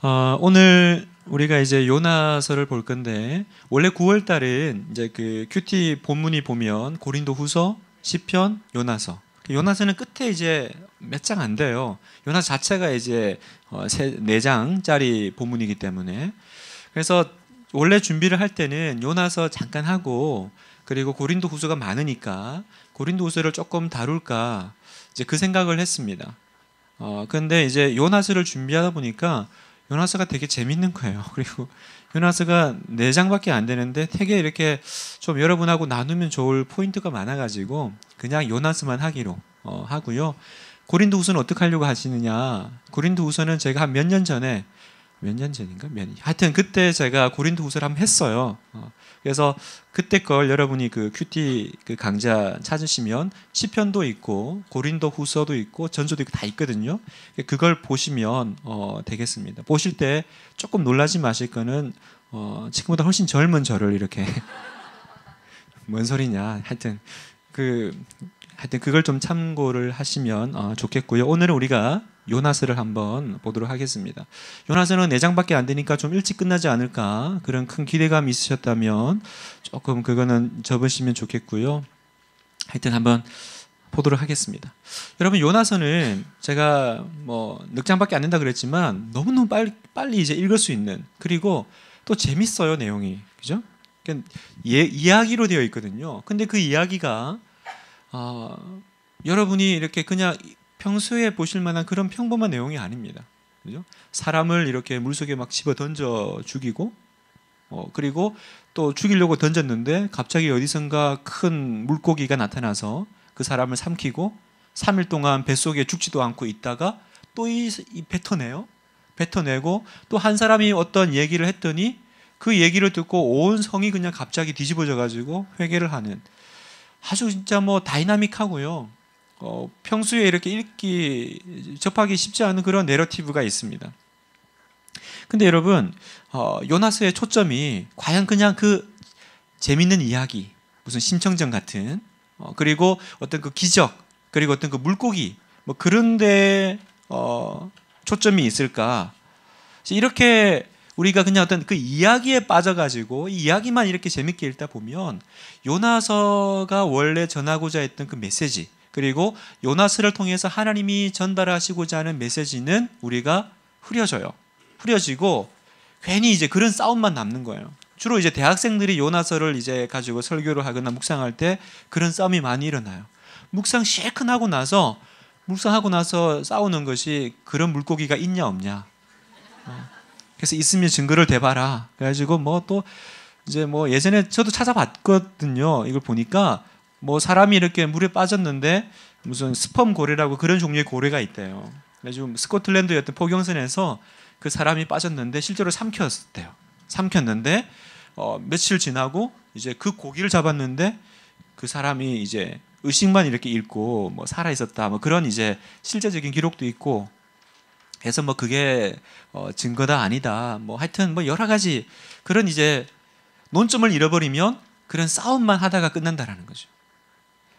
어, 오늘 우리가 이제 요나서를 볼 건데 원래 9월 달은 이제 그 큐티 본문이 보면 고린도후서, 시편, 요나서. 그 요나서는 끝에 이제 몇 장 안 돼요. 요나 자체가 이제 어, 네 장짜리 본문이기 때문에 그래서 원래 준비를 할 때는 요나서 잠깐 하고 그리고 고린도후서가 많으니까 고린도후서를 조금 다룰까 이제 그 생각을 했습니다. 어, 근데 이제 요나서를 준비하다 보니까 요나스가 되게 재밌는 거예요. 그리고 요나서가 네 장밖에 안 되는데 되게 이렇게 좀 여러분하고 나누면 좋을 포인트가 많아가지고 그냥 요나서만 하기로 어, 하고요. 고린도후서는 어떻게 하려고 하시느냐? 고린도후서는 제가 한 몇 년 전에 몇 년 전인가? 몇, 하여튼 그때 제가 고린도후서를 한번 했어요. 어, 그래서 그때 걸 여러분이 그 큐티 그 강좌 찾으시면 시편도 있고 고린도 후서도 있고 전조도 있고 다 있거든요. 그걸 보시면 어, 되겠습니다. 보실 때 조금 놀라지 마실 거는 어, 지금보다 훨씬 젊은 저를 이렇게 뭔 소리냐 하여튼 그 하여튼 그걸 좀 참고를 하시면 어, 좋겠고요. 오늘은 우리가 요나스를 한번 보도록 하겠습니다. 요나스는 4장밖에 안 되니까 좀 일찍 끝나지 않을까 그런 큰 기대감이 있으셨다면 조금 그거는 접으시면 좋겠고요. 하여튼 한번 보도록 하겠습니다. 여러분 요나서는 제가 뭐 넉장밖에 안 된다 그랬지만 너무너무 빨리 빨리 이제 읽을 수 있는 그리고 또 재밌어요 내용이 그죠? 그 예, 이야기로 되어 있거든요. 근데 그 이야기가 어, 여러분이 이렇게 그냥 평소에 보실 만한 그런 평범한 내용이 아닙니다. 그죠? 사람을 이렇게 물속에 막 집어 던져 죽이고 어, 그리고 또 죽이려고 던졌는데 갑자기 어디선가 큰 물고기가 나타나서 그 사람을 삼키고 3일 동안 뱃속에 죽지도 않고 있다가 또이 이 뱉어내요. 뱉어내고 또 한 사람이 어떤 얘기를 했더니 그 얘기를 듣고 온 성이 그냥 갑자기 뒤집어져 가지고 회개를 하는 아주 진짜 뭐 다이나믹하고요. 어, 평소에 이렇게 읽기 접하기 쉽지 않은 그런 내러티브가 있습니다. 근데 여러분 어, 요나스의 초점이 과연 그냥 그 재밌는 이야기 무슨 심청전 같은 어, 그리고 어떤 그 기적 그리고 어떤 그 물고기 뭐 그런데 어, 초점이 있을까? 이렇게 우리가 그냥 어떤 그 이야기에 빠져가지고 이 이야기만 이렇게 재밌게 읽다 보면 요나서가 원래 전하고자 했던 그 메시지 그리고 요나스를 통해서 하나님이 전달하시고자 하는 메시지는 우리가 흐려져요. 흐려지고 괜히 이제 그런 싸움만 남는 거예요. 주로 이제 대학생들이 요나서를 이제 가지고 설교를 하거나 묵상할 때 그런 싸움이 많이 일어나요. 묵상 실큰하고 나서 묵상하고 나서 싸우는 것이 그런 물고기가 있냐 없냐. 어, 그래서 있으면 증거를 대봐라. 그래가지고 뭐 또 이제 뭐 예전에 저도 찾아봤거든요. 이걸 보니까 뭐 사람이 이렇게 물에 빠졌는데 무슨 스펌 고래라고 그런 종류의 고래가 있대요. 지금 스코틀랜드의 어떤 포경선에서 그 사람이 빠졌는데 실제로 삼켰대요. 삼켰는데 어, 며칠 지나고 이제 그 고기를 잡았는데 그 사람이 이제 의식만 이렇게 잃고뭐 살아 있었다 뭐 그런 이제 실제적인 기록도 있고 해서 뭐 그게 어, 증거다 아니다 뭐 하여튼 뭐 여러 가지 그런 이제 논점을 잃어버리면 그런 싸움만 하다가 끝난다라는 거죠.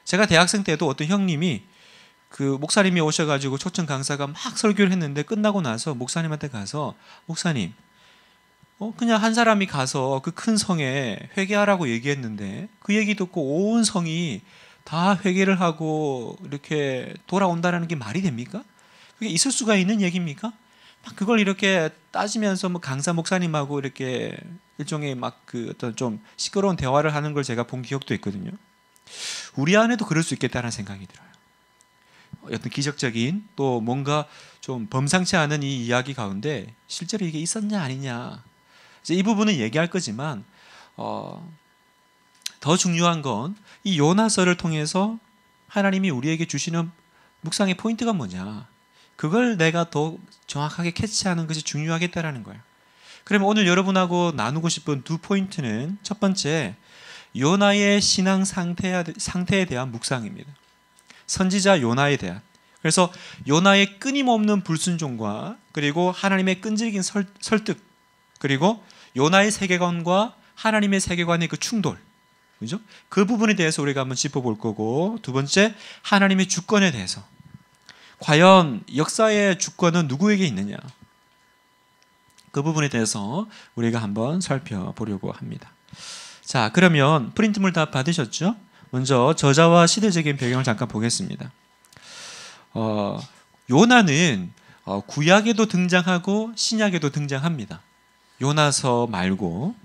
제가 대학생 때도 어떤 형님이 그 목사님이 오셔가지고 초청 강사가 막 설교를 했는데 끝나고 나서 목사님한테 가서 목사님 어 그냥 한 사람이 가서 그 큰 성에 회개하라고 얘기했는데 그 얘기 듣고 온 성이 다 회개를 하고 이렇게 돌아온다는 게 말이 됩니까? 그게 있을 수가 있는 얘기입니까? 막 그걸 이렇게 따지면서 뭐 강사 목사님하고 이렇게 일종의 막그 어떤 좀 시끄러운 대화를 하는 걸 제가 본 기억도 있거든요. 우리 안에도 그럴 수 있겠다는 생각이 들어요. 어떤 기적적인 또 뭔가 좀 범상치 않은 이 이야기 가운데 실제로 이게 있었냐 아니냐 이제 이 부분은 얘기할 거지만 어, 더 중요한 건 이 요나서를 통해서 하나님이 우리에게 주시는 묵상의 포인트가 뭐냐 그걸 내가 더 정확하게 캐치하는 것이 중요하겠다라는 거예요. 그러면 오늘 여러분하고 나누고 싶은 두 포인트는 첫 번째 요나의 신앙 상태에 대한 묵상입니다. 선지자 요나에 대한 그래서 요나의 끊임없는 불순종과 그리고 하나님의 끈질긴 설, 설득 그리고 요나의 세계관과 하나님의 세계관의 그 충돌 그죠? 그 부분에 대해서 우리가 한번 짚어볼 거고 두 번째 하나님의 주권에 대해서 과연 역사의 주권은 누구에게 있느냐 그 부분에 대해서 우리가 한번 살펴보려고 합니다. 자, 그러면 프린트물 다 받으셨죠? 먼저 저자와 시대적인 배경을 잠깐 보겠습니다. 어, 요나는 어, 구약에도 등장하고 신약에도 등장합니다. 요나서 말고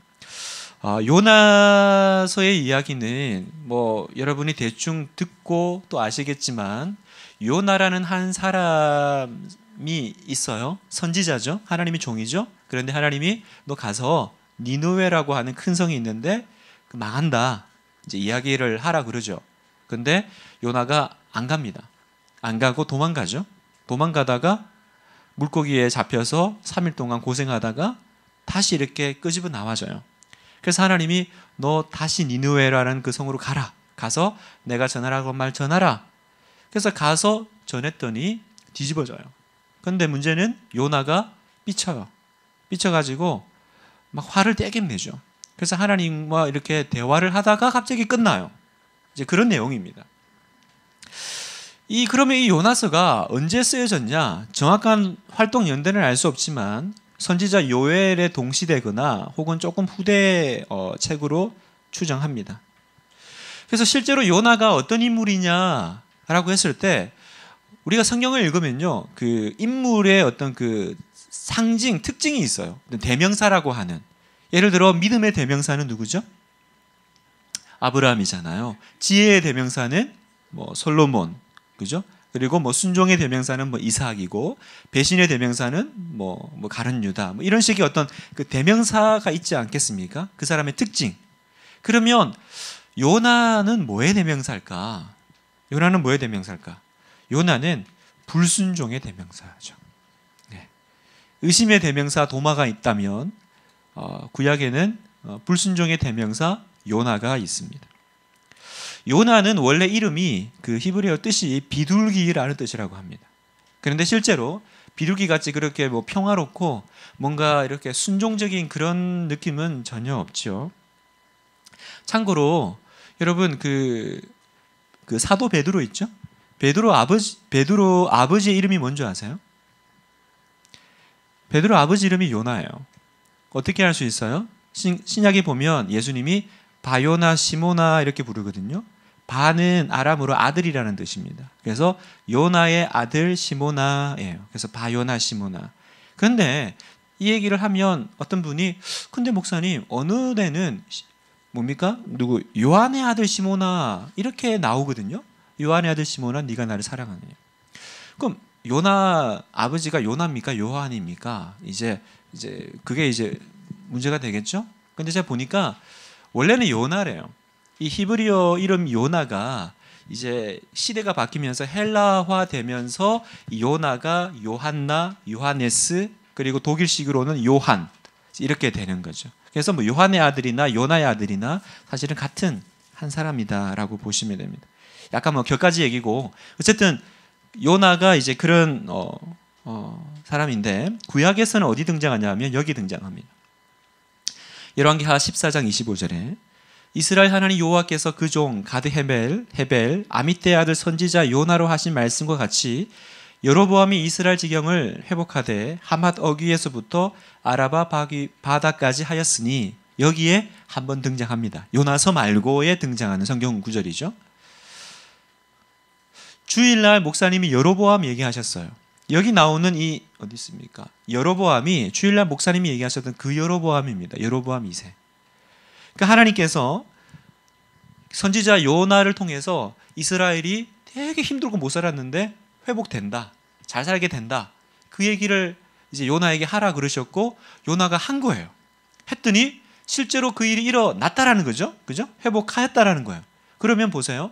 어, 요나서의 이야기는 뭐 여러분이 대충 듣고 또 아시겠지만 요나라는 한 사람이 있어요. 선지자죠. 하나님의 종이죠. 그런데 하나님이 너 가서 니누웨라고 하는 큰 성이 있는데 망한다. 이제 이야기를 하라 그러죠. 근데 요나가 안 갑니다. 안 가고 도망가죠. 도망가다가 물고기에 잡혀서 3일 동안 고생하다가 다시 이렇게 끄집어 나와져요. 그래서 하나님이 너 다시 니누에라는 그 성으로 가라. 가서 내가 전하라고 말 전하라. 그래서 가서 전했더니 뒤집어져요. 근데 문제는 요나가 삐쳐요. 삐쳐가지고 막 화를 떼게 내죠. 그래서 하나님과 이렇게 대화를 하다가 갑자기 끝나요. 이제 그런 내용입니다. 이 그러면 이 요나서가 언제 쓰여졌냐? 정확한 활동 연대는 알 수 없지만 선지자 요엘에 동시되거나 혹은 조금 후대 어, 책으로 추정합니다. 그래서 실제로 요나가 어떤 인물이냐라고 했을 때 우리가 성경을 읽으면요 그 인물의 어떤 그 상징 특징이 있어요. 대명사라고 하는 예를 들어 믿음의 대명사는 누구죠? 아브라함이잖아요. 지혜의 대명사는 뭐 솔로몬, 그죠? 그리고 뭐 순종의 대명사는 뭐 이삭이고 배신의 대명사는 뭐, 뭐 가른 유다 뭐 이런 식의 어떤 그 대명사가 있지 않겠습니까? 그 사람의 특징. 그러면 요나는 뭐의 대명사일까? 요나는 뭐의 대명사일까? 요나는 불순종의 대명사죠. 네. 의심의 대명사 도마가 있다면 어, 구약에는 어, 불순종의 대명사 요나가 있습니다. 요나는 원래 이름이 그 히브리어 뜻이 비둘기라는 뜻이라고 합니다. 그런데 실제로 비둘기 같이 그렇게 뭐 평화롭고 뭔가 이렇게 순종적인 그런 느낌은 전혀 없죠. 참고로 여러분 그, 그 사도 베드로 있죠? 베드로 아버지 베드로 아버지의 이름이 뭔지 아세요? 베드로 아버지 이름이 요나예요. 어떻게 할 수 있어요? 신, 신약에 보면 예수님이 바요나 시모나 이렇게 부르거든요. 바는 아람으로 아들이라는 뜻입니다. 그래서 요나의 아들 시모나예요. 그래서 바요나 시모나. 근데 이 얘기를 하면 어떤 분이 근데 목사님 어느 데는 뭡니까? 누구 요한의 아들 시모나 이렇게 나오거든요. 요한의 아들 시모나 네가 나를 사랑하느냐. 그럼 요나 아버지가 요나입니까? 요한입니까? 이제 이제 그게 이제 문제가 되겠죠. 근데 제가 보니까 원래는 요나래요. 이 히브리어 이름 요나가 이제 시대가 바뀌면서 헬라화 되면서 요나가 요한나, 요하네스 그리고 독일식으로는 요한 이렇게 되는 거죠. 그래서 뭐 요한의 아들이나 요나의 아들이나 사실은 같은 한 사람이다라고 보시면 됩니다. 약간 뭐 결까지 얘기고 어쨌든 요나가 이제 그런 어 어, 사람인데 구약에서는 어디 등장하냐면 여기 등장합니다. 열왕기하 14장 25절에 이스라엘 하나님 여호와께서 그 종 가드 헤벨 헤벨 아미떼 아들 선지자 요나로 하신 말씀과 같이 여로보암이 이스라엘 지경을 회복하되 하맛 어귀에서부터 아라바 바기, 바다까지 하였으니 여기에 한번 등장합니다. 요나서 말고에 등장하는 성경 구절이죠. 주일날 목사님이 여로보암 얘기하셨어요. 여기 나오는 이 어디 있습니까? 여로보암이 주일날 목사님이 얘기하셨던 그 여로보암입니다. 여로보암 2세. 그러니까 하나님께서 선지자 요나를 통해서 이스라엘이 되게 힘들고 못 살았는데 회복된다. 잘 살게 된다. 그 얘기를 이제 요나에게 하라 그러셨고 요나가 한 거예요. 했더니 실제로 그 일이 일어났다라는 거죠. 그죠? 회복하였다라는 거예요. 그러면 보세요.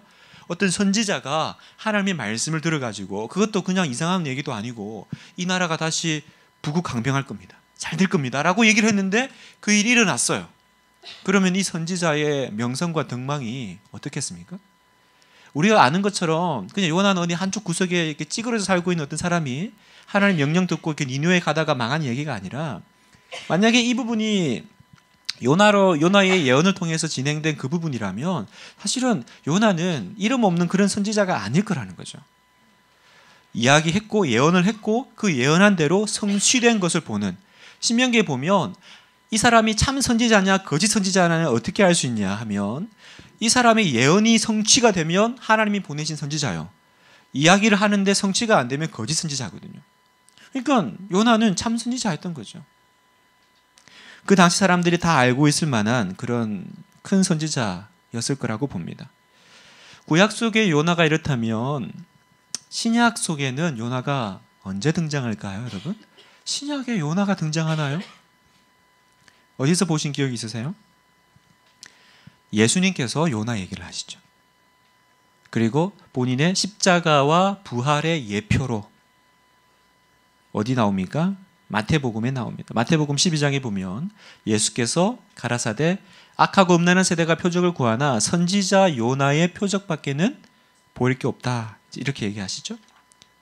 어떤 선지자가 하나님의 말씀을 들어가지고 그것도 그냥 이상한 얘기도 아니고 이 나라가 다시 부국강병할 겁니다. 잘 될 겁니다. 라고 얘기를 했는데 그 일이 일어났어요. 그러면 이 선지자의 명성과 덕망이 어떻겠습니까? 우리가 아는 것처럼 그냥 요한한 언니 한쪽 구석에 이렇게 찌그러져 살고 있는 어떤 사람이 하나님 명령 듣고 이렇게 니누에 가다가 망한 얘기가 아니라 만약에 이 부분이 요나로 요나의 예언을 통해서 진행된 그 부분이라면 사실은 요나는 이름 없는 그런 선지자가 아닐 거라는 거죠. 이야기했고 예언을 했고 그 예언한 대로 성취된 것을 보는 신명기에 보면 이 사람이 참 선지자냐 거짓 선지자냐 는 어떻게 알 수 있냐 하면 이 사람의 예언이 성취가 되면 하나님이 보내신 선지자요. 이야기를 하는데 성취가 안 되면 거짓 선지자거든요. 그러니까 요나는 참 선지자였던 거죠. 그 당시 사람들이 다 알고 있을 만한 그런 큰 선지자였을 거라고 봅니다. 구약 속의 요나가 이렇다면 신약 속에는 요나가 언제 등장할까요, 여러분? 신약에 요나가 등장하나요? 어디서 보신 기억이 있으세요? 예수님께서 요나 얘기를 하시죠. 그리고 본인의 십자가와 부활의 예표로 어디 나옵니까? 마태복음에 나옵니다. 마태복음 12장에 보면 예수께서 가라사대 악하고 음란한 세대가 표적을 구하나 선지자 요나의 표적밖에는 보일 게 없다. 이렇게 얘기하시죠.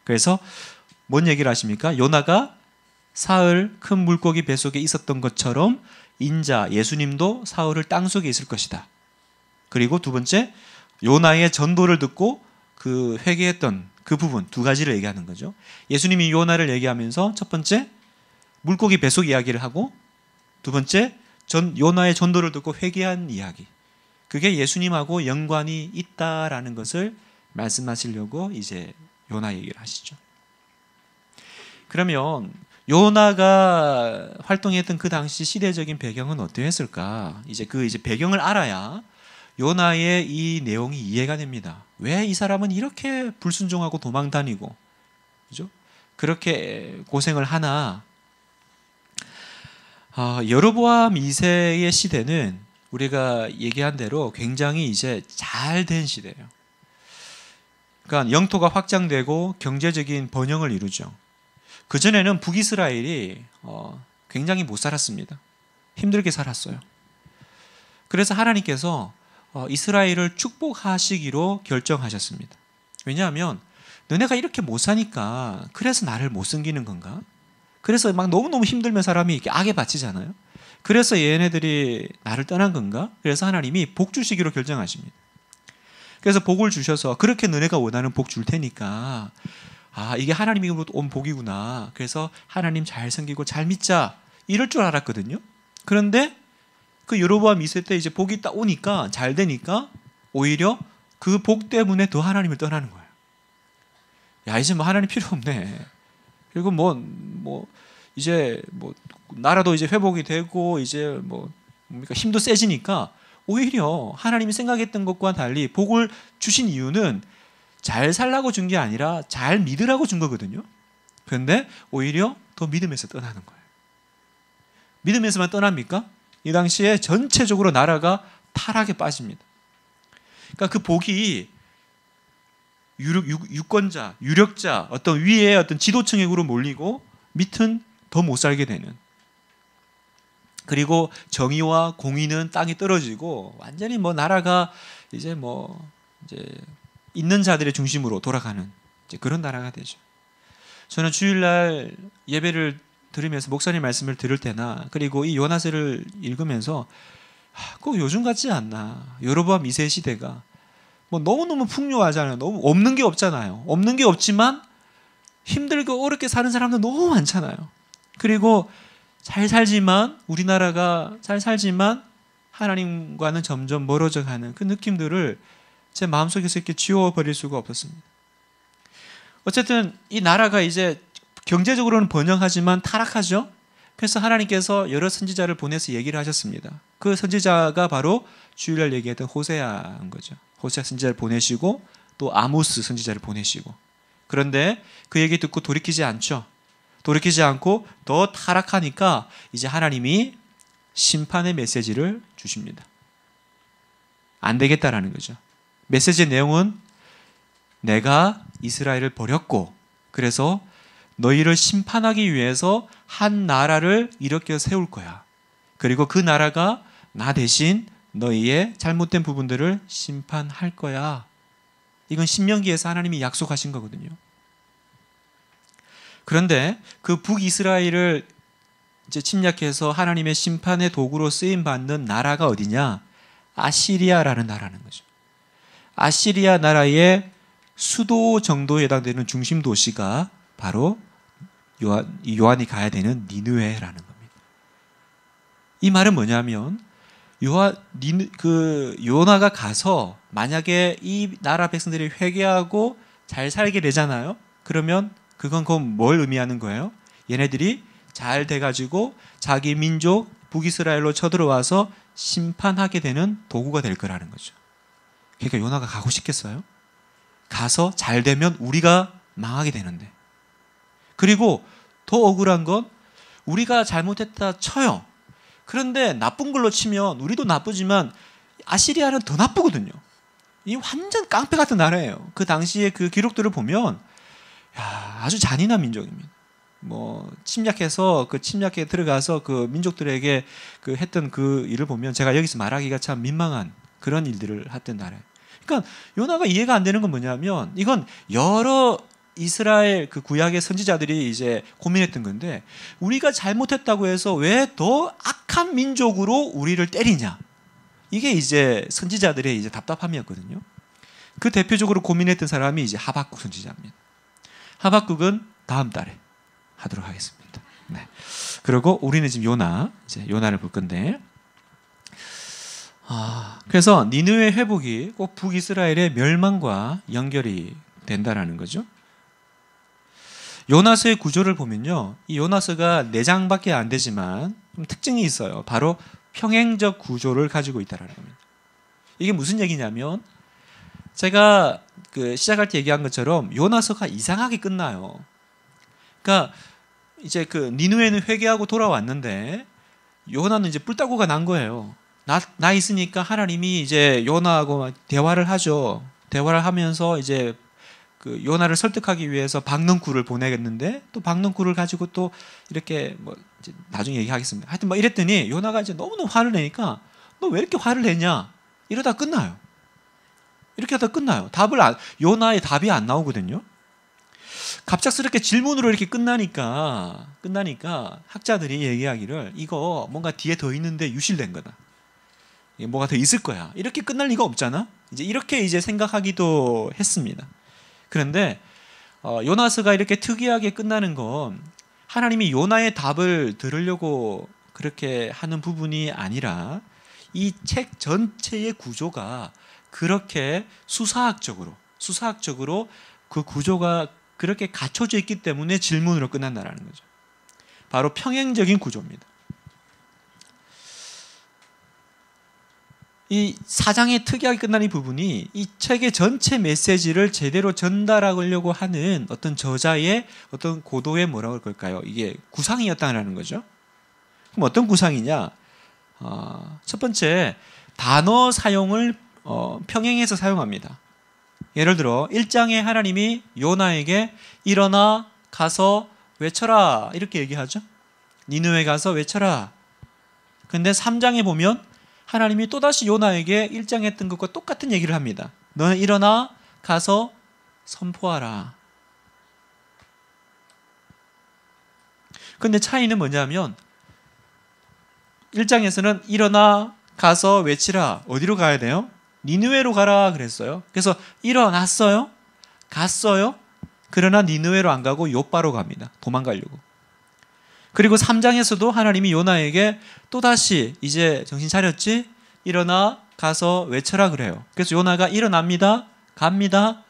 그래서 뭔 얘기를 하십니까? 요나가 사흘 큰 물고기 배 속에 있었던 것처럼 인자 예수님도 사흘을 땅 속에 있을 것이다. 그리고 두 번째 요나의 전도를 듣고 그 회개했던 그 부분 두 가지를 얘기하는 거죠. 예수님이 요나를 얘기하면서 첫 번째 물고기 배속 이야기를 하고 두 번째 전 요나의 전도를 듣고 회개한 이야기. 그게 예수님하고 연관이 있다라는 것을 말씀하시려고 이제 요나 얘기를 하시죠. 그러면 요나가 활동했던 그 당시 시대적인 배경은 어떠했을까? 이제 그 이제 배경을 알아야 요나의 이 내용이 이해가 됩니다. 왜 이 사람은 이렇게 불순종하고 도망 다니고, 그죠? 그렇게 고생을 하나 아, 여로보암 2세의 시대는 우리가 얘기한 대로 굉장히 이제 잘 된 시대예요. 그러니까 영토가 확장되고 경제적인 번영을 이루죠. 그 전에는 북이스라엘이 어, 굉장히 못 살았습니다. 힘들게 살았어요. 그래서 하나님께서 어, 이스라엘을 축복하시기로 결정하셨습니다. 왜냐하면 너네가 이렇게 못 사니까 그래서 나를 못 섬기는 건가? 그래서 막 너무너무 힘들면 사람이 이렇게 악에 바치잖아요. 그래서 얘네들이 나를 떠난 건가? 그래서 하나님이 복 주시기로 결정하십니다. 그래서 복을 주셔서 그렇게 너네가 원하는 복 줄 테니까 아 이게 하나님으로부터 온 복이구나. 그래서 하나님 잘생기고잘 믿자 이럴 줄 알았거든요. 그런데 그 여로보암 있을 때 이제 복이 딱 오니까 잘 되니까 오히려 그 복 때문에 더 하나님을 떠나는 거예요. 야 이제 뭐 하나님 필요 없네. 그리고 뭐뭐 뭐, 이제 뭐 나라도 이제 회복이 되고 이제 뭐뭡니까 힘도 세지니까 오히려 하나님이 생각했던 것과 달리 복을 주신 이유는 잘 살라고 준 게 아니라 잘 믿으라고 준 거거든요. 그런데 오히려 더 믿음에서 떠나는 거예요. 믿음에서만 떠납니까? 이 당시에 전체적으로 나라가 타락에 빠집니다. 그러니까 그 복이 유, 권자 유력자, 어떤 위에 어떤 지도층으로 몰리고 밑은 더 못 살게 되는. 그리고 정의와 공의는 땅이 떨어지고 완전히 뭐 나라가 이제 뭐 이제 있는 자들의 중심으로 돌아가는 그런 나라가 되죠. 저는 주일날 예배를 들으면서 목사님 말씀을 들을 때나 그리고 이 요나서를 읽으면서 꼭 요즘 같지 않나 여러보암세 시대가 뭐 너무너무 풍요하잖아요. 너무 없는 게 없잖아요. 없는 게 없지만 힘들고 어렵게 사는 사람도 너무 많잖아요. 그리고 잘 살지만 우리나라가 잘 살지만 하나님과는 점점 멀어져 가는 그 느낌들을 제 마음속에서 이렇게 지워 버릴 수가 없었습니다. 어쨌든 이 나라가 이제 경제적으로는 번영하지만 타락하죠. 그래서 하나님께서 여러 선지자를 보내서 얘기를 하셨습니다. 그 선지자가 바로 주일날 얘기했던 호세아인 거죠. 호세아 선지자를 보내시고 또 아모스 선지자를 보내시고 그런데 그 얘기 듣고 돌이키지 않죠. 돌이키지 않고 더 타락하니까 이제 하나님이 심판의 메시지를 주십니다. 안 되겠다라는 거죠. 메시지의 내용은 내가 이스라엘을 버렸고 그래서 너희를 심판하기 위해서 한 나라를 일으켜 세울 거야. 그리고 그 나라가 나 대신 너희의 잘못된 부분들을 심판할 거야. 이건 신명기에서 하나님이 약속하신 거거든요. 그런데 그 북이스라엘을 이제 침략해서 하나님의 심판의 도구로 쓰임 받는 나라가 어디냐? 아시리아라는 나라는 거죠. 아시리아 나라의 수도 정도에 해당되는 중심 도시가 바로 요한, 요한이 가야 되는 니누에라는 겁니다. 이 말은 뭐냐면 요하 그 요나가 가서 만약에 이 나라 백성들이 회개하고 잘 살게 되잖아요. 그러면 그건 그건 뭘 의미하는 거예요? 얘네들이 잘 돼가지고 자기 민족 북이스라엘로 쳐들어와서 심판하게 되는 도구가 될 거라는 거죠. 그러니까 요나가 가고 싶겠어요? 가서 잘 되면 우리가 망하게 되는데. 그리고 더 억울한 건 우리가 잘못했다 쳐요. 그런데 나쁜 걸로 치면 우리도 나쁘지만 아시리아는 더 나쁘거든요. 이 완전 깡패 같은 나라예요. 그 당시에 그 기록들을 보면 야, 아주 잔인한 민족입니다. 뭐 침략해서 그 침략에 들어가서 그 민족들에게 그 했던 그 일을 보면 제가 여기서 말하기가 참 민망한 그런 일들을 했던 나라예요. 그러니까 요나가 이해가 안 되는 건 뭐냐면 이건 여러 이스라엘 그 구약의 선지자들이 이제 고민했던 건데 우리가 잘못했다고 해서 왜더악 악한 민족으로 우리를 때리냐? 이게 이제 선지자들의 이제 답답함이었거든요. 그 대표적으로 고민했던 사람이 이제 하박국 선지자입니다. 하박국은 다음 달에 하도록 하겠습니다. 네. 그리고 우리는 지금 요나, 이제 요나를 볼 건데. 아, 그래서 니느웨 회복이 꼭 북이스라엘의 멸망과 연결이 된다라는 거죠. 요나서의 구조를 보면요. 이 요나서가 4장밖에 안 되지만 특징이 있어요. 바로 평행적 구조를 가지고 있다라는 겁니다. 이게 무슨 얘기냐면 제가 그 시작할 때 얘기한 것처럼 요나서가 이상하게 끝나요. 그러니까 이제 그 니누에는 회개하고 돌아왔는데 요나는 이제 뿔따구가 난 거예요. 나, 나 있으니까 하나님이 이제 요나하고 대화를 하죠. 대화를 하면서 이제 그 요나를 설득하기 위해서 박능구를 보내겠는데 또 박능구를 가지고 또 이렇게 뭐 나중에 얘기하겠습니다. 하여튼 뭐 이랬더니 요나가 이제 너무너무 화를 내니까 너 왜 이렇게 화를 내냐 이러다 끝나요. 이렇게 하다 끝나요. 답을 안, 요나의 답이 안 나오거든요. 갑작스럽게 질문으로 이렇게 끝나니까 끝나니까 학자들이 얘기하기를 이거 뭔가 뒤에 더 있는데 유실된 거다. 뭐가 더 있을 거야. 이렇게 끝날 리가 없잖아. 이제 이렇게 이제 생각하기도 했습니다. 그런데 어, 요나스가 이렇게 특이하게 끝나는 건 하나님이 요나의 답을 들으려고 그렇게 하는 부분이 아니라 이 책 전체의 구조가 그렇게 수사학적으로 수사학적으로 그 구조가 그렇게 갖춰져 있기 때문에 질문으로 끝난다라는 거죠. 바로 평행적인 구조입니다. 이 사장의 특이하게 끝난 이 부분이 이 책의 전체 메시지를 제대로 전달하려고 하는 어떤 저자의 어떤 고도의 뭐라고 할까요? 이게 구상이었다는 거죠. 그럼 어떤 구상이냐? 어, 첫 번째 단어 사용을 어, 평행해서 사용합니다. 예를 들어 1장에 하나님이 요나에게 일어나 가서 외쳐라 이렇게 얘기하죠. 니누에 가서 외쳐라. 근데 3장에 보면 하나님이 또다시 요나에게 일장했던 것과 똑같은 얘기를 합니다. 너는 일어나 가서 선포하라. 근데 차이는 뭐냐면 1장에서는 일어나 가서 외치라. 어디로 가야 돼요? 니누에로 가라 그랬어요. 그래서 일어났어요. 갔어요. 그러나 니누에로 안 가고 요빠로 갑니다. 도망가려고. 그리고 3장에서도 하나님이 요나에게 또다시 이제 정신 차렸지? 일어나 가서 외쳐라 그래요. 그래서 요나가 일어납니다. 갑니다.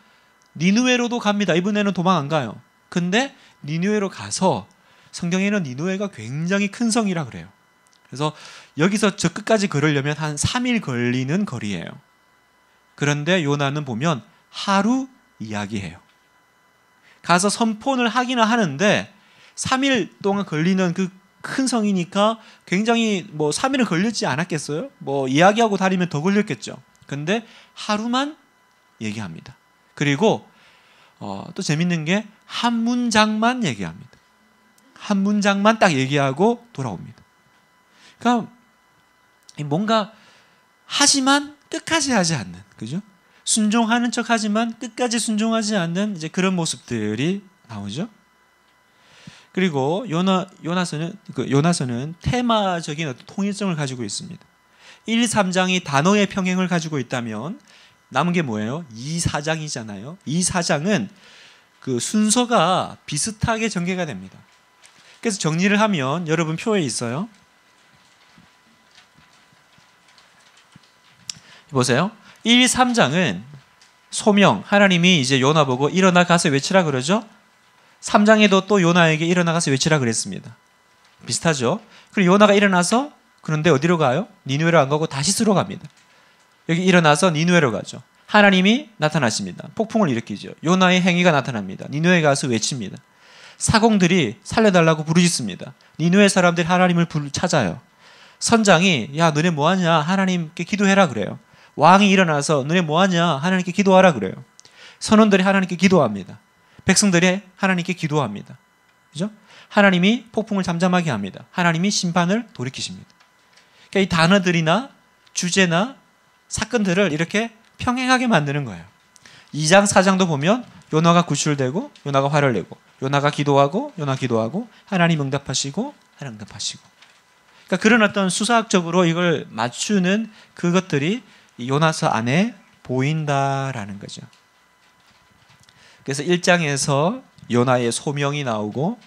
니누에로도 갑니다. 이번에는 도망 안 가요. 근데 니누에로 가서 성경에는 니누에가 굉장히 큰 성이라 그래요. 그래서 여기서 저 끝까지 걸으려면 한 3일 걸리는 거리예요. 그런데 요나는 보면 하루 이야기해요. 가서 선포를 하기는 하는데 3일 동안 걸리는 그 큰 성이니까 굉장히 뭐 3일은 걸리지 않았겠어요? 뭐 이야기하고 다니면 더 걸렸겠죠. 근데 하루만 얘기합니다. 그리고 어, 또 재밌는 게 한 문장만 얘기합니다. 한 문장만 딱 얘기하고 돌아옵니다. 그러니까 뭔가 하지만 끝까지 하지 않는 그죠? 순종하는 척 하지만 끝까지 순종하지 않는 이제 그런 모습들이 나오죠. 그리고 요나 요나서는 그 요나서는 테마적인 어떤 통일성을 가지고 있습니다. 1, 3장이 단어의 평행을 가지고 있다면 남은 게 뭐예요? 2, 4장이잖아요. 2, 4장은 그 순서가 비슷하게 전개가 됩니다. 그래서 정리를 하면 여러분 표에 있어요. 보세요. 1, 3장은 소명 하나님이 이제 요나 보고 일어나 가서 외치라 그러죠. 3장에도 또 요나에게 일어나가서 외치라 그랬습니다. 비슷하죠? 그리고 요나가 일어나서 그런데 어디로 가요? 니누에로 안 가고 다시스로 갑니다. 여기 일어나서 니누에로 가죠. 하나님이 나타나십니다. 폭풍을 일으키죠. 요나의 행위가 나타납니다. 니누에 가서 외칩니다. 사공들이 살려달라고 부르짖습니다. 니누의 사람들이 하나님을 찾아요. 선장이 야 너네 뭐하냐 하나님께 기도해라 그래요. 왕이 일어나서 너네 뭐하냐 하나님께 기도하라 그래요. 선원들이 하나님께 기도합니다. 백성들이 하나님께 기도합니다. 그죠? 하나님이 폭풍을 잠잠하게 합니다. 하나님이 심판을 돌이키십니다. 그러니까 이 단어들이나 주제나 사건들을 이렇게 평행하게 만드는 거예요. 2장, 4장도 보면 요나가 구출되고 요나가 화를 내고 요나가 기도하고 요나 기도하고 하나님 응답하시고 하나님 응답하시고 그러니까 그런 어떤 수사학적으로 이걸 맞추는 그것들이 요나서 안에 보인다라는 거죠. 그래서 1장에서 요나의 소명이 나오고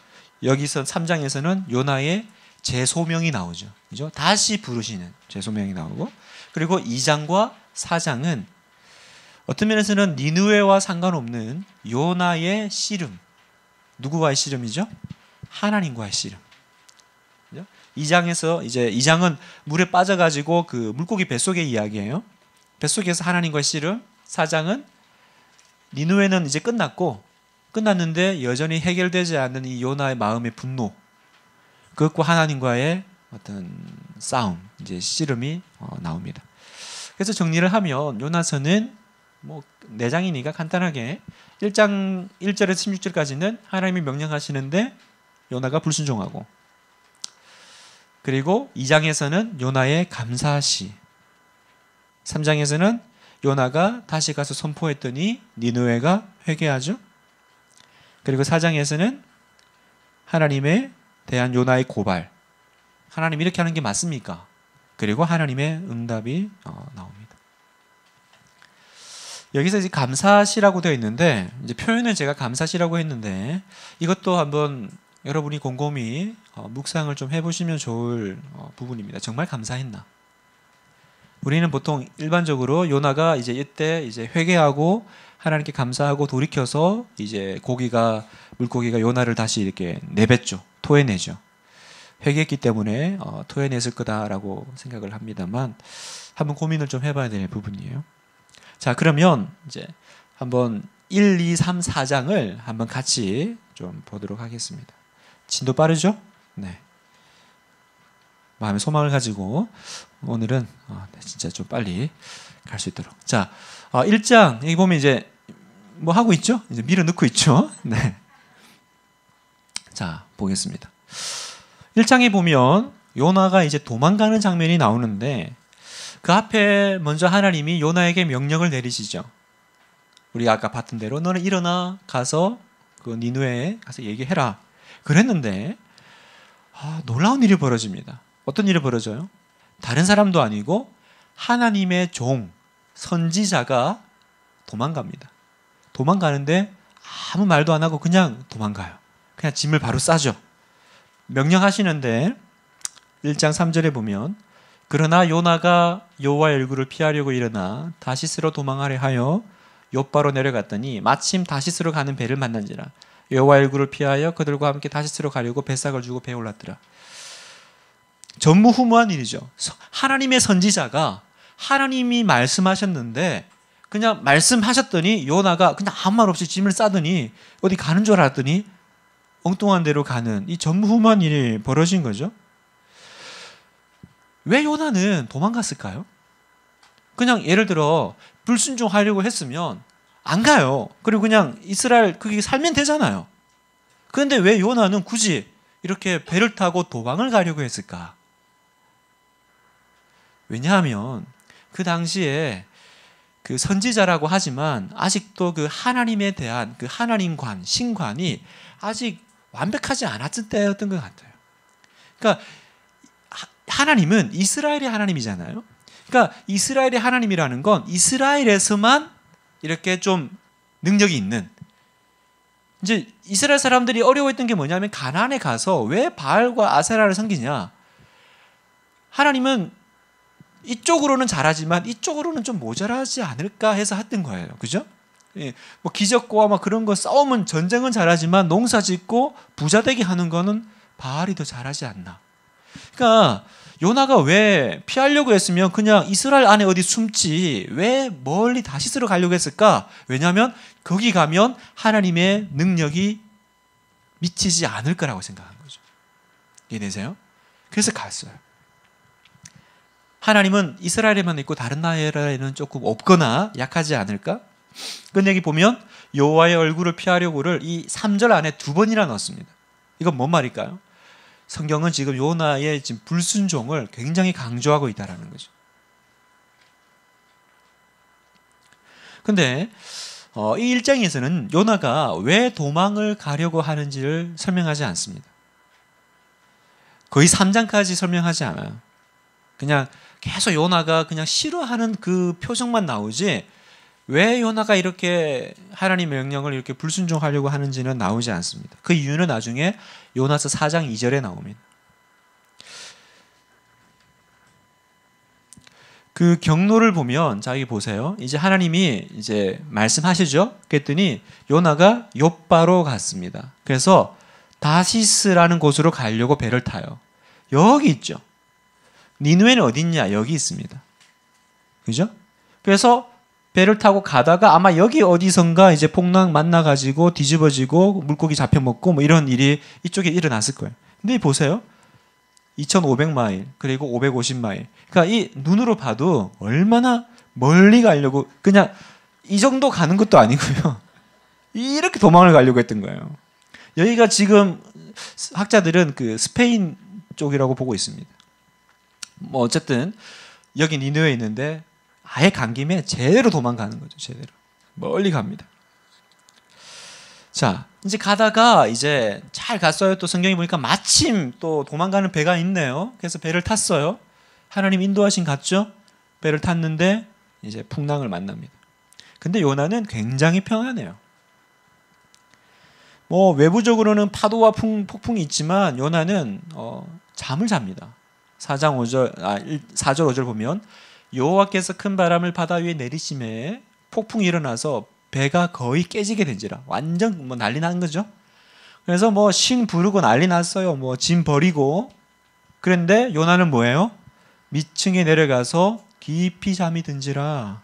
여기서 3장에서는 요나의 재소명이 나오죠. 그죠? 다시 부르시는 재소명이 나오고 그리고 2장과 4장은 어떤 면에서는 니누에와 상관없는 요나의 씨름. 누구와의 씨름이죠? 하나님과의 씨름. 그죠? 2장에서 이제 2장은 물에 빠져 가지고 그 물고기 뱃속의 이야기예요. 뱃속에서 하나님과의 씨름. 4장은 니누에는 이제 끝났고 끝났는데 여전히 해결되지 않는 이 요나의 마음의 분노 그것과 하나님과의 어떤 싸움 이제 씨름이 어, 나옵니다. 그래서 정리를 하면 요나서는 뭐 내장이니까 간단하게 1장 1절에서 16절까지는 하나님이 명령하시는데 요나가 불순종하고 그리고 2장에서는 요나의 감사시 3장에서는 요나가 다시 가서 선포했더니 니누에가 회개하죠. 그리고 사장에서는 하나님에 대한 요나의 고발. 하나님 이렇게 하는 게 맞습니까? 그리고 하나님의 응답이 어, 나옵니다. 여기서 이제 감사시라고 되어 있는데 이제 표현을 제가 감사시라고 했는데 이것도 한번 여러분이 곰곰이 어, 묵상을 좀 해보시면 좋을 어, 부분입니다. 정말 감사했나? 우리는 보통 일반적으로 요나가 이제 이때 이제 회개하고 하나님께 감사하고 돌이켜서 이제 고기가 물고기가 요나를 다시 이렇게 내뱉죠. 토해내죠. 회개했기 때문에 어, 토해냈을 거다라고 생각을 합니다만 한번 고민을 좀 해봐야 될 부분이에요. 자 그러면 이제 한번 1, 2, 3, 4장을 한번 같이 좀 보도록 하겠습니다. 진도 빠르죠? 네. 마음의 소망을 가지고 오늘은 아, 네, 진짜 좀 빨리 갈 수 있도록. 자, 1장 아, 여기 보면 이제 뭐 하고 있죠? 이제 밀어 넣고 있죠. 네. 자, 보겠습니다. 1장에 보면 요나가 이제 도망가는 장면이 나오는데 그 앞에 먼저 하나님이 요나에게 명령을 내리시죠. 우리 아까 봤던 대로 너는 일어나 가서 그 니누에 가서 얘기해라. 그랬는데 아, 놀라운 일이 벌어집니다. 어떤 일이 벌어져요? 다른 사람도 아니고 하나님의 종 선지자가 도망갑니다. 도망가는데 아무 말도 안 하고 그냥 도망가요. 그냥 짐을 바로 싸죠. 명령하시는데 1장 3절에 보면 그러나 요나가 여호와 일구를 피하려고 일어나 다시스로 도망하려 하여 요바로 내려갔더니 마침 다시스로 가는 배를 만난지라 여호와 일구를 피하여 그들과 함께 다시스로 가려고 배삭을 주고 배 올랐더라. 전무후무한 일이죠. 하나님의 선지자가 하나님이 말씀하셨는데 그냥 말씀하셨더니 요나가 그냥 아무 말 없이 짐을 싸더니 어디 가는 줄 알았더니 엉뚱한 데로 가는 이 전무후무한 일이 벌어진 거죠. 왜 요나는 도망갔을까요? 그냥 예를 들어 불순종하려고 했으면 안 가요. 그리고 그냥 이스라엘 거기 살면 되잖아요. 그런데 왜 요나는 굳이 이렇게 배를 타고 도망을 가려고 했을까? 왜냐하면 그 당시에 그 선지자라고 하지만 아직도 그 하나님에 대한 그 하나님관, 신관이 아직 완벽하지 않았을 때였던 것 같아요. 그러니까 하나님은 이스라엘의 하나님이잖아요. 그러니까 이스라엘의 하나님이라는 건 이스라엘에서만 이렇게 좀 능력이 있는 이제 이스라엘 사람들이 어려워했던 게 뭐냐면 가나에 가서 왜 바알과 아세라를 섬기냐? 하나님은 이쪽으로는 잘하지만 이쪽으로는 좀 모자라지 않을까 해서 했던 거예요. 그죠? 예, 뭐 기적과 막 그런 거 싸움은 전쟁은 잘하지만 농사 짓고 부자 되게 하는 거는 바알이 더 잘하지 않나. 그러니까 요나가 왜 피하려고 했으면 그냥 이스라엘 안에 어디 숨지 왜 멀리 다시스로 가려고 했을까? 왜냐하면 거기 가면 하나님의 능력이 미치지 않을 거라고 생각한 거죠. 이해되세요? 그래서 갔어요. 하나님은 이스라엘에만 있고 다른 나라에는 조금 없거나 약하지 않을까? 근데 기 보면 여호와의 얼굴을 피하려고를 이 3절 안에 두 번이나 넣었습니다. 이건 뭔 말일까요? 성경은 지금 요나의 지금 불순종을 굉장히 강조하고 있다라는 거죠. 근데 어, 이 일장에서는 요나가 왜 도망을 가려고 하는지를 설명하지 않습니다. 거의 3장까지 설명하지 않아요. 그냥 계속 요나가 그냥 싫어하는 그 표정만 나오지 왜 요나가 이렇게 하나님의 명령을 이렇게 불순종하려고 하는지는 나오지 않습니다. 그 이유는 나중에 요나서 4장 2절에 나옵니다. 그 경로를 보면 자기 보세요. 이제 하나님이 이제 말씀하시죠. 그랬더니 요나가 요바로 갔습니다. 그래서 다시스라는 곳으로 가려고 배를 타요. 여기 있죠. 니누에는 어디 있냐? 여기 있습니다. 그죠? 그래서 배를 타고 가다가 아마 여기 어디선가 이제 폭락 만나가지고 뒤집어지고 물고기 잡혀먹고 뭐 이런 일이 이쪽에 일어났을 거예요. 근데 보세요. 2,500마일, 그리고 550마일. 그니까이 눈으로 봐도 얼마나 멀리 가려고, 그냥 이 정도 가는 것도 아니고요. 이렇게 도망을 가려고 했던 거예요. 여기가 지금 학자들은 그 스페인 쪽이라고 보고 있습니다. 뭐 어쨌든 여기 니누에 있는데 아예 간 김에 제대로 도망가는 거죠. 제대로 멀리 갑니다. 자 이제 가다가 이제 잘 갔어요. 또성경이 보니까 마침 또 도망가는 배가 있네요. 그래서 배를 탔어요. 하나님 인도하신 갔죠 배를 탔는데 이제 풍랑을 만납니다. 근데 요나는 굉장히 평안해요. 뭐 외부적으로는 파도와 풍, 폭풍이 있지만 요나는 어, 잠을 잡니다. 4장 5절 아 4절 5절 보면 여호와께서 큰 바람을 바다 위에 내리심에 폭풍이 일어나서 배가 거의 깨지게 된지라 완전 뭐 난리 난 거죠. 그래서 뭐신 부르고 난리 났어요. 뭐 짐 버리고 그런데 요나는 뭐예요? 밑층에 내려가서 깊이 잠이 든지라.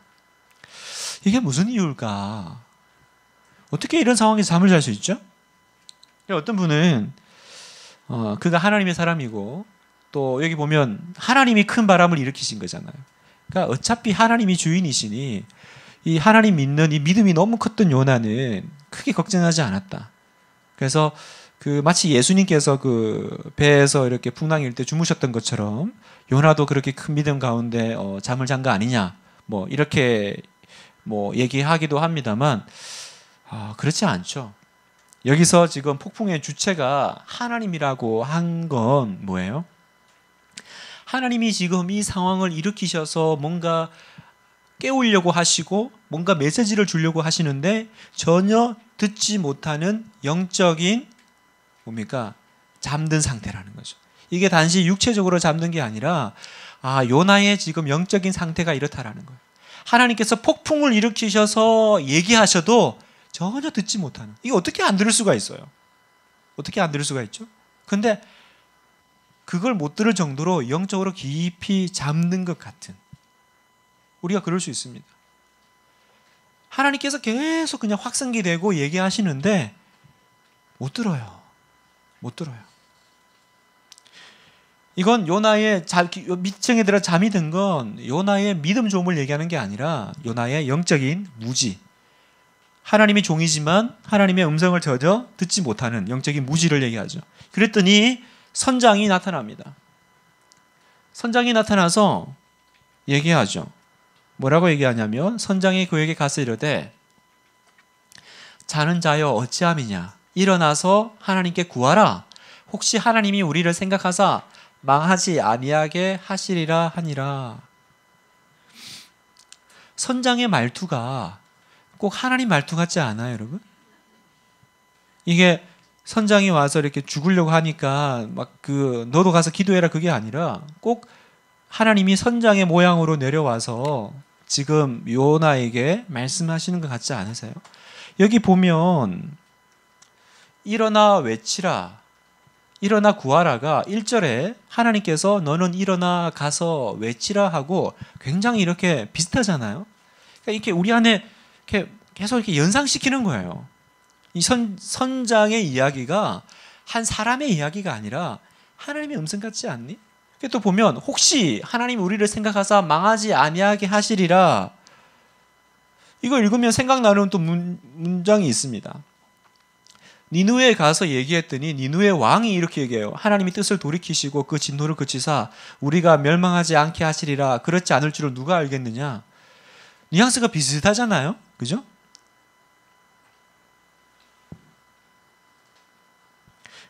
이게 무슨 이유일까? 어떻게 이런 상황에서 잠을 잘 수 있죠? 어떤 분은 어, 그가 하나님의 사람이고 또 여기 보면 하나님이 큰 바람을 일으키신 거잖아요. 그러니까 어차피 하나님이 주인이시니 이 하나님 믿는 이 믿음이 너무 컸던 요나는 크게 걱정하지 않았다. 그래서 그 마치 예수님께서 그 배에서 이렇게 풍랑일 때 주무셨던 것처럼 요나도 그렇게 큰 믿음 가운데 어 잠을 잔 거 아니냐 뭐 이렇게 뭐 얘기하기도 합니다만 아 그렇지 않죠. 여기서 지금 폭풍의 주체가 하나님이라고 한 건 뭐예요? 하나님이 지금 이 상황을 일으키셔서 뭔가 깨우려고 하시고 뭔가 메시지를 주려고 하시는데 전혀 듣지 못하는 영적인 뭡니까? 잠든 상태라는 거죠. 이게 단지 육체적으로 잠든 게 아니라 아, 요나의 지금 영적인 상태가 이렇다라는 거예요. 하나님께서 폭풍을 일으키셔서 얘기하셔도 전혀 듣지 못하는. 이게 어떻게 안 들을 수가 있어요? 어떻게 안 들을 수가 있죠? 근데 그걸 못 들을 정도로 영적으로 깊이 잡는 것 같은 우리가 그럴 수 있습니다. 하나님께서 계속 그냥 확성기 되고 얘기하시는데 못 들어요. 못 들어요. 이건 요나의 자, 밑층에 들어 잠이 든 건 요나의 믿음 좋음을 얘기하는 게 아니라 요나의 영적인 무지. 하나님이 종이지만 하나님의 음성을 젖어 듣지 못하는 영적인 무지를 얘기하죠. 그랬더니 선장이 나타납니다. 선장이 나타나서 얘기하죠. 뭐라고 얘기하냐면 선장이 그에게 가서 이르되 자는 자여 어찌함이냐 일어나서 하나님께 구하라 혹시 하나님이 우리를 생각하사 망하지 아니하게 하시리라 하니라 선장의 말투가 꼭 하나님 말투 같지 않아요 여러분? 이게 선장이 와서 이렇게 죽으려고 하니까 막 그 너도 가서 기도해라 그게 아니라 꼭 하나님이 선장의 모양으로 내려와서 지금 요나에게 말씀하시는 것 같지 않으세요? 여기 보면 일어나 외치라 일어나 구하라가 1절에 하나님께서 너는 일어나 가서 외치라 하고 굉장히 이렇게 비슷하잖아요. 그러니까 이렇게 우리 안에 이렇게 계속 이렇게 연상시키는 거예요. 이 선, 선장의 이야기가 한 사람의 이야기가 아니라 하나님의 음성 같지 않니? 또 보면 혹시 하나님 우리를 생각하사 망하지 아니하게 하시리라. 이거 읽으면 생각나는 또 문, 문장이 있습니다. 니누에 가서 얘기했더니 니누의 왕이 이렇게 얘기해요. 하나님이 뜻을 돌이키시고 그 진노를 그치사 우리가 멸망하지 않게 하시리라. 그렇지 않을 줄을 누가 알겠느냐. 뉘앙스가 비슷하잖아요. 그죠?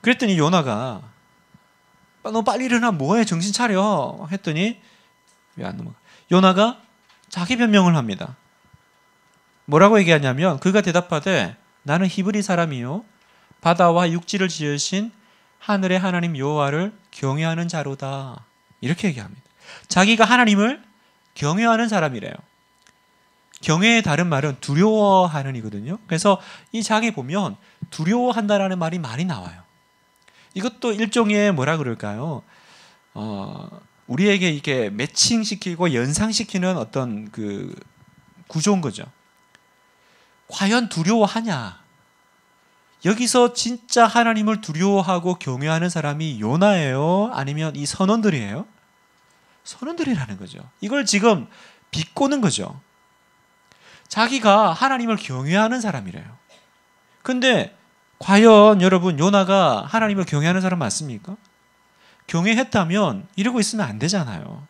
그랬더니 요나가 아, 너 빨리 일어나 뭐해 정신 차려 했더니 왜 안 넘어가? 뭐. 요나가 자기 변명을 합니다. 뭐라고 얘기하냐면 그가 대답하되 나는 히브리 사람이요 바다와 육지를 지으신 하늘의 하나님 요하를 경외하는 자로다 이렇게 얘기합니다. 자기가 하나님을 경외하는 사람이래요. 경외의 다른 말은 두려워하는이거든요. 그래서 이 장에 보면 두려워한다라는 말이 많이 나와요. 이것도 일종의 뭐라 그럴까요? 어, 우리에게 이게 매칭시키고 연상시키는 어떤 그 구조인 거죠. 과연 두려워하냐? 여기서 진짜 하나님을 두려워하고 경외하는 사람이 요나예요? 아니면 이 선원들이에요? 선원들이라는 거죠. 이걸 지금 비꼬는 거죠. 자기가 하나님을 경외하는 사람이래요. 근데 과연 여러분 요나가 하나님을 경외하는 사람 맞습니까? 경외했다면 이러고 있으면 안 되잖아요.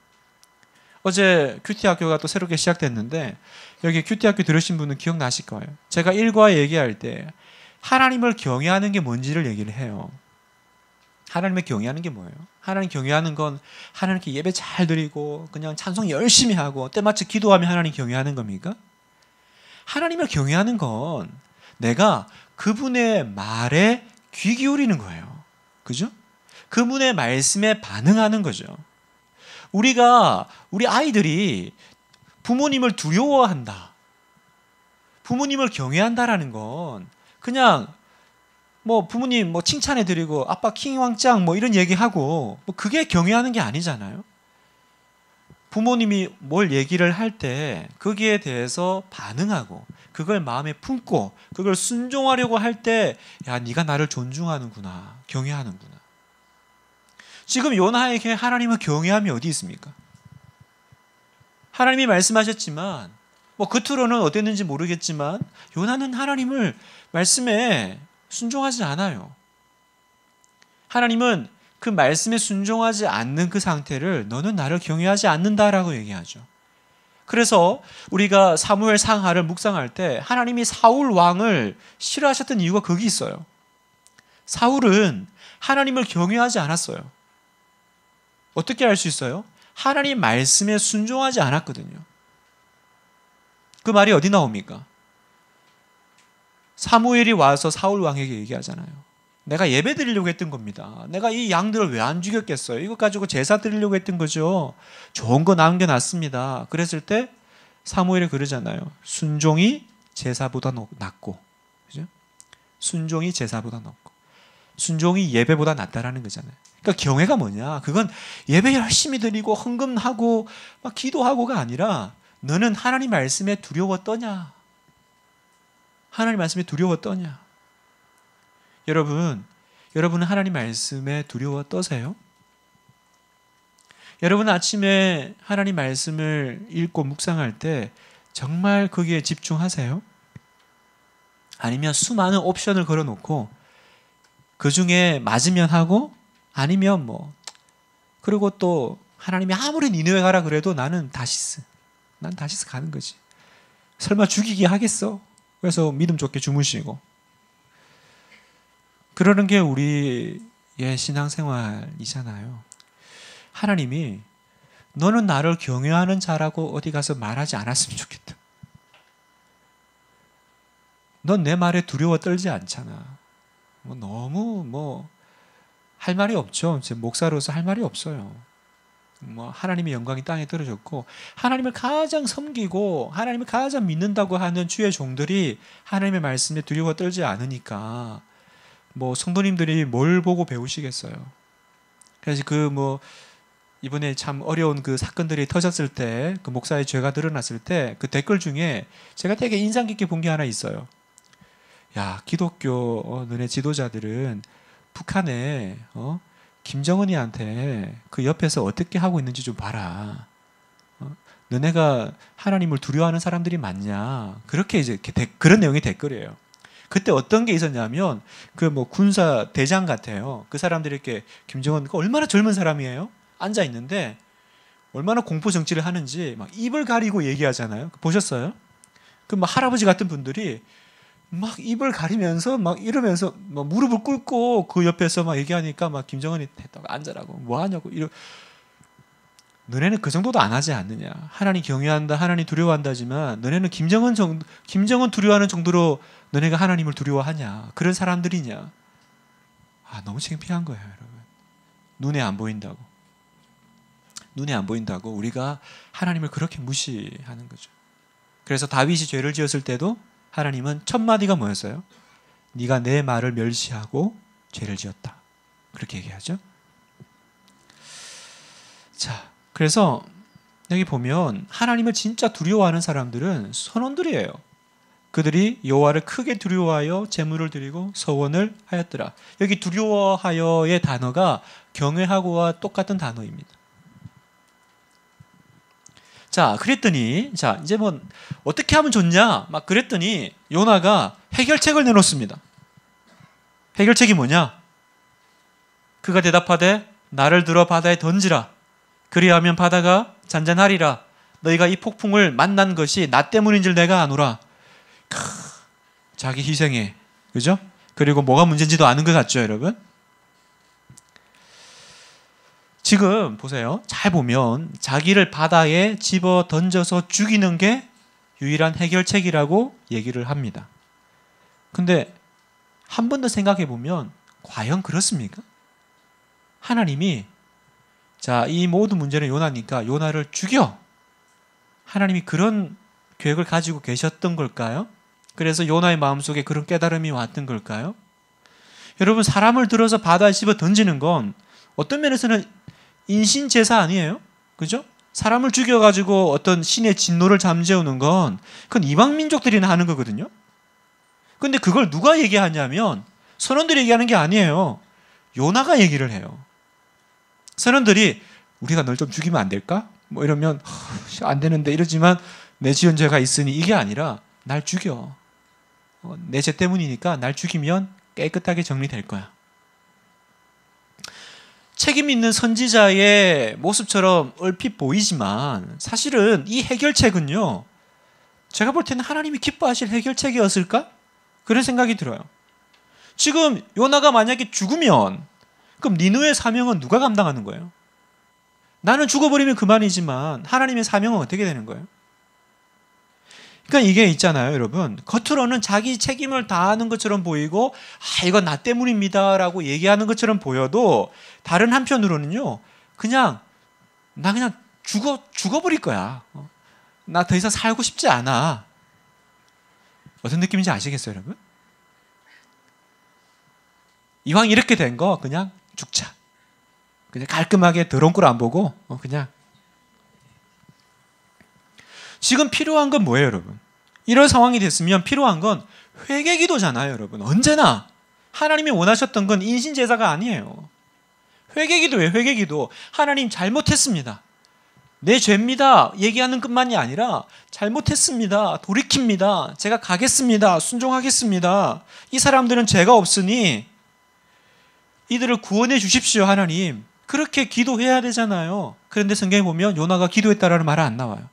어제 큐티 학교가 또 새롭게 시작됐는데 여기 큐티 학교 들으신 분은 기억나실 거예요. 제가 일과 얘기할 때 하나님을 경외하는 게 뭔지를 얘기를 해요. 하나님을 경외하는 게 뭐예요? 하나님 경외하는 건 하나님께 예배 잘 드리고 그냥 찬송 열심히 하고 때마치 기도하며 하나님 경외하는 겁니까? 하나님을 경외하는 건 내가 그분의 말에 귀 기울이는 거예요. 그죠? 그분의 말씀에 반응하는 거죠. 우리가 우리 아이들이 부모님을 두려워한다. 부모님을 경외한다라는 건 그냥 뭐 부모님 뭐 칭찬해 드리고 아빠 킹 왕짱 뭐 이런 얘기하고 뭐 그게 경외하는 게 아니잖아요. 부모님이 뭘 얘기를 할 때 거기에 대해서 반응하고 그걸 마음에 품고 그걸 순종하려고 할때 야, 네가 나를 존중하는구나. 경외하는구나. 지금 요나에게 하나님을 경외함이 어디 있습니까? 하나님이 말씀하셨지만 뭐 겉으로는 그 어땠는지 모르겠지만 요나는 하나님을 말씀에 순종하지 않아요. 하나님은 그 말씀에 순종하지 않는 그 상태를 너는 나를 경외하지 않는다라고 얘기하죠. 그래서 우리가 사무엘 상하를 묵상할 때 하나님이 사울 왕을 싫어하셨던 이유가 거기 있어요. 사울은 하나님을 경외하지 않았어요. 어떻게 알 수 있어요? 하나님 말씀에 순종하지 않았거든요. 그 말이 어디 나옵니까? 사무엘이 와서 사울 왕에게 얘기하잖아요. 내가 예배 드리려고 했던 겁니다. 내가 이 양들을 왜 안 죽였겠어요? 이것 가지고 제사 드리려고 했던 거죠. 좋은 거 남겨놨습니다. 그랬을 때 사무엘이 그러잖아요. 순종이 제사보다 낫고, 그죠? 순종이 제사보다 낫고, 순종이 예배보다 낫다라는 거잖아요. 그러니까 경외가 뭐냐? 그건 예배 열심히 드리고 헌금하고 막 기도하고가 아니라 너는 하나님 말씀에 두려웠더냐 하나님 말씀에 두려웠더냐 여러분, 여러분은 하나님 말씀에 두려워 떠세요? 여러분 아침에 하나님 말씀을 읽고 묵상할 때 정말 거기에 집중하세요? 아니면 수많은 옵션을 걸어놓고 그 중에 맞으면 하고 아니면 뭐 그리고 또 하나님이 아무리 니누 가라 그래도 나는 다시스 난 다시스 가는 거지 설마 죽이기 하겠어? 그래서 믿음 좋게 주무시고 그러는 게 우리의 신앙생활이잖아요. 하나님이 너는 나를 경외하는 자라고 어디 가서 말하지 않았으면 좋겠다. 넌 내 말에 두려워 떨지 않잖아. 뭐 너무 뭐 할 말이 없죠. 제 목사로서 할 말이 없어요. 뭐 하나님의 영광이 땅에 떨어졌고 하나님을 가장 섬기고 하나님을 가장 믿는다고 하는 주의 종들이 하나님의 말씀에 두려워 떨지 않으니까 뭐 성도님들이 뭘 보고 배우시겠어요. 그래서 그 뭐 이번에 참 어려운 그 사건들이 터졌을 때 그 목사의 죄가 드러났을 때 그 댓글 중에 제가 되게 인상 깊게 본 게 하나 있어요. 야 기독교 어, 눈의 지도자들은 북한에 어? 김정은이한테 그 옆에서 어떻게 하고 있는지 좀 봐라. 어? 너네가 하나님을 두려워하는 사람들이 맞냐? 그렇게 이제 그런 내용의 댓글이에요. 그때 어떤 게 있었냐면 그 뭐 군사 대장 같아요. 그 사람들이 이렇게 김정은 그 얼마나 젊은 사람이에요. 앉아 있는데 얼마나 공포 정치를 하는지 막 입을 가리고 얘기하잖아요. 그 보셨어요? 그 뭐 할아버지 같은 분들이 막 입을 가리면서 막 이러면서 막 무릎을 꿇고 그 옆에서 막 얘기하니까 막 김정은이 됐다고앉으라고뭐 하냐고 이러 너네는 그 정도도 안 하지 않느냐. 하나님 경외한다, 하나님 두려워한다지만 너네는 김정은 정, 김정은 두려워하는 정도로 너네가 하나님을 두려워하냐. 그런 사람들이냐. 아, 너무 창피한 거예요, 여러분. 눈에 안 보인다고. 눈에 안 보인다고 우리가 하나님을 그렇게 무시하는 거죠. 그래서 다윗이 죄를 지었을 때도 하나님은 첫 마디가 뭐였어요? 네가 내 말을 멸시하고 죄를 지었다. 그렇게 얘기하죠. 자, 그래서 여기 보면 하나님을 진짜 두려워하는 사람들은 선원들이에요. 그들이 여호와를 크게 두려워하여 제물을 드리고 서원을 하였더라. 여기 두려워하여의 단어가 경외하고와 똑같은 단어입니다. 자, 그랬더니 자, 이제 뭐 어떻게 하면 좋냐? 막 그랬더니 요나가 해결책을 내놓습니다. 해결책이 뭐냐? 그가 대답하되 나를 들어 바다에 던지라. 그리하면 바다가 잔잔하리라. 너희가 이 폭풍을 만난 것이 나 때문인 줄 내가 아노라. 크, 자기 희생해 그죠? 그리고 뭐가 문제인지도 아는 것 같죠, 여러분? 지금 보세요. 잘 보면 자기를 바다에 집어 던져서 죽이는 게 유일한 해결책이라고 얘기를 합니다. 근데 한 번 더 생각해 보면 과연 그렇습니까? 하나님이 자, 이 모든 문제는 요나니까 요나를 죽여! 하나님이 그런 계획을 가지고 계셨던 걸까요? 그래서 요나의 마음속에 그런 깨달음이 왔던 걸까요? 여러분, 사람을 들어서 바다에 씹어 던지는 건 어떤 면에서는 인신제사 아니에요? 그죠? 사람을 죽여가지고 어떤 신의 진노를 잠재우는 건 그건 이방민족들이나 하는 거거든요? 근데 그걸 누가 얘기하냐면 선원들이 얘기하는 게 아니에요. 요나가 얘기를 해요. 선원들이 우리가 널 좀 죽이면 안 될까? 뭐 이러면 안 되는데 이러지만 내지연 죄가 있으니 이게 아니라 날 죽여. 어, 내죄 때문이니까 날 죽이면 깨끗하게 정리될 거야. 책임 있는 선지자의 모습처럼 얼핏 보이지만 사실은 이 해결책은요. 제가 볼 때는 하나님이 기뻐하실 해결책이었을까? 그런 생각이 들어요. 지금 요나가 만약에 죽으면 그럼 니누의 사명은 누가 감당하는 거예요? 나는 죽어버리면 그만이지만 하나님의 사명은 어떻게 되는 거예요? 그러니까 이게 있잖아요, 여러분. 겉으로는 자기 책임을 다하는 것처럼 보이고, 아, 이건 나 때문입니다. 라고 얘기하는 것처럼 보여도, 다른 한편으로는요, 그냥, 나 그냥 죽어, 죽어버릴 거야. 어? 나더 이상 살고 싶지 않아. 어떤 느낌인지 아시겠어요, 여러분? 이왕 이렇게 된 거 그냥 죽자. 그냥 깔끔하게 더러운 걸안 보고 어, 그냥 지금 필요한 건 뭐예요, 여러분? 이런 상황이 됐으면 필요한 건 회개 기도잖아요, 여러분. 언제나 하나님이 원하셨던 건 인신 제사가 아니에요. 회개 기도예요, 회개 기도. 하나님 잘못했습니다. 내 죄입니다. 얘기하는 것만이 아니라 잘못했습니다. 돌이킵니다. 제가 가겠습니다. 순종하겠습니다. 이 사람들은 죄가 없으니 이들을 구원해 주십시오, 하나님. 그렇게 기도해야 되잖아요. 그런데 성경에 보면 요나가 기도했다라는 말은 안 나와요.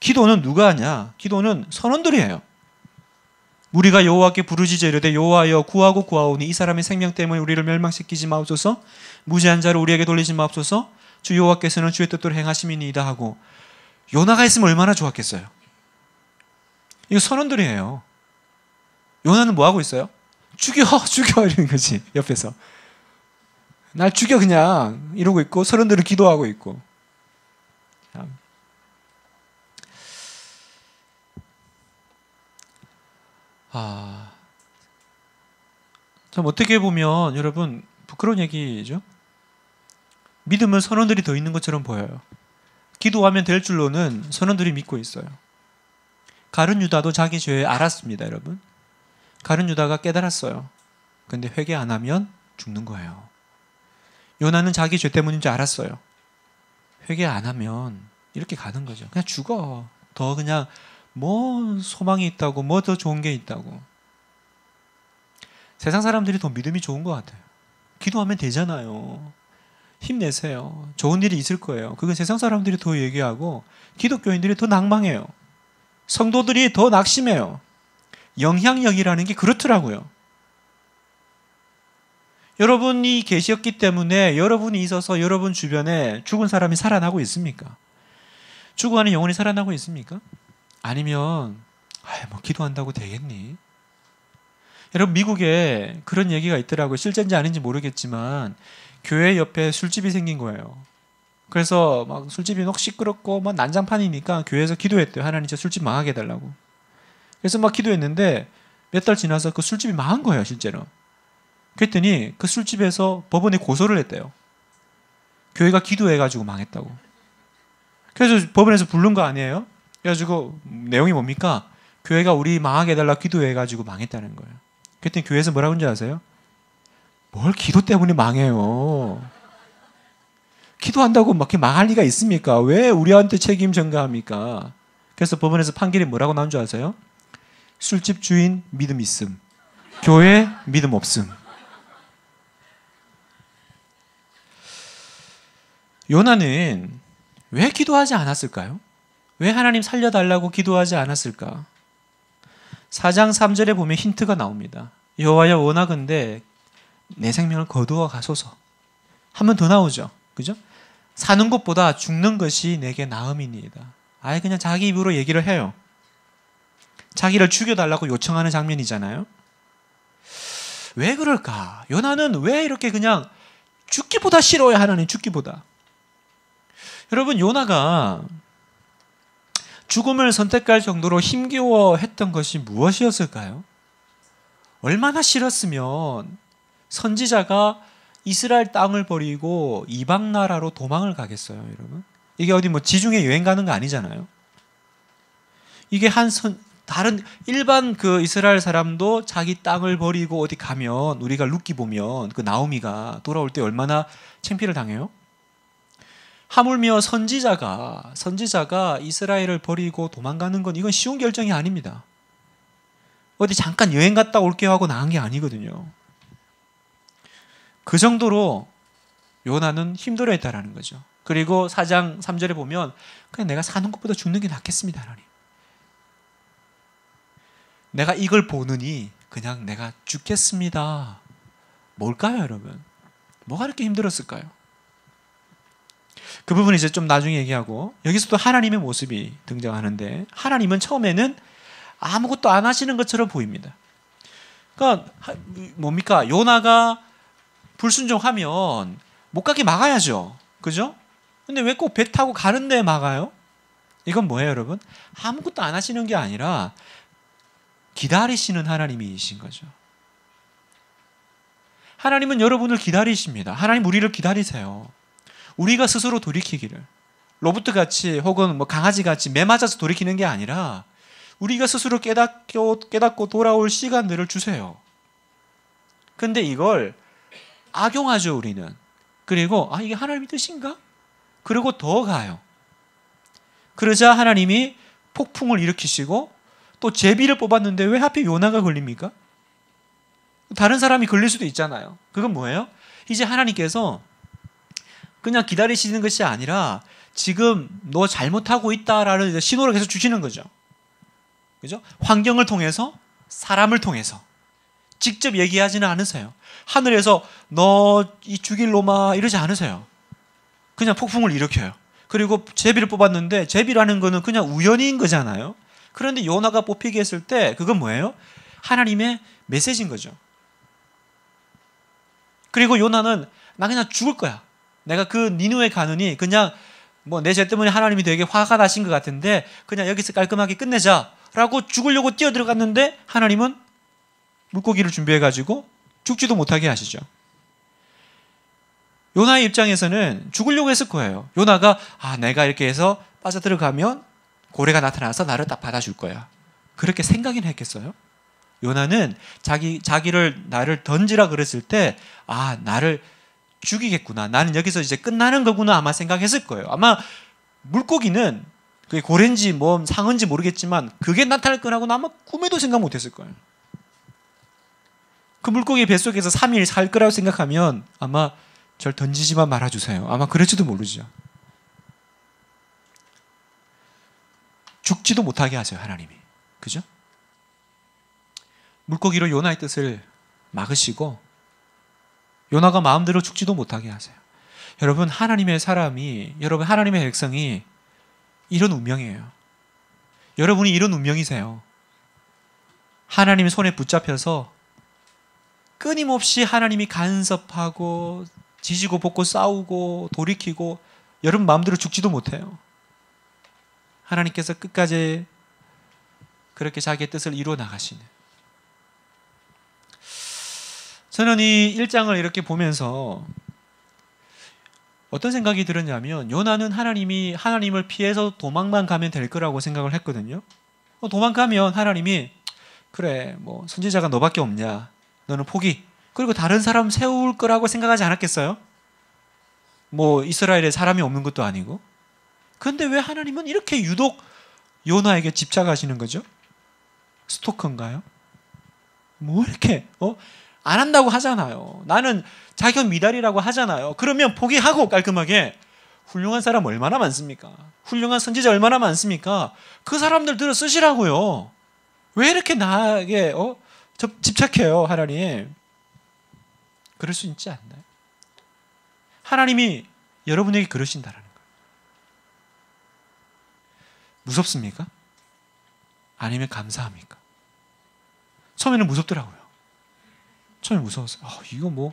기도는 누가 하냐? 기도는 선원들이 에요 우리가 여호와께 부르짖어 이르되 여호와여 구하고 구하오니 이 사람의 생명 때문에 우리를 멸망시키지 마옵소서 무죄한 자를 우리에게 돌리지 마옵소서 주 여호와께서는 주의 뜻대로 행하심이니이다 하고 요나가 있으면 얼마나 좋았겠어요. 이거 선원들이에요. 요나는 뭐 하고 있어요? 죽여 죽여 이러는 거지 옆에서 날 죽여 그냥 이러고 있고 서른들은 기도하고 있고 아, 참 어떻게 보면 여러분 부끄러운 얘기죠. 믿음은 선원들이 더 있는 것처럼 보여요. 기도하면 될 줄로는 선원들이 믿고 있어요. 가룟 유다도 자기 죄에 알았습니다, 여러분. 가룟 유다가 깨달았어요. 근데 회개 안 하면 죽는 거예요. 요나는 자기 죄 때문인 줄 알았어요. 회개 안 하면 이렇게 가는 거죠. 그냥 죽어. 더 그냥 뭐 소망이 있다고 뭐 더 좋은 게 있다고. 세상 사람들이 더 믿음이 좋은 것 같아요. 기도하면 되잖아요. 힘내세요. 좋은 일이 있을 거예요. 그건 세상 사람들이 더 얘기하고 기독교인들이 더 낭망해요. 성도들이 더 낙심해요. 영향력이라는 게 그렇더라고요. 여러분이 계셨기 때문에 여러분이 있어서 여러분 주변에 죽은 사람이 살아나고 있습니까? 죽어가는 영혼이 살아나고 있습니까? 아니면 아뭐 기도한다고 되겠니? 여러분 미국에 그런 얘기가 있더라고요. 실제인지 아닌지 모르겠지만 교회 옆에 술집이 생긴 거예요. 그래서 막 술집이 막 시끄럽고 막 난장판이니까 교회에서 기도했대요. 하나님 저 술집 망하게 해달라고. 그래서 막 기도했는데 몇 달 지나서 그 술집이 망한 거예요, 실제로. 그랬더니 그 술집에서 법원에 고소를 했대요. 교회가 기도해가지고 망했다고. 그래서 법원에서 부른 거 아니에요? 그래가지고 내용이 뭡니까? 교회가 우리 망하게 해달라 기도해가지고 망했다는 거예요. 그랬더니 교회에서 뭐라고 하는지 아세요? 뭘 기도 때문에 망해요. 기도한다고 막 이렇게 망할 리가 있습니까? 왜 우리한테 책임 전가합니까? 그래서 법원에서 판결이 뭐라고 나온 줄 아세요? 술집 주인 믿음 있음. 교회 믿음 없음. 요나는 왜 기도하지 않았을까요? 왜 하나님 살려달라고 기도하지 않았을까? 4장 3절에 보면 힌트가 나옵니다. 여호와여 원하건대 내 생명을 거두어 가소서. 한 번 더 나오죠. 그죠? 사는 것보다 죽는 것이 내게 나음이니이다. 아예 그냥 자기 입으로 얘기를 해요. 자기를 죽여달라고 요청하는 장면이잖아요. 왜 그럴까? 요나는 왜 이렇게 그냥 죽기보다 싫어해 하나님 죽기보다. 여러분 요나가 죽음을 선택할 정도로 힘겨워했던 것이 무엇이었을까요? 얼마나 싫었으면 선지자가 이스라엘 땅을 버리고 이방 나라로 도망을 가겠어요, 여러분. 이게 어디 뭐 지중해 여행 가는 거 아니잖아요. 이게 한 선, 다른 일반 그 이스라엘 사람도 자기 땅을 버리고 어디 가면 우리가 룩기 보면 그 나오미가 돌아올 때 얼마나 창피를 당해요? 하물며 선지자가 선지자가 이스라엘을 버리고 도망가는 건 이건 쉬운 결정이 아닙니다. 어디 잠깐 여행 갔다 올게 하고 나간 게 아니거든요. 그 정도로 요나는 힘들어했다라는 거죠. 그리고 4장 3절에 보면 그냥 내가 사는 것보다 죽는 게 낫겠습니다, 하나님. 내가 이걸 보느니 그냥 내가 죽겠습니다. 뭘까요, 여러분? 뭐가 이렇게 힘들었을까요? 그 부분 이제 좀 나중에 얘기하고 여기서도 하나님의 모습이 등장하는데 하나님은 처음에는 아무것도 안 하시는 것처럼 보입니다. 그러니까 뭡니까? 요나가 불순종하면 못 가게 막아야죠. 그죠? 근데 왜 꼭 배 타고 가는데 막아요? 이건 뭐예요, 여러분? 아무것도 안 하시는 게 아니라 기다리시는 하나님이신 거죠. 하나님은 여러분을 기다리십니다. 하나님 우리를 기다리세요. 우리가 스스로 돌이키기를 로봇 같이 혹은 뭐 강아지 같이 매 맞아서 돌이키는 게 아니라 우리가 스스로 깨닫고, 깨닫고 돌아올 시간들을 주세요. 근데 이걸 악용하죠, 우리는. 그리고, 아, 이게 하나님 뜻인가? 그리고 더 가요. 그러자 하나님이 폭풍을 일으키시고 또 제비를 뽑았는데 왜 하필 요나가 걸립니까? 다른 사람이 걸릴 수도 있잖아요. 그건 뭐예요? 이제 하나님께서 그냥 기다리시는 것이 아니라 지금 너 잘못하고 있다라는 신호를 계속 주시는 거죠. 그죠? 환경을 통해서 사람을 통해서 직접 얘기하지는 않으세요. 하늘에서 너 이 죽일 놈아 이러지 않으세요. 그냥 폭풍을 일으켜요. 그리고 제비를 뽑았는데 제비라는 거는 그냥 우연인 거잖아요. 그런데 요나가 뽑히게 했을 때 그건 뭐예요? 하나님의 메시지인 거죠. 그리고 요나는 나 그냥 죽을 거야. 내가 그 니누에 가느니 그냥 뭐 내 죄 때문에 하나님이 되게 화가 나신 것 같은데 그냥 여기서 깔끔하게 끝내자라고 죽으려고 뛰어 들어갔는데 하나님은 물고기를 준비해 가지고 죽지도 못하게 하시죠. 요나의 입장에서는 죽으려고 했을 거예요. 요나가 아 내가 이렇게 해서 빠져 들어가면 고래가 나타나서 나를 딱 받아줄 거야. 그렇게 생각이나 했겠어요? 요나는 자기 자기를 나를 던지라 그랬을 때아 나를 죽이겠구나. 나는 여기서 이제 끝나는 거구나 아마 생각했을 거예요. 아마 물고기는 그게 고래인지 뭐상어지 모르겠지만 그게 나타날 거라고는 아마 꿈에도 생각 못했을 거예요. 그 물고기 뱃속에서 3일 살 거라고 생각하면 아마 절 던지지만 말아주세요. 아마 그럴지도 모르죠. 죽지도 못하게 하세요, 하나님이. 그죠? 물고기로 요나의 뜻을 막으시고 요나가 마음대로 죽지도 못하게 하세요. 여러분, 하나님의 사람이, 여러분, 하나님의 백성이 이런 운명이에요. 여러분이 이런 운명이세요. 하나님 손에 붙잡혀서 끊임없이 하나님이 간섭하고 지지고 볶고 싸우고 돌이키고 여러분 마음대로 죽지도 못해요. 하나님께서 끝까지 그렇게 자기의 뜻을 이루어 나가시는 저는 이 1장을 이렇게 보면서 어떤 생각이 들었냐면 요나는 하나님이 하나님을 피해서 도망만 가면 될 거라고 생각을 했거든요. 어, 도망가면 하나님이 그래 뭐 선지자가 너밖에 없냐 너는 포기 그리고 다른 사람 세울 거라고 생각하지 않았겠어요? 뭐 이스라엘에 사람이 없는 것도 아니고 근데 왜 하나님은 이렇게 유독 요나에게 집착하시는 거죠? 스토커인가요? 뭐 이렇게 어? 안 한다고 하잖아요. 나는 자격 미달이라고 하잖아요. 그러면 포기하고 깔끔하게 훌륭한 사람 얼마나 많습니까? 훌륭한 선지자 얼마나 많습니까? 그 사람들 들어 쓰시라고요. 왜 이렇게 나에게 어? 집착해요, 하나님? 그럴 수 있지 않나요? 하나님이 여러분에게 그러신다라는 무섭습니까? 아니면 감사합니까? 처음에는 무섭더라고요. 처음에 무서웠어요. 어, 이거 뭐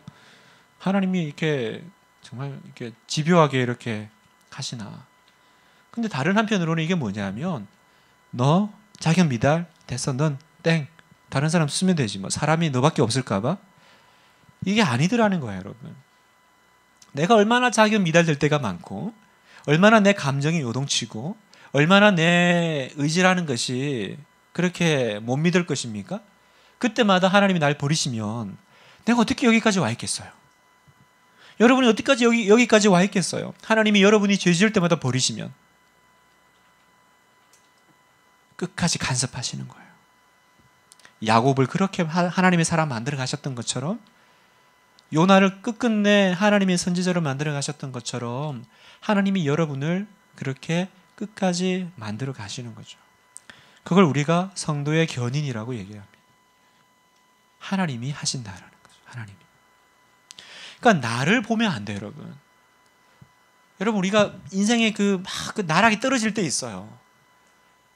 하나님이 이렇게 정말 이렇게 집요하게 이렇게 하시나. 근데 다른 한편으로는 이게 뭐냐면 너 자격 미달 됐어 넌 땡. 다른 사람 쓰면 되지 뭐 사람이 너밖에 없을까봐 이게 아니더라는 거예요 여러분. 내가 얼마나 자격 미달될 때가 많고 얼마나 내 감정이 요동치고 얼마나 내 의지라는 것이 그렇게 못 믿을 것입니까? 그때마다 하나님이 날 버리시면 내가 어떻게 여기까지 와 있겠어요? 여러분이 어디까지 여기, 여기까지 와 있겠어요? 하나님이 여러분이 죄 지을 때마다 버리시면 끝까지 간섭하시는 거예요. 야곱을 그렇게 하나님의 사람 만들어 가셨던 것처럼 요나를 끝끝내 하나님의 선지자로 만들어 가셨던 것처럼 하나님이 여러분을 그렇게 끝까지 만들어 가시는 거죠. 그걸 우리가 성도의 견인이라고 얘기합니다. 하나님이 하신다라는 거죠. 하나님이. 그러니까 나를 보면 안 돼요, 여러분. 여러분 우리가 인생에 그막그 그 나락이 떨어질 때 있어요.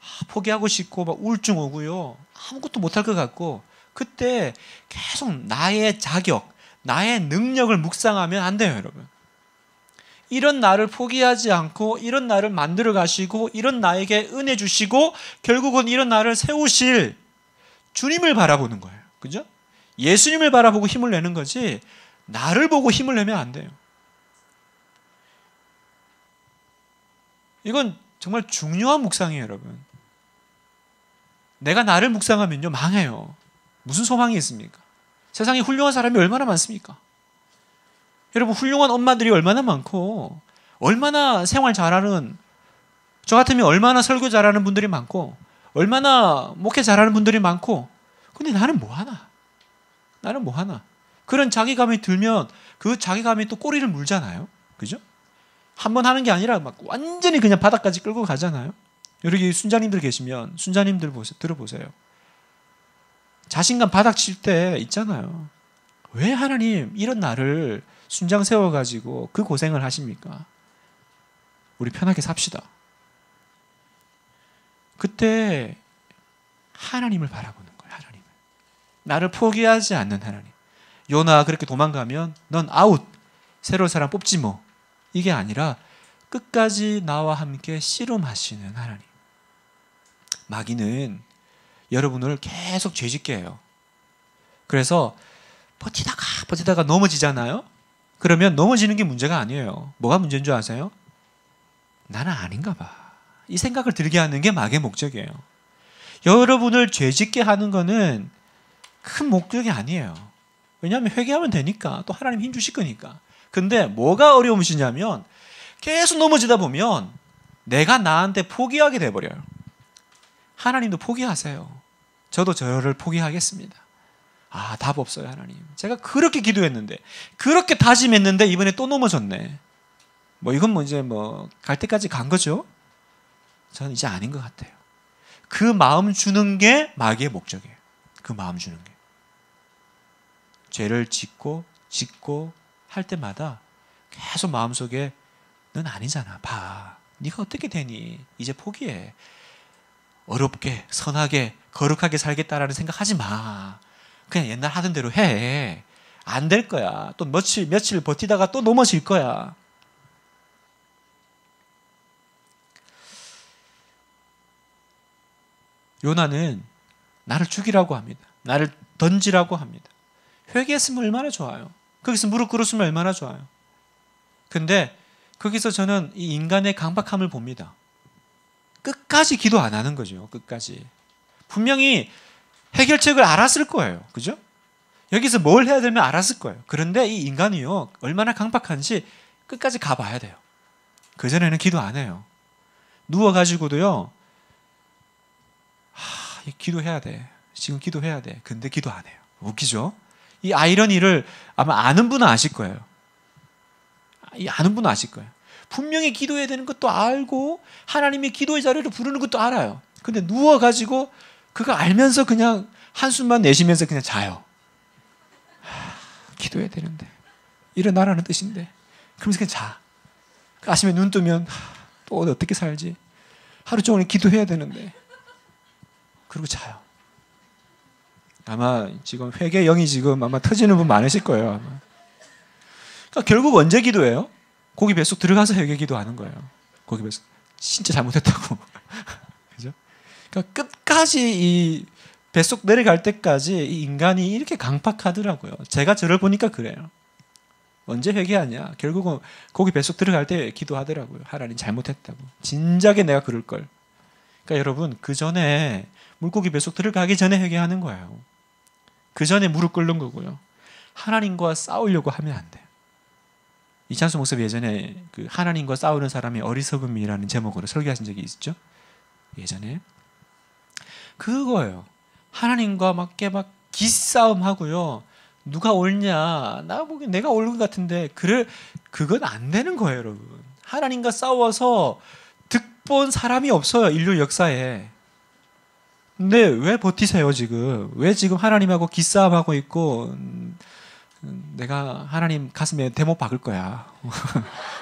아, 포기하고 싶고 막 우울증 오고요. 아무것도 못할 것 같고 그때 계속 나의 자격, 나의 능력을 묵상하면 안 돼요, 여러분. 이런 나를 포기하지 않고 이런 나를 만들어 가시고 이런 나에게 은혜 주시고 결국은 이런 나를 세우실 주님을 바라보는 거예요. 그죠? 예수님을 바라보고 힘을 내는 거지 나를 보고 힘을 내면 안 돼요. 이건 정말 중요한 묵상이에요, 여러분. 내가 나를 묵상하면요, 망해요. 무슨 소망이 있습니까? 세상에 훌륭한 사람이 얼마나 많습니까? 여러분 훌륭한 엄마들이 얼마나 많고 얼마나 생활 잘하는 저 같으면 얼마나 설교 잘하는 분들이 많고 얼마나 목회 잘하는 분들이 많고 근데 나는 뭐 하나? 나는 뭐 하나? 그런 자기감이 들면 그 자기감이 또 꼬리를 물잖아요. 그죠? 한 번 하는 게 아니라 막 완전히 그냥 바닥까지 끌고 가잖아요. 여기 순자님들 계시면 순자님들 보세요. 들어보세요. 자신감 바닥 칠 때 있잖아요. 왜 하나님 이런 나를 순장 세워가지고 그 고생을 하십니까? 우리 편하게 삽시다. 그때 하나님을 바라보는 거예요. 하나님을. 나를 포기하지 않는 하나님. 요나 그렇게 도망가면 넌 아웃. 새로운 사람 뽑지 뭐. 이게 아니라 끝까지 나와 함께 씨름하시는 하나님. 마귀는 여러분을 계속 죄짓게 해요. 그래서 버티다가 버티다가 넘어지잖아요. 그러면 넘어지는 게 문제가 아니에요. 뭐가 문제인 줄 아세요? 나는 아닌가 봐. 이 생각을 들게 하는 게 막의 목적이에요. 여러분을 죄짓게 하는 거는 큰 목적이 아니에요. 왜냐하면 회개하면 되니까 또 하나님 힘 주실 거니까. 근데 뭐가 어려움시냐면 계속 넘어지다 보면 내가 나한테 포기하게 돼버려요. 하나님도 포기하세요. 저도 저를 포기하겠습니다. 아, 답 없어요, 하나님. 제가 그렇게 기도했는데, 그렇게 다짐했는데, 이번에 또 넘어졌네. 뭐, 이건 뭐, 이제 뭐, 갈 때까지 간 거죠? 저는 이제 아닌 것 같아요. 그 마음 주는 게 마귀의 목적이에요. 그 마음 주는 게. 죄를 짓고, 짓고 할 때마다 계속 마음속에, 넌 아니잖아. 봐. 네가 어떻게 되니? 이제 포기해. 어렵게, 선하게, 거룩하게 살겠다라는 생각하지 마. 그냥 옛날 하던 대로 해. 안 될 거야. 또 며칠, 며칠 버티다가 또 넘어질 거야. 요나는 나를 죽이라고 합니다. 나를 던지라고 합니다. 회개했으면 얼마나 좋아요. 거기서 무릎 꿇었으면 얼마나 좋아요. 근데 거기서 저는 이 인간의 강박함을 봅니다. 끝까지 기도 안 하는 거죠. 끝까지. 분명히 해결책을 알았을 거예요. 그죠? 여기서 뭘 해야 되면 알았을 거예요. 그런데 이 인간이요, 얼마나 강박한지 끝까지 가봐야 돼요. 그전에는 기도 안 해요. 누워가지고도요, 하, 기도해야 돼. 지금 기도해야 돼. 근데 기도 안 해요. 웃기죠? 이 아이러니를 아마 아는 분은 아실 거예요. 이 아는 분은 아실 거예요. 분명히 기도해야 되는 것도 알고, 하나님이 기도의 자리를 부르는 것도 알아요. 근데 누워가지고 그거 알면서 그냥 한숨만 내쉬면서 그냥 자요. 하, 기도해야 되는데. 일어나라는 뜻인데. 그러면서 그냥 자. 그 아침에 눈 뜨면 하, 또 어떻게 살지? 하루 종일 기도해야 되는데. 그리고 자요. 아마 지금 회개 영이 지금 아마 터지는 분 많으실 거예요. 아마. 그러니까 결국 언제 기도해요? 고기 뱃속 들어가서 회개 기도하는 거예요. 고기 뱃속 진짜 잘못했다고. 그러니까 끝까지 이 뱃속 내려갈 때까지 이 인간이 이렇게 강팍하더라고요. 제가 저를 보니까 그래요. 언제 회개하냐? 결국은 거기 뱃속 들어갈 때 기도하더라고요. 하나님 잘못했다고. 진작에 내가 그럴 걸. 그러니까 여러분 그 전에 물고기 뱃속 들어가기 전에 회개하는 거예요. 그 전에 무릎 꿇는 거고요. 하나님과 싸우려고 하면 안 돼요. 이찬수 목사님 예전에 그 하나님과 싸우는 사람이 어리석음이라는 제목으로 설교하신 적이 있죠? 예전에 그거예요. 하나님과 막게 막 기싸움하고요. 누가 옳냐? 나 보기 내가 옳은 것 같은데 그를 그건 안 되는 거예요, 여러분. 하나님과 싸워서 득본 사람이 없어요, 인류 역사에. 근데 왜 버티세요, 지금? 왜 지금 하나님하고 기싸움하고 있고 음, 내가 하나님 가슴에 대못 박을 거야.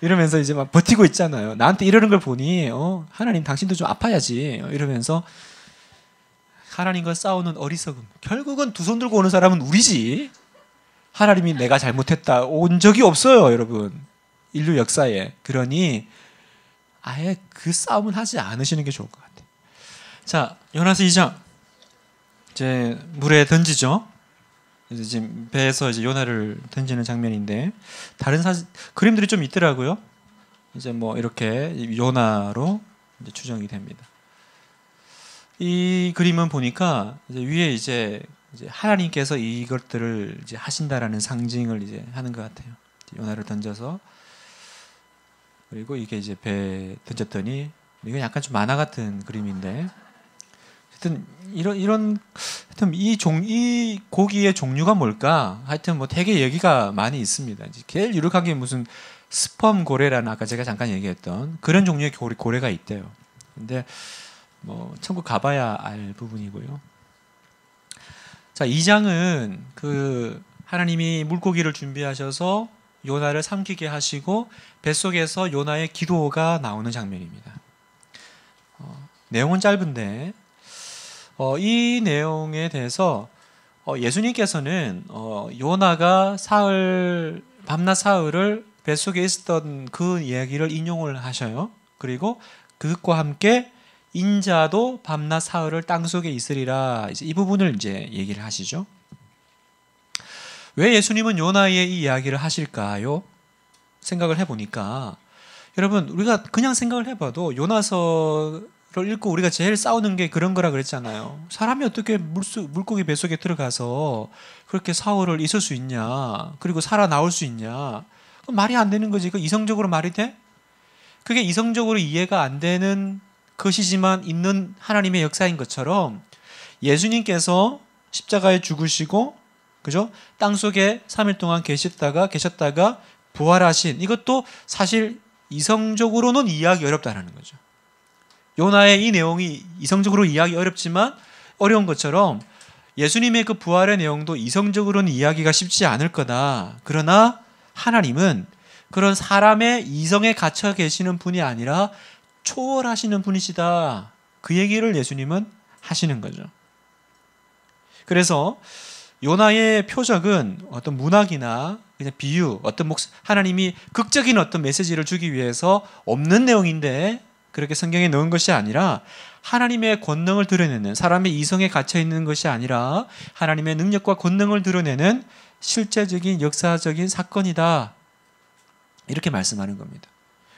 이러면서 이제 막 버티고 있잖아요. 나한테 이러는 걸 보니 어, 하나님 당신도 좀 아파야지 이러면서 하나님과 싸우는 어리석음. 결국은 두 손 들고 오는 사람은 우리지. 하나님이 내가 잘못했다 온 적이 없어요, 여러분. 인류 역사에. 그러니 아예 그 싸움은 하지 않으시는 게 좋을 것 같아요. 자, 요나스 2장. 이제 물에 던지죠. 이제 지금 배에서 이제 요나를 던지는 장면인데 다른 사진 그림들이 좀 있더라고요. 이제 뭐 이렇게 요나로 이제 추정이 됩니다. 이 그림은 보니까 이제 위에 이제, 이제 하나님께서 이것들을 이제 하신다라는 상징을 이제 하는 것 같아요. 요나를 던져서 그리고 이게 이제 배 던졌더니 이건 약간 좀 만화 같은 그림인데 하여튼 이런 이런 하여튼 이 종 이 고기의 종류가 뭘까? 하여튼 뭐 되게 얘기가 많이 있습니다. 이제 제일 유력하게 무슨 스펌 고래라는 아까 제가 잠깐 얘기했던 그런 종류의 고래, 고래가 있대요. 근데 뭐 천국 가봐야 알 부분이고요. 자, 2장은 그 하나님이 물고기를 준비하셔서 요나를 삼키게 하시고 뱃속에서 요나의 기도가 나오는 장면입니다. 어, 내용은 짧은데 어, 이 내용에 대해서 어, 예수님께서는 어, 요나가 사흘 밤낮 사흘을 뱃속에 있었던 그 이야기를 인용을 하셔요. 그리고 그것과 함께 인자도 밤낮 사흘을 땅 속에 있으리라 이제 이 부분을 이제 얘기를 하시죠. 왜 예수님은 요나의 이 이야기를 하실까요? 생각을 해보니까 여러분 우리가 그냥 생각을 해봐도 요나서 그걸 읽고 우리가 제일 싸우는 게 그런 거라 그랬잖아요. 사람이 어떻게 물수, 물고기 뱃속에 들어가서 그렇게 사월을 있을 수 있냐? 그리고 살아 나올 수 있냐? 그 말이 안 되는 거지. 그 이성적으로 말이 돼? 그게 이성적으로 이해가 안 되는 것이지만 있는 하나님의 역사인 것처럼 예수님께서 십자가에 죽으시고 그죠? 땅 속에 3일 동안 계셨다가 계셨다가 부활하신 이것도 사실 이성적으로는 이해하기 어렵다는 거죠. 요나의 이 내용이 이성적으로 이해하기 어렵지만 어려운 것처럼 예수님의 그 부활의 내용도 이성적으로는 이해하기가 쉽지 않을 거다. 그러나 하나님은 그런 사람의 이성에 갇혀 계시는 분이 아니라 초월하시는 분이시다. 그 얘기를 예수님은 하시는 거죠. 그래서 요나의 표적은 어떤 문학이나 그냥 비유, 어떤 목 하나님이 극적인 어떤 메시지를 주기 위해서 없는 내용인데 그렇게 성경에 넣은 것이 아니라 하나님의 권능을 드러내는 사람의 이성에 갇혀 있는 것이 아니라 하나님의 능력과 권능을 드러내는 실제적인 역사적인 사건이다. 이렇게 말씀하는 겁니다.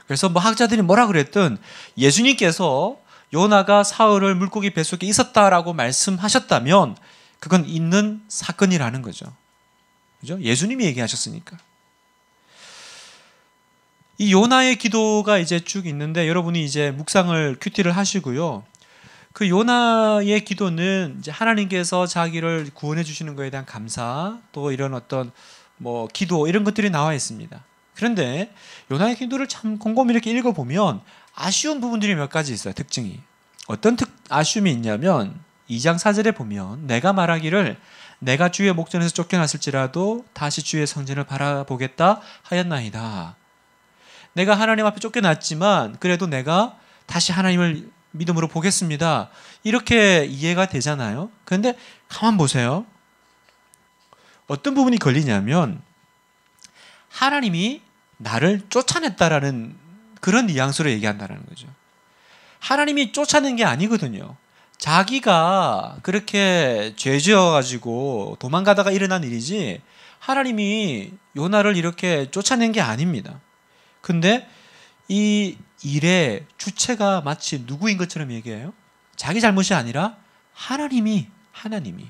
그래서 뭐 학자들이 뭐라 그랬든 예수님께서 요나가 사흘을 물고기 뱃속에 있었다라고 말씀하셨다면 그건 있는 사건이라는 거죠. 그죠? 예수님이 얘기하셨으니까. 이 요나의 기도가 이제 쭉 있는데 여러분이 이제 묵상을 큐티를 하시고요. 그 요나의 기도는 이제 하나님께서 자기를 구원해 주시는 것에 대한 감사 또 이런 어떤 뭐 기도 이런 것들이 나와 있습니다. 그런데 요나의 기도를 참 곰곰이 이렇게 읽어 보면 아쉬운 부분들이 몇 가지 있어요. 특징이 어떤 특, 아쉬움이 있냐면 2장 4절에 보면 내가 말하기를 내가 주의 목전에서 쫓겨났을지라도 다시 주의 성전을 바라보겠다 하였나이다. 내가 하나님 앞에 쫓겨났지만 그래도 내가 다시 하나님을 믿음으로 보겠습니다. 이렇게 이해가 되잖아요. 그런데 가만 보세요. 어떤 부분이 걸리냐면 하나님이 나를 쫓아냈다라는 그런 뉘앙스로 얘기한다는 거죠. 하나님이 쫓아낸 게 아니거든요. 자기가 그렇게 죄 지어가지고 도망가다가 일어난 일이지 하나님이 요나를 이렇게 쫓아낸 게 아닙니다. 근데 이 일의 주체가 마치 누구인 것처럼 얘기해요. 자기 잘못이 아니라 하나님이 하나님이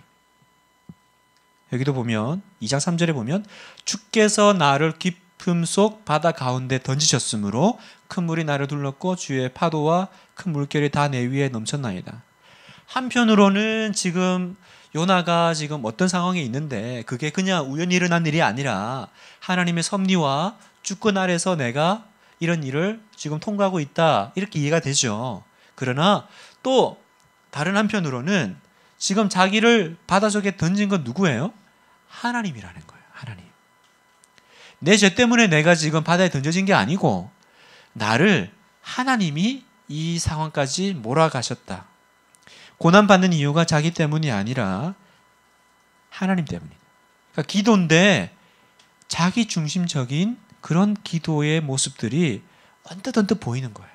여기도 보면 2장 3절에 보면 주께서 나를 깊음 속 바다 가운데 던지셨으므로 큰 물이 나를 둘렀고 주의 파도와 큰 물결이 다 내 위에 넘쳤나이다. 한편으로는 지금 요나가 지금 어떤 상황에 있는데 그게 그냥 우연히 일어난 일이 아니라 하나님의 섭리와 주권 아래서 내가 이런 일을 지금 통과하고 있다. 이렇게 이해가 되죠. 그러나 또 다른 한편으로는 지금 자기를 바다 속에 던진 건 누구예요? 하나님이라는 거예요. 하나님. 내 죄 때문에 내가 지금 바다에 던져진 게 아니고 나를 하나님이 이 상황까지 몰아가셨다. 고난받는 이유가 자기 때문이 아니라 하나님 때문이다. 그러니까 기도인데 자기 중심적인 그런 기도의 모습들이 언뜻 언뜻 보이는 거예요.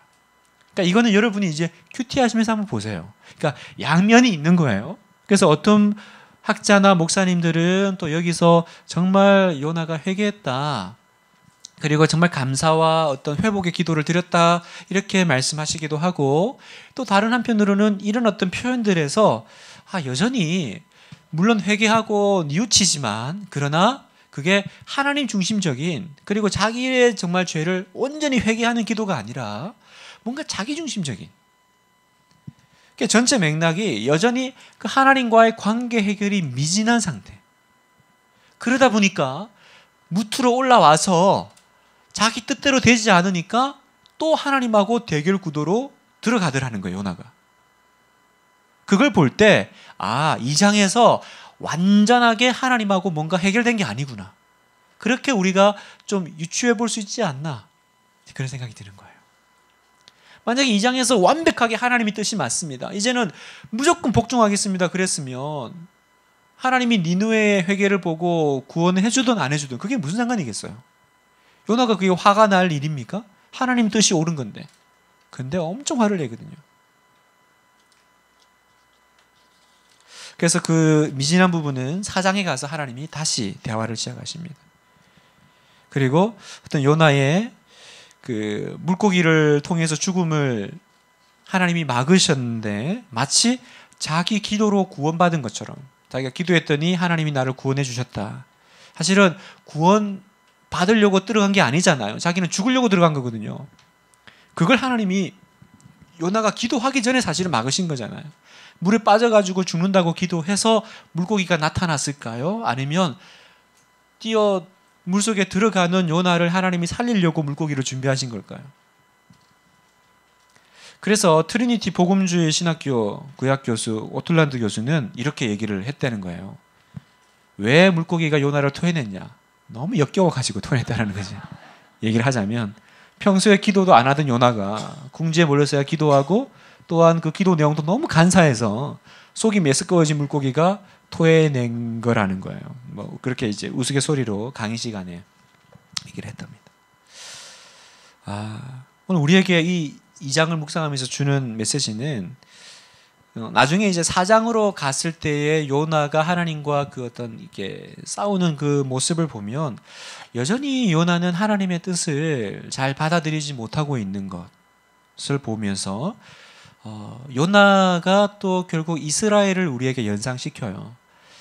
그러니까 이거는 여러분이 이제 큐티 하시면서 한번 보세요. 그러니까 양면이 있는 거예요. 그래서 어떤 학자나 목사님들은 또 여기서 정말 요나가 회개했다. 그리고 정말 감사와 어떤 회복의 기도를 드렸다. 이렇게 말씀하시기도 하고 또 다른 한편으로는 이런 어떤 표현들에서 아, 여전히 물론 회개하고 뉘우치지만 그러나 그게 하나님 중심적인 그리고 자기의 정말 죄를 온전히 회개하는 기도가 아니라 뭔가 자기 중심적인 그 전체 맥락이 여전히 그 하나님과의 관계 해결이 미진한 상태. 그러다 보니까 무트로 올라와서 자기 뜻대로 되지 않으니까 또 하나님하고 대결 구도로 들어가더라는 거예요, 요나가. 그걸 볼 때, 아, 이 장에서 완전하게 하나님하고 뭔가 해결된 게 아니구나. 그렇게 우리가 좀 유추해 볼 수 있지 않나. 그런 생각이 드는 거예요. 만약에 이 장에서 완벽하게 하나님의 뜻이 맞습니다. 이제는 무조건 복종하겠습니다. 그랬으면 하나님이 니누의 회개를 보고 구원해 주든 안 해주든 그게 무슨 상관이겠어요? 요나가 그게 화가 날 일입니까? 하나님 뜻이 옳은 건데. 근데 엄청 화를 내거든요. 그래서 그 미진한 부분은 사장에 가서 하나님이 다시 대화를 시작하십니다. 그리고 어떤 요나의 그 물고기를 통해서 죽음을 하나님이 막으셨는데 마치 자기 기도로 구원받은 것처럼 자기가 기도했더니 하나님이 나를 구원해 주셨다. 사실은 구원 받으려고 들어간 게 아니잖아요. 자기는 죽으려고 들어간 거거든요. 그걸 하나님이 요나가 기도하기 전에 사실은 막으신 거잖아요. 물에 빠져가지고 죽는다고 기도해서 물고기가 나타났을까요? 아니면 뛰어 물속에 들어가는 요나를 하나님이 살리려고 물고기를 준비하신 걸까요? 그래서 트리니티 복음주의 신학교 구약 교수 오틀란드 교수는 이렇게 얘기를 했다는 거예요. 왜 물고기가 요나를 토해냈냐? 너무 역겨워 가지고 토해냈다는 거지. 얘기를 하자면 평소에 기도도 안 하던 요나가 궁지에 몰려서야 기도하고 또한 그 기도 내용도 너무 간사해서 속이 메스꺼워진 물고기가 토해낸 거라는 거예요. 뭐 그렇게 이제 우스갯소리로 강의 시간에 얘기를 했답니다. 아, 오늘 우리에게 이 2장을 묵상하면서 주는 메시지는 어, 나중에 이제 사장으로 갔을 때에 요나가 하나님과 그 어떤 이게 싸우는 그 모습을 보면 여전히 요나는 하나님의 뜻을 잘 받아들이지 못하고 있는 것을 보면서 어, 요나가 또 결국 이스라엘을 우리에게 연상시켜요.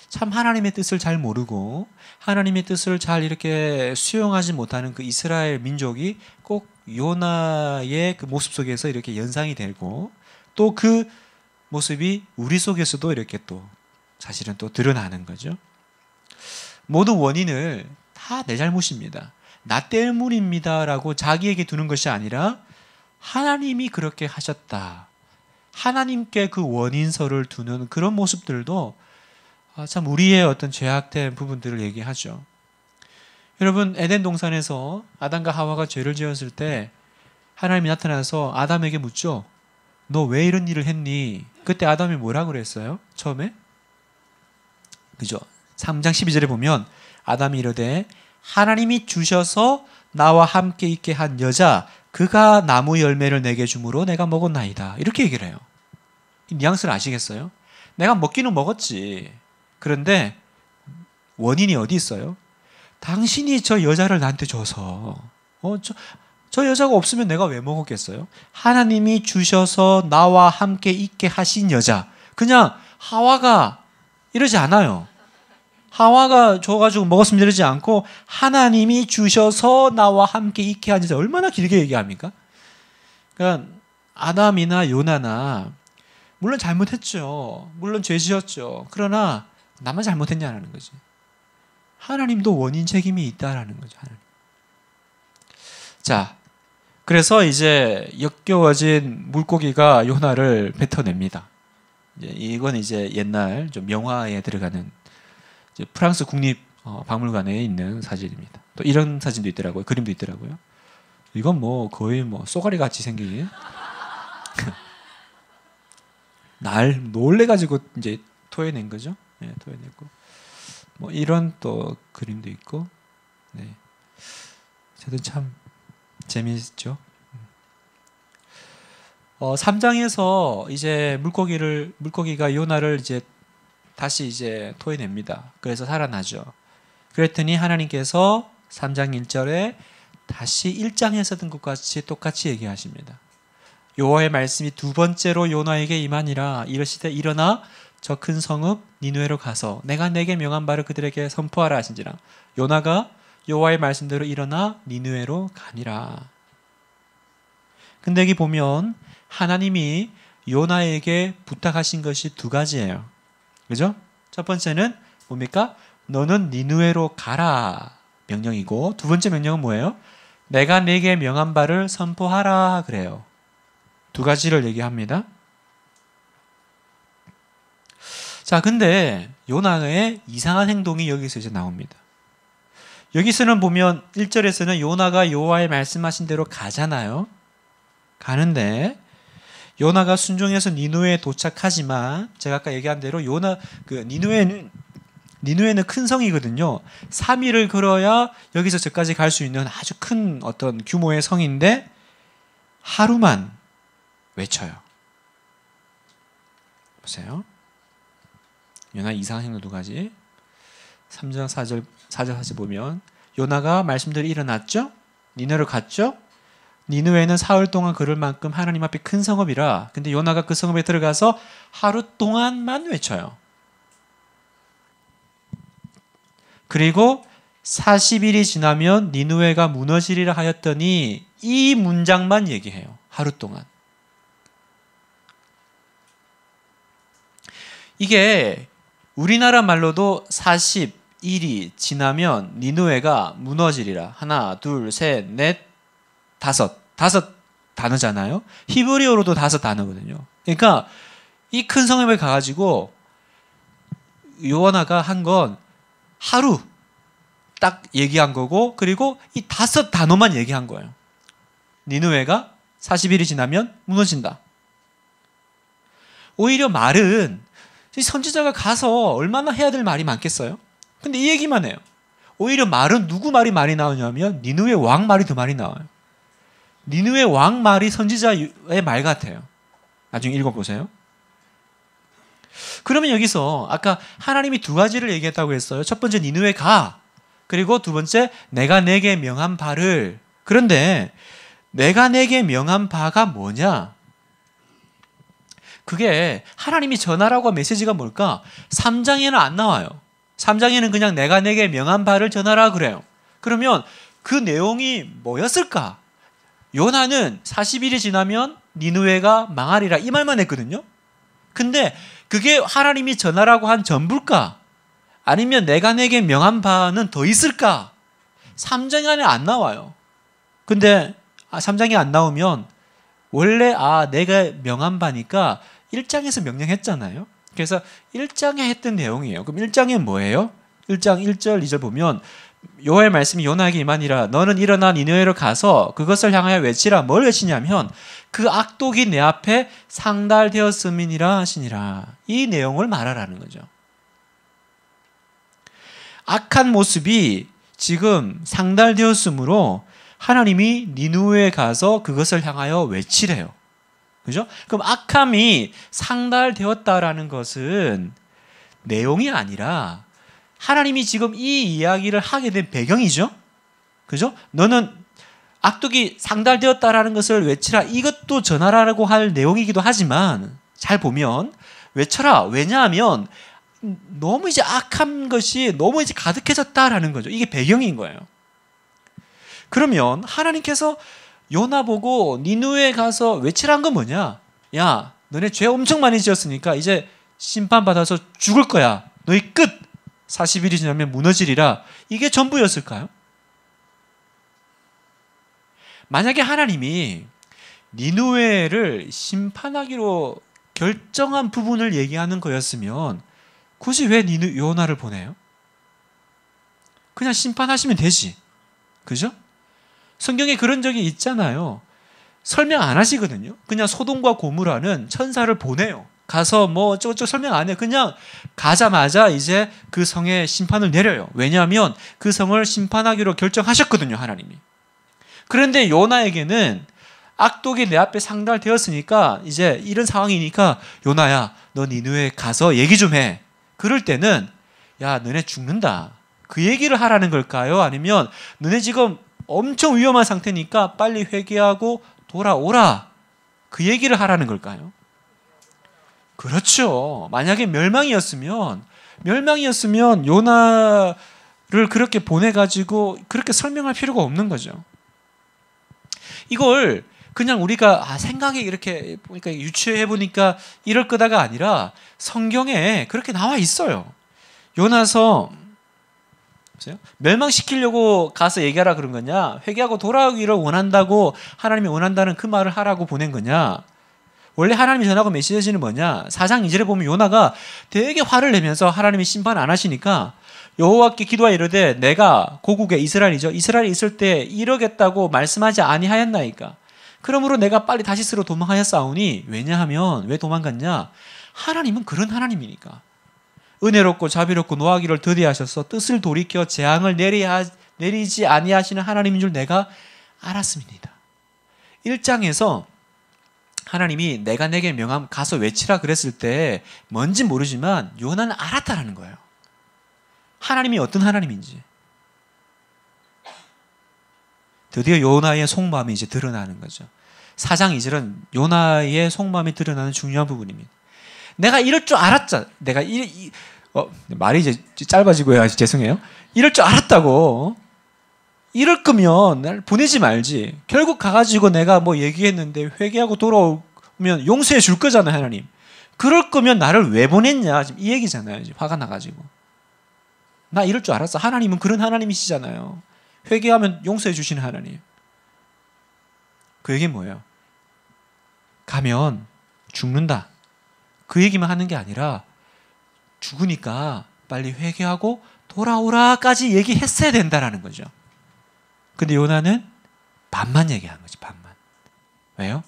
참 하나님의 뜻을 잘 모르고 하나님의 뜻을 잘 이렇게 수용하지 못하는 그 이스라엘 민족이 꼭 요나의 그 모습 속에서 이렇게 연상이 되고 또 그 모습이 우리 속에서도 이렇게 또 사실은 또 드러나는 거죠. 모든 원인을 다 내 잘못입니다. 나 때문입니다라고 자기에게 두는 것이 아니라 하나님이 그렇게 하셨다. 하나님께 그 원인서를 두는 그런 모습들도 아, 참 우리의 어떤 죄악된 부분들을 얘기하죠. 여러분 에덴 동산에서 아담과 하와가 죄를 지었을 때 하나님이 나타나서 아담에게 묻죠. 너 왜 이런 일을 했니? 그때 아담이 뭐라 그랬어요? 처음에? 그죠? 3장 12절에 보면 아담이 이르되 하나님이 주셔서 나와 함께 있게 한 여자 그가 나무 열매를 내게 주므로 내가 먹었나이다. 이렇게 얘기를 해요. 이 뉘앙스를 아시겠어요? 내가 먹기는 먹었지. 그런데 원인이 어디 있어요? 당신이 저 여자를 나한테 줘서 어, 저, 저 여자가 없으면 내가 왜 먹었겠어요? 하나님이 주셔서 나와 함께 있게 하신 여자. 그냥 하와가 이러지 않아요. 하와가 줘가지고 먹었습니 이러지 않고 하나님이 주셔서 나와 함께 있게 하니서 얼마나 길게 얘기합니까? 그러니까 아담이나 요나나 물론 잘못했죠. 물론 죄지었죠. 그러나 나만 잘못했냐라는 거지. 하나님도 원인 책임이 있다라는 거죠. 하나님. 자, 그래서 이제 역겨워진 물고기가 요나를 뱉어냅니다. 이건 이제 옛날 좀 영화에 들어가는 프랑스 국립 어, 박물관에 있는 사진입니다. 또 이런 사진도 있더라고요. 그림도 있더라고요. 이건 뭐 거의 뭐 쏘가리 같이 생긴 날 놀래가지고 이제 토해낸 거죠. 네, 토해냈고 뭐 이런 또 그림도 있고. 네. 어쨌참 재미있죠. 어, 3장에서 이제 물고기를 물고기가 요나를 이제 다시 이제 토해냅니다. 그래서 살아나죠. 그랬더니 하나님께서 3장 1절에 다시 1장에 서든 것 같이 똑같이 얘기하십니다. 요호와의 말씀이 두 번째로 요나에게 임하니라 이르시되 일어나 저 큰 성읍 니누에로 가서 내가 내게 명한 바를 그들에게 선포하라 하신지라 요나가 요호와의 말씀대로 일어나 니누에로 가니라. 근데 여기 보면 하나님이 요나에게 부탁하신 것이 두 가지예요. 그죠? 첫 번째는 뭡니까? 너는 니누에로 가라 명령이고 두 번째 명령은 뭐예요? 내가 네게 명한 바를 선포하라 그래요. 두 가지를 얘기합니다. 자, 근데 요나의 이상한 행동이 여기서 이제 나옵니다. 여기서는 보면 1절에서는 요나가 요와의 말씀하신 대로 가잖아요. 가는데 요나가 순종해서 니누에 도착하지만 제가 아까 얘기한 대로 요나 그 니누에는 니누에는 큰 성이거든요. 3일을 걸어야 여기서 저까지 갈 수 있는 아주 큰 어떤 규모의 성인데 하루만 외쳐요. 보세요. 요나 이상행로 한두 가지. 3장 4절 4절 4절 보면 요나가 말씀대로 일어났죠? 니누를 갔죠? 니누에는 사흘 동안 그럴 만큼 하나님 앞에 큰 성읍이라. 근데 요나가 그 성읍에 들어가서 하루 동안만 외쳐요. 그리고 40일이 지나면 니누에가 무너지리라 하였더니 이 문장만 얘기해요. 하루 동안. 이게 우리나라 말로도 40일이 지나면 니누에가 무너지리라. 하나, 둘, 셋, 넷, 다섯, 다섯 단어잖아요. 히브리어로도 다섯 단어거든요. 그러니까 이 큰 성읍에 가가지고 요원아가 한 건 하루 딱 얘기한 거고 그리고 이 다섯 단어만 얘기한 거예요. 니누웨가 40일이 지나면 무너진다. 오히려 말은 선지자가 가서 얼마나 해야 될 말이 많겠어요? 근데 이 얘기만 해요. 오히려 말은 누구 말이 많이 나오냐면 니누의 왕 말이 더 많이 나와요. 니누의 왕 말이 선지자의 말 같아요. 나중에 읽어보세요. 그러면 여기서 아까 하나님이 두 가지를 얘기했다고 했어요. 첫 번째 니누에 가. 그리고 두 번째 내가 내게 명한 바를. 그런데 내가 내게 명한 바가 뭐냐? 그게 하나님이 전하라고 메시지가 뭘까? 3장에는 안 나와요. 3장에는 그냥 내가 내게 명한 바를 전하라 그래요. 그러면 그 내용이 뭐였을까? 요나는 40일이 지나면 니누에가 망하리라 이 말만 했거든요. 근데 그게 하나님이 전하라고 한 전부일까? 아니면 내가 내게 명한 바는 더 있을까? 3장 안에 안 나와요. 근데 3장이 아, 안 나오면 원래 아 내가 명한 바니까 1장에서 명령했잖아요. 그래서 1장에 했던 내용이에요. 그럼 1장에 뭐예요? 1장 1절 2절 보면 요의 말씀이 요나에게 임하니라 너는 일어나 니느웨로 가서 그것을 향하여 외치라 뭘 외치냐면 그 악독이 내 앞에 상달되었음이니라 하시니라 이 내용을 말하라는 거죠. 악한 모습이 지금 상달되었으므로 하나님이 니누에 가서 그것을 향하여 외치래요. 그죠? 그럼 악함이 상달되었다라는 것은 내용이 아니라 하나님이 지금 이 이야기를 하게 된 배경이죠. 그죠? 너는 악독이 상달되었다라는 것을 외치라. 이것도 전하라고 할 내용이기도 하지만 잘 보면 외쳐라. 왜냐하면 너무 이제 악한 것이 너무 이제 가득해졌다라는 거죠. 이게 배경인 거예요. 그러면 하나님께서 요나 보고 니누에 가서 외치란 건 뭐냐? 야, 너네 죄 엄청 많이 지었으니까 이제 심판받아서 죽을 거야. 너희 끝! 40일이 지나면 무너지리라. 이게 전부였을까요? 만약에 하나님이 니누에를 심판하기로 결정한 부분을 얘기하는 거였으면 굳이 왜 니누 요나를 보내요? 그냥 심판하시면 되지. 그죠? 성경에 그런 적이 있잖아요. 설명 안 하시거든요. 그냥 소동과 고무라는 천사를 보내요. 가서 뭐 어쩌고저쩌고 설명 안해 그냥 가자마자 이제 그 성에 심판을 내려요. 왜냐하면 그 성을 심판하기로 결정하셨거든요, 하나님이. 그런데 요나에게는 악독이 내 앞에 상달되었으니까 이제 이런 상황이니까 요나야, 너 니누에 가서 얘기 좀 해. 그럴 때는 야, 너네 죽는다. 그 얘기를 하라는 걸까요? 아니면 너네 지금 엄청 위험한 상태니까 빨리 회개하고 돌아오라. 그 얘기를 하라는 걸까요? 그렇죠. 만약에 멸망이었으면 멸망이었으면 요나를 그렇게 보내 가지고 그렇게 설명할 필요가 없는 거죠. 이걸 그냥 우리가 아, 생각에 이렇게 보니까 유추해 보니까 이럴 거다가 아니라 성경에 그렇게 나와 있어요. 요나서 보세요. 멸망시키려고 가서 얘기하라 그런 거냐? 회개하고 돌아오기를 원한다고 하나님이 원한다는 그 말을 하라고 보낸 거냐? 원래 하나님이 전하고 메시지는 뭐냐? 사장 이절에 보면 요나가 되게 화를 내면서 하나님이 심판 안 하시니까 여호와께 기도하 이르되 내가 고국의 이스라엘이죠. 이스라엘이 있을 때 이러겠다고 말씀하지 아니하였나이까. 그러므로 내가 빨리 다시스로 도망하여 싸우니 왜냐하면 왜 도망갔냐? 하나님은 그런 하나님이니까. 은혜롭고 자비롭고 노하기를 드디하셔서 뜻을 돌이켜 재앙을 내리하, 내리지 아니하시는 하나님인 줄 내가 알았습니다. 1장에서 하나님이 내가 내게 명함 가서 외치라 그랬을 때 뭔지 모르지만 요나는 알았다라는 거예요. 하나님이 어떤 하나님인지. 드디어 요나의 속마음이 이제 드러나는 거죠. 사장이절은 요나의 속마음이 드러나는 중요한 부분입니다. 내가 이럴 줄 알았자. 내가 이, 이 어, 말이 이제 짧아지고요. 죄송해요. 이럴 줄 알았다고. 이럴 거면 날 보내지 말지. 결국 가가지고 내가 뭐 얘기했는데 회개하고 돌아오면 용서해 줄 거잖아요, 하나님. 그럴 거면 나를 왜 보냈냐? 지금 이 얘기잖아요. 지금 화가 나가지고. 나 이럴 줄 알았어. 하나님은 그런 하나님이시잖아요. 회개하면 용서해 주시는 하나님. 그 얘기 뭐예요? 가면 죽는다. 그 얘기만 하는 게 아니라 죽으니까 빨리 회개하고 돌아오라까지 얘기했어야 된다라는 거죠. 근데 요나는 반만 얘기한 거지, 반만. 왜요?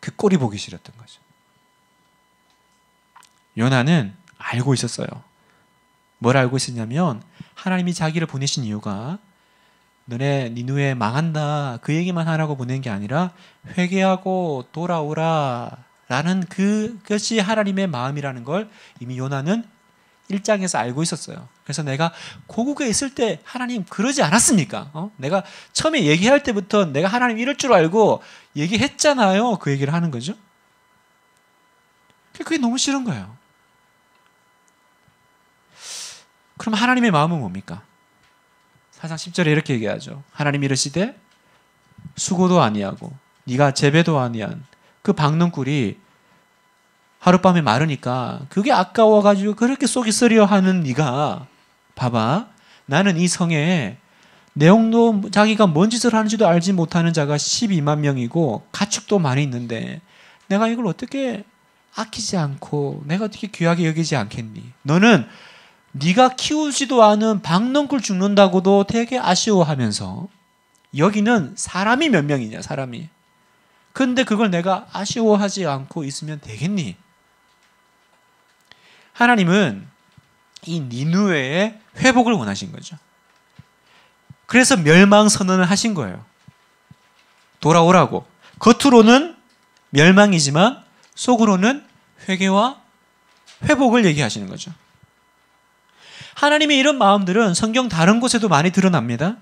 그 꼴이 보기 싫었던 거죠. 요나는 알고 있었어요. 뭘 알고 있었냐면 하나님이 자기를 보내신 이유가 너네 니누에 망한다 그 얘기만 하라고 보낸 게 아니라 회개하고 돌아오라 라는 그, 그것이 하나님의 마음이라는 걸 이미 요나는 1장에서 알고 있었어요. 그래서 내가 고국에 있을 때 하나님 그러지 않았습니까? 어? 내가 처음에 얘기할 때부터 내가 하나님 이럴 줄 알고 얘기했잖아요. 그 얘기를 하는 거죠. 그게 너무 싫은 거예요. 그럼 하나님의 마음은 뭡니까? 사장 10절에 이렇게 얘기하죠. 하나님 이르시되 수고도 아니하고 네가 재배도 아니한 그 박는꿀이 하룻밤에 마르니까 그게 아까워가지고 그렇게 속이 쓰려 하는 네가 봐봐. 나는 이 성에 내용도 자기가 뭔 짓을 하는지도 알지 못하는 자가 12만 명이고 가축도 많이 있는데 내가 이걸 어떻게 아끼지 않고 내가 어떻게 귀하게 여기지 않겠니? 너는 네가 키우지도 않은 박넝굴 죽는다고도 되게 아쉬워하면서 여기는 사람이 몇 명이냐 사람이 근데 그걸 내가 아쉬워하지 않고 있으면 되겠니? 하나님은 이 니누에의 회복을 원하신 거죠. 그래서 멸망 선언을 하신 거예요. 돌아오라고. 겉으로는 멸망이지만 속으로는 회개와 회복을 얘기하시는 거죠. 하나님의 이런 마음들은 성경 다른 곳에도 많이 드러납니다.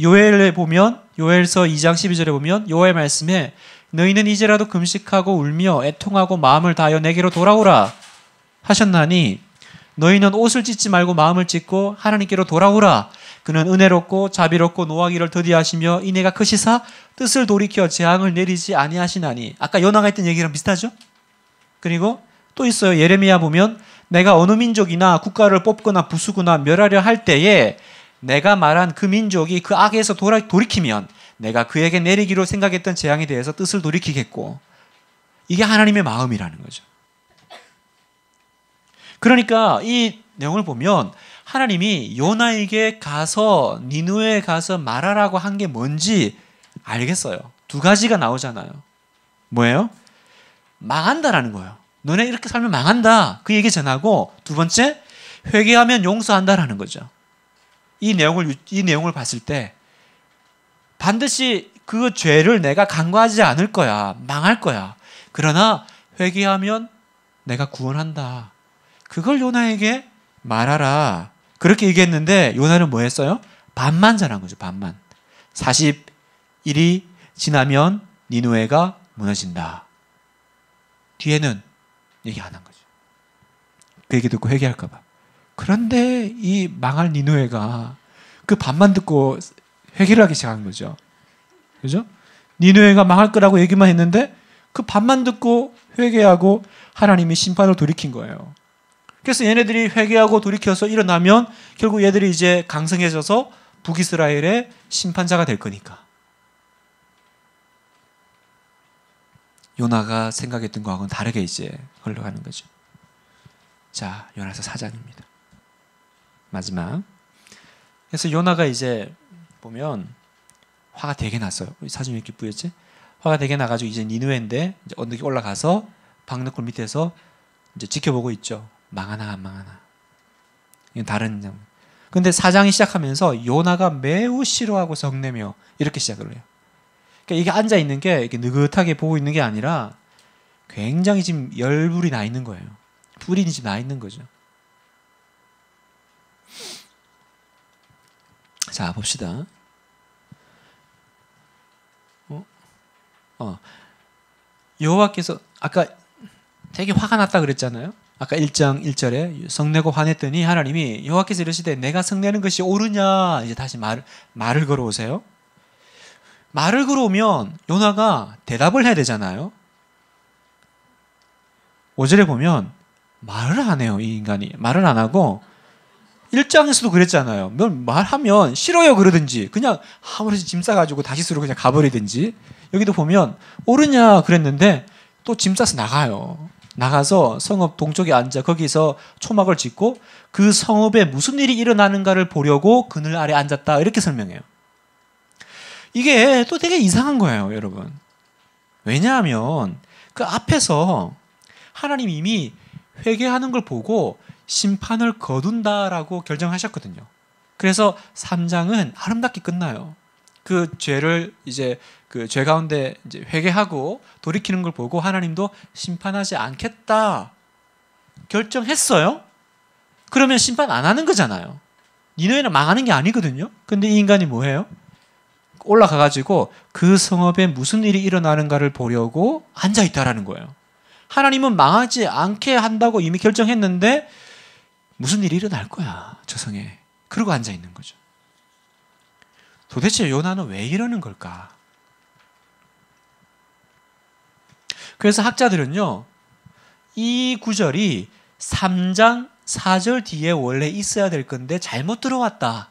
요엘에 보면 요엘서 2장 12절에 보면 요엘 말씀에 너희는 이제라도 금식하고 울며 애통하고 마음을 다하여 내게로 돌아오라 하셨나니 너희는 옷을 찢지 말고 마음을 찢고 하나님께로 돌아오라. 그는 은혜롭고 자비롭고 노하기를 더디하시며 이내가 크시사 뜻을 돌이켜 재앙을 내리지 아니하시나니. 아까 연화가 했던 얘기랑 비슷하죠? 그리고 또 있어요. 예레미야 보면 내가 어느 민족이나 국가를 뽑거나 부수거나 멸하려 할 때에 내가 말한 그 민족이 그 악에서 돌아, 돌이키면 내가 그에게 내리기로 생각했던 재앙에 대해서 뜻을 돌이키겠고 이게 하나님의 마음이라는 거죠. 그러니까 이 내용을 보면 하나님이 요나에게 가서 니누에 가서 말하라고 한 게 뭔지 알겠어요. 두 가지가 나오잖아요. 뭐예요? 망한다라는 거예요. 너네 이렇게 살면 망한다. 그 얘기 전하고 두 번째 회개하면 용서한다라는 거죠. 이 내용을 이 내용을 봤을 때 반드시 그 죄를 내가 간과하지 않을 거야. 망할 거야. 그러나 회개하면 내가 구원한다. 그걸 요나에게 말하라. 그렇게 얘기했는데 요나는 뭐 했어요? 반만 잘한 거죠. 반만. 40일이 지나면 니누에가 무너진다. 뒤에는 얘기 안 한 거죠. 그 얘기 듣고 회개할까 봐. 그런데 이 망할 니누에가 그 반만 듣고 회개를 하기 시작한 거죠. 그죠? 니누에가 망할 거라고 얘기만 했는데 그 반만 듣고 회개하고 하나님이 심판을 돌이킨 거예요. 그래서 얘네들이 회개하고 돌이켜서 일어나면 결국 얘들이 이제 강성해져서 북이스라엘의 심판자가 될 거니까. 요나가 생각했던 거하고는 다르게 이제 흘러가는 거죠. 자, 요나서 사장입니다. 마지막. 그래서 요나가 이제 보면 화가 되게 났어요. 사진 왜 이렇게 뿌였지? 화가 되게 나가지고 이제 니누엔데 언덕에 올라가서 박느골 밑에서 이제 지켜보고 있죠. 망하나 안 망하나. 이건 다른 장. 근데 사장이 시작하면서 요나가 매우 싫어하고 성내며 이렇게 시작을 해요. 그러니까 이게 앉아 있는 게 이렇게 느긋하게 보고 있는 게 아니라 굉장히 지금 열불이 나 있는 거예요. 불이 지금 나 있는 거죠. 자, 봅시다. 어? 어. 여호와께서 아까 되게 화가 났다 그랬잖아요. 아까 1장 1절에 성내고 화냈더니 하나님이 여호와께서 이르시되 내가 성내는 것이 옳으냐 이제 다시 말, 말을 걸어오세요. 말을 걸어오면 요나가 대답을 해야 되잖아요. 5절에 보면 말을 안 해요, 이 인간이. 말을 안 하고 1장에서도 그랬잖아요. 뭐 말하면 싫어요 그러든지 그냥 아무렇지 짐 싸가지고 다시 쓰러 그냥 가버리든지 여기도 보면 옳으냐 그랬는데 또 짐 싸서 나가요. 나가서 성읍 동쪽에 앉아 거기서 초막을 짓고 그 성읍에 무슨 일이 일어나는가를 보려고 그늘 아래 앉았다 이렇게 설명해요. 이게 또 되게 이상한 거예요, 여러분. 왜냐하면 그 앞에서 하나님 이미 회개하는 걸 보고 심판을 거둔다라고 결정하셨거든요. 그래서 3장은 아름답게 끝나요. 그 죄를 이제 그 죄 가운데 이제 회개하고 돌이키는 걸 보고 하나님도 심판하지 않겠다 결정했어요. 그러면 심판 안 하는 거잖아요. 니네는 망하는 게 아니거든요. 근데 이 인간이 뭐해요? 올라가 가지고 그성업에 무슨 일이 일어나는가를 보려고 앉아 있다라는 거예요. 하나님은 망하지 않게 한다고 이미 결정했는데 무슨 일이 일어날 거야, 저 성에. 그러고 앉아 있는 거죠. 도대체 요나는 왜 이러는 걸까? 그래서 학자들은요, 이 구절이 3장 4절 뒤에 원래 있어야 될 건데 잘못 들어왔다.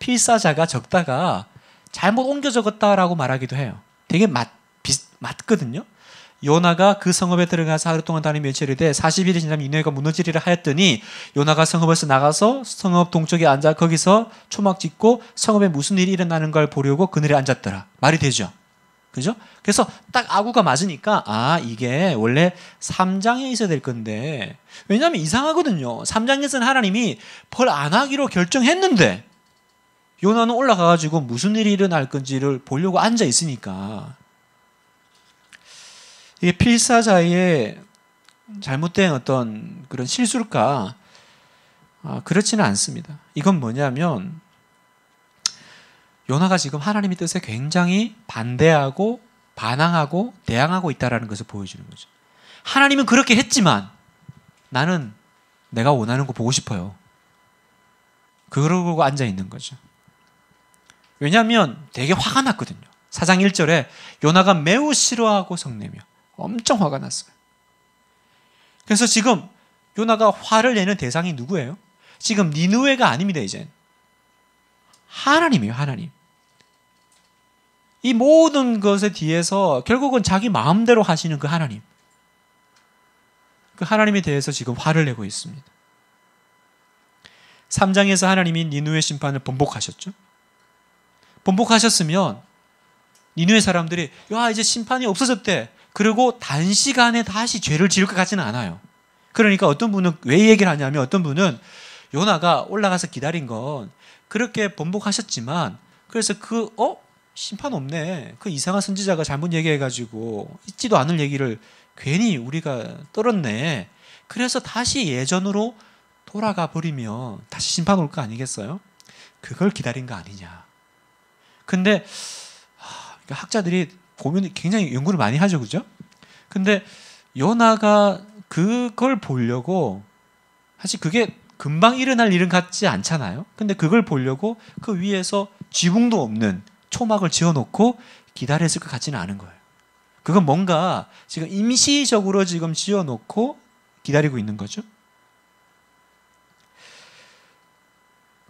필사자가 적다가 잘못 옮겨 적었다라고 말하기도 해요. 되게 맞, 비, 맞거든요. 요나가 그 성읍에 들어가서 하루 동안 다니며 며칠이돼 40일이 지나면 인해가 무너지리라 하였더니 요나가 성읍에서 나가서 성읍 동쪽에 앉아 거기서 초막 짓고 성읍에 무슨 일이 일어나는 걸 보려고 그늘에 앉았더라. 말이 되죠. 그죠? 그래서 딱 아구가 맞으니까 아 이게 원래 3장에 있어야 될 건데 왜냐하면 이상하거든요. 3장에서는 하나님이 벌 안 하기로 결정했는데 요나는 올라가가지고 무슨 일이 일어날 건지를 보려고 앉아 있으니까 이 필사자의 잘못된 어떤 그런 실수일까? 아, 그렇지는 않습니다. 이건 뭐냐면 요나가 지금 하나님의 뜻에 굉장히 반대하고 반항하고 대항하고 있다는 것을 보여주는 거죠. 하나님은 그렇게 했지만 나는 내가 원하는 거 보고 싶어요. 그러고 앉아 있는 거죠. 왜냐하면 되게 화가 났거든요. 사장 1절에 요나가 매우 싫어하고 성내며 엄청 화가 났어요. 그래서 지금 요나가 화를 내는 대상이 누구예요? 지금 니누에가 아닙니다, 이제 하나님이에요, 하나님. 이 모든 것에 뒤에서 결국은 자기 마음대로 하시는 그 하나님. 그 하나님에 대해서 지금 화를 내고 있습니다. 3장에서 하나님이 니누의 심판을 번복하셨죠. 번복하셨으면 니누의 사람들이 야 이제 심판이 없어졌대. 그리고 단시간에 다시 죄를 지을 것 같지는 않아요. 그러니까 어떤 분은 왜 얘기를 하냐면 어떤 분은 요나가 올라가서 기다린 건 그렇게 번복하셨지만 그래서 그 어? 심판 없네. 그 이상한 선지자가 잘못 얘기해가지고 있지도 않을 얘기를 괜히 우리가 떨었네. 그래서 다시 예전으로 돌아가 버리면 다시 심판 올 거 아니겠어요? 그걸 기다린 거 아니냐. 근데 그러니까 학자들이 고민을 굉장히 연구를 많이 하죠, 그죠? 근데 요나가 그걸 보려고 사실 그게 금방 일어날 일은 같지 않잖아요. 근데 그걸 보려고 그 위에서 지붕도 없는 초막을 지어놓고 기다렸을 것 같지는 않은 거예요. 그건 뭔가 지금 임시적으로 지금 지어놓고 기다리고 있는 거죠.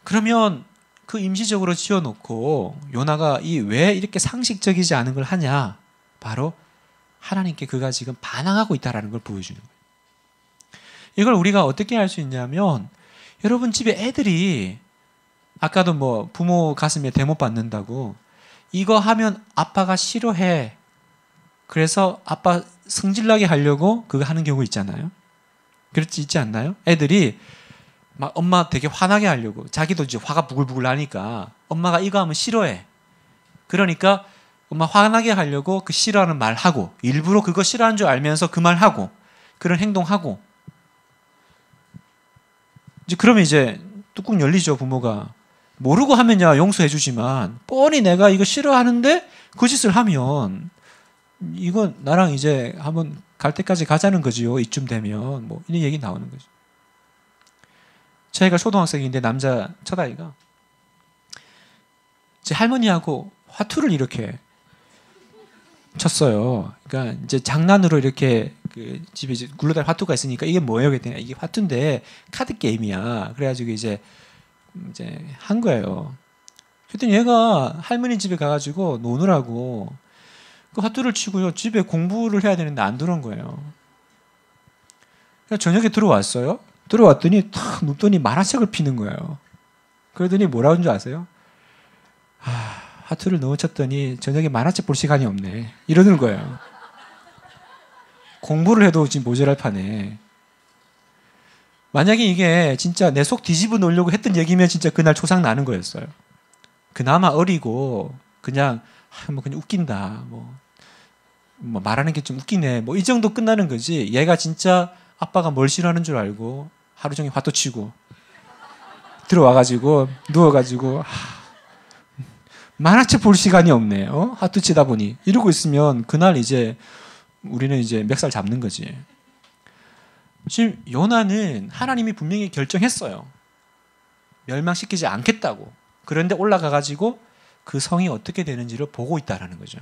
그러면 그 임시적으로 지어놓고 요나가 이 왜 이렇게 상식적이지 않은 걸 하냐? 바로 하나님께 그가 지금 반항하고 있다라는 걸 보여주는 거예요. 이걸 우리가 어떻게 알수 있냐면 여러분 집에 애들이 아까도 뭐 부모 가슴에 대못 받는다고 이거 하면 아빠가 싫어해. 그래서 아빠 성질나게 하려고 그거 하는 경우 있잖아요. 그렇지 있지 않나요? 애들이 막 엄마 되게 화나게 하려고 자기도 이제 화가 부글부글 나니까 엄마가 이거 하면 싫어해. 그러니까 엄마 화나게 하려고 그 싫어하는 말 하고 일부러 그거 싫어하는 줄 알면서 그 말 하고 그런 행동하고 이제 그러면 이제 뚜껑 열리죠 부모가 모르고 하면야 용서해 주지만 뻔히 내가 이거 싫어하는데 그 짓을 하면 이건 나랑 이제 한번 갈 때까지 가자는 거지요 이쯤 되면 뭐 이런 얘기 나오는 거죠. 저희가 초등학생인데 남자 첫 아이가 제 할머니하고 화투를 이렇게 쳤어요. 그러니까 이제 장난으로 이렇게 그 집에 이제 굴러다니 화투가 있으니까 이게 뭐예요? 그랬더니 이게 화투인데 카드 게임이야. 그래가지고 이제 음, 이제 한 거예요. 그랬더니 얘가 할머니 집에 가가지고 노느라고 그 화투를 치고요. 집에 공부를 해야 되는데 안 들어온 거예요. 그래서 저녁에 들어왔어요. 들어왔더니 탁 눕더니 만화책을 피는 거예요. 그러더니 뭐라고 하는 줄 아세요? 아, 하트를 넣어쳤더니 저녁에 만화책 볼 시간이 없네. 이러는 거예요. 공부를 해도 지금 모자랄 판에. 만약에 이게 진짜 내 속 뒤집어 놓으려고 했던 얘기면 진짜 그날 초상 나는 거였어요. 그나마 어리고 그냥 아, 뭐 그냥 웃긴다. 뭐, 뭐 말하는 게 좀 웃기네. 뭐 이 정도 끝나는 거지. 얘가 진짜 아빠가 뭘 싫어하는 줄 알고 하루 종일 화도 치고 들어와가지고 누워가지고 하, 만화책 볼 시간이 없네. 어? 화도 치다 보니 이러고 있으면 그날 이제 우리는 이제 맥살 잡는 거지. 지금 요나는 하나님이 분명히 결정했어요. 멸망시키지 않겠다고. 그런데 올라가가지고 그 성이 어떻게 되는지를 보고 있다라는 거죠.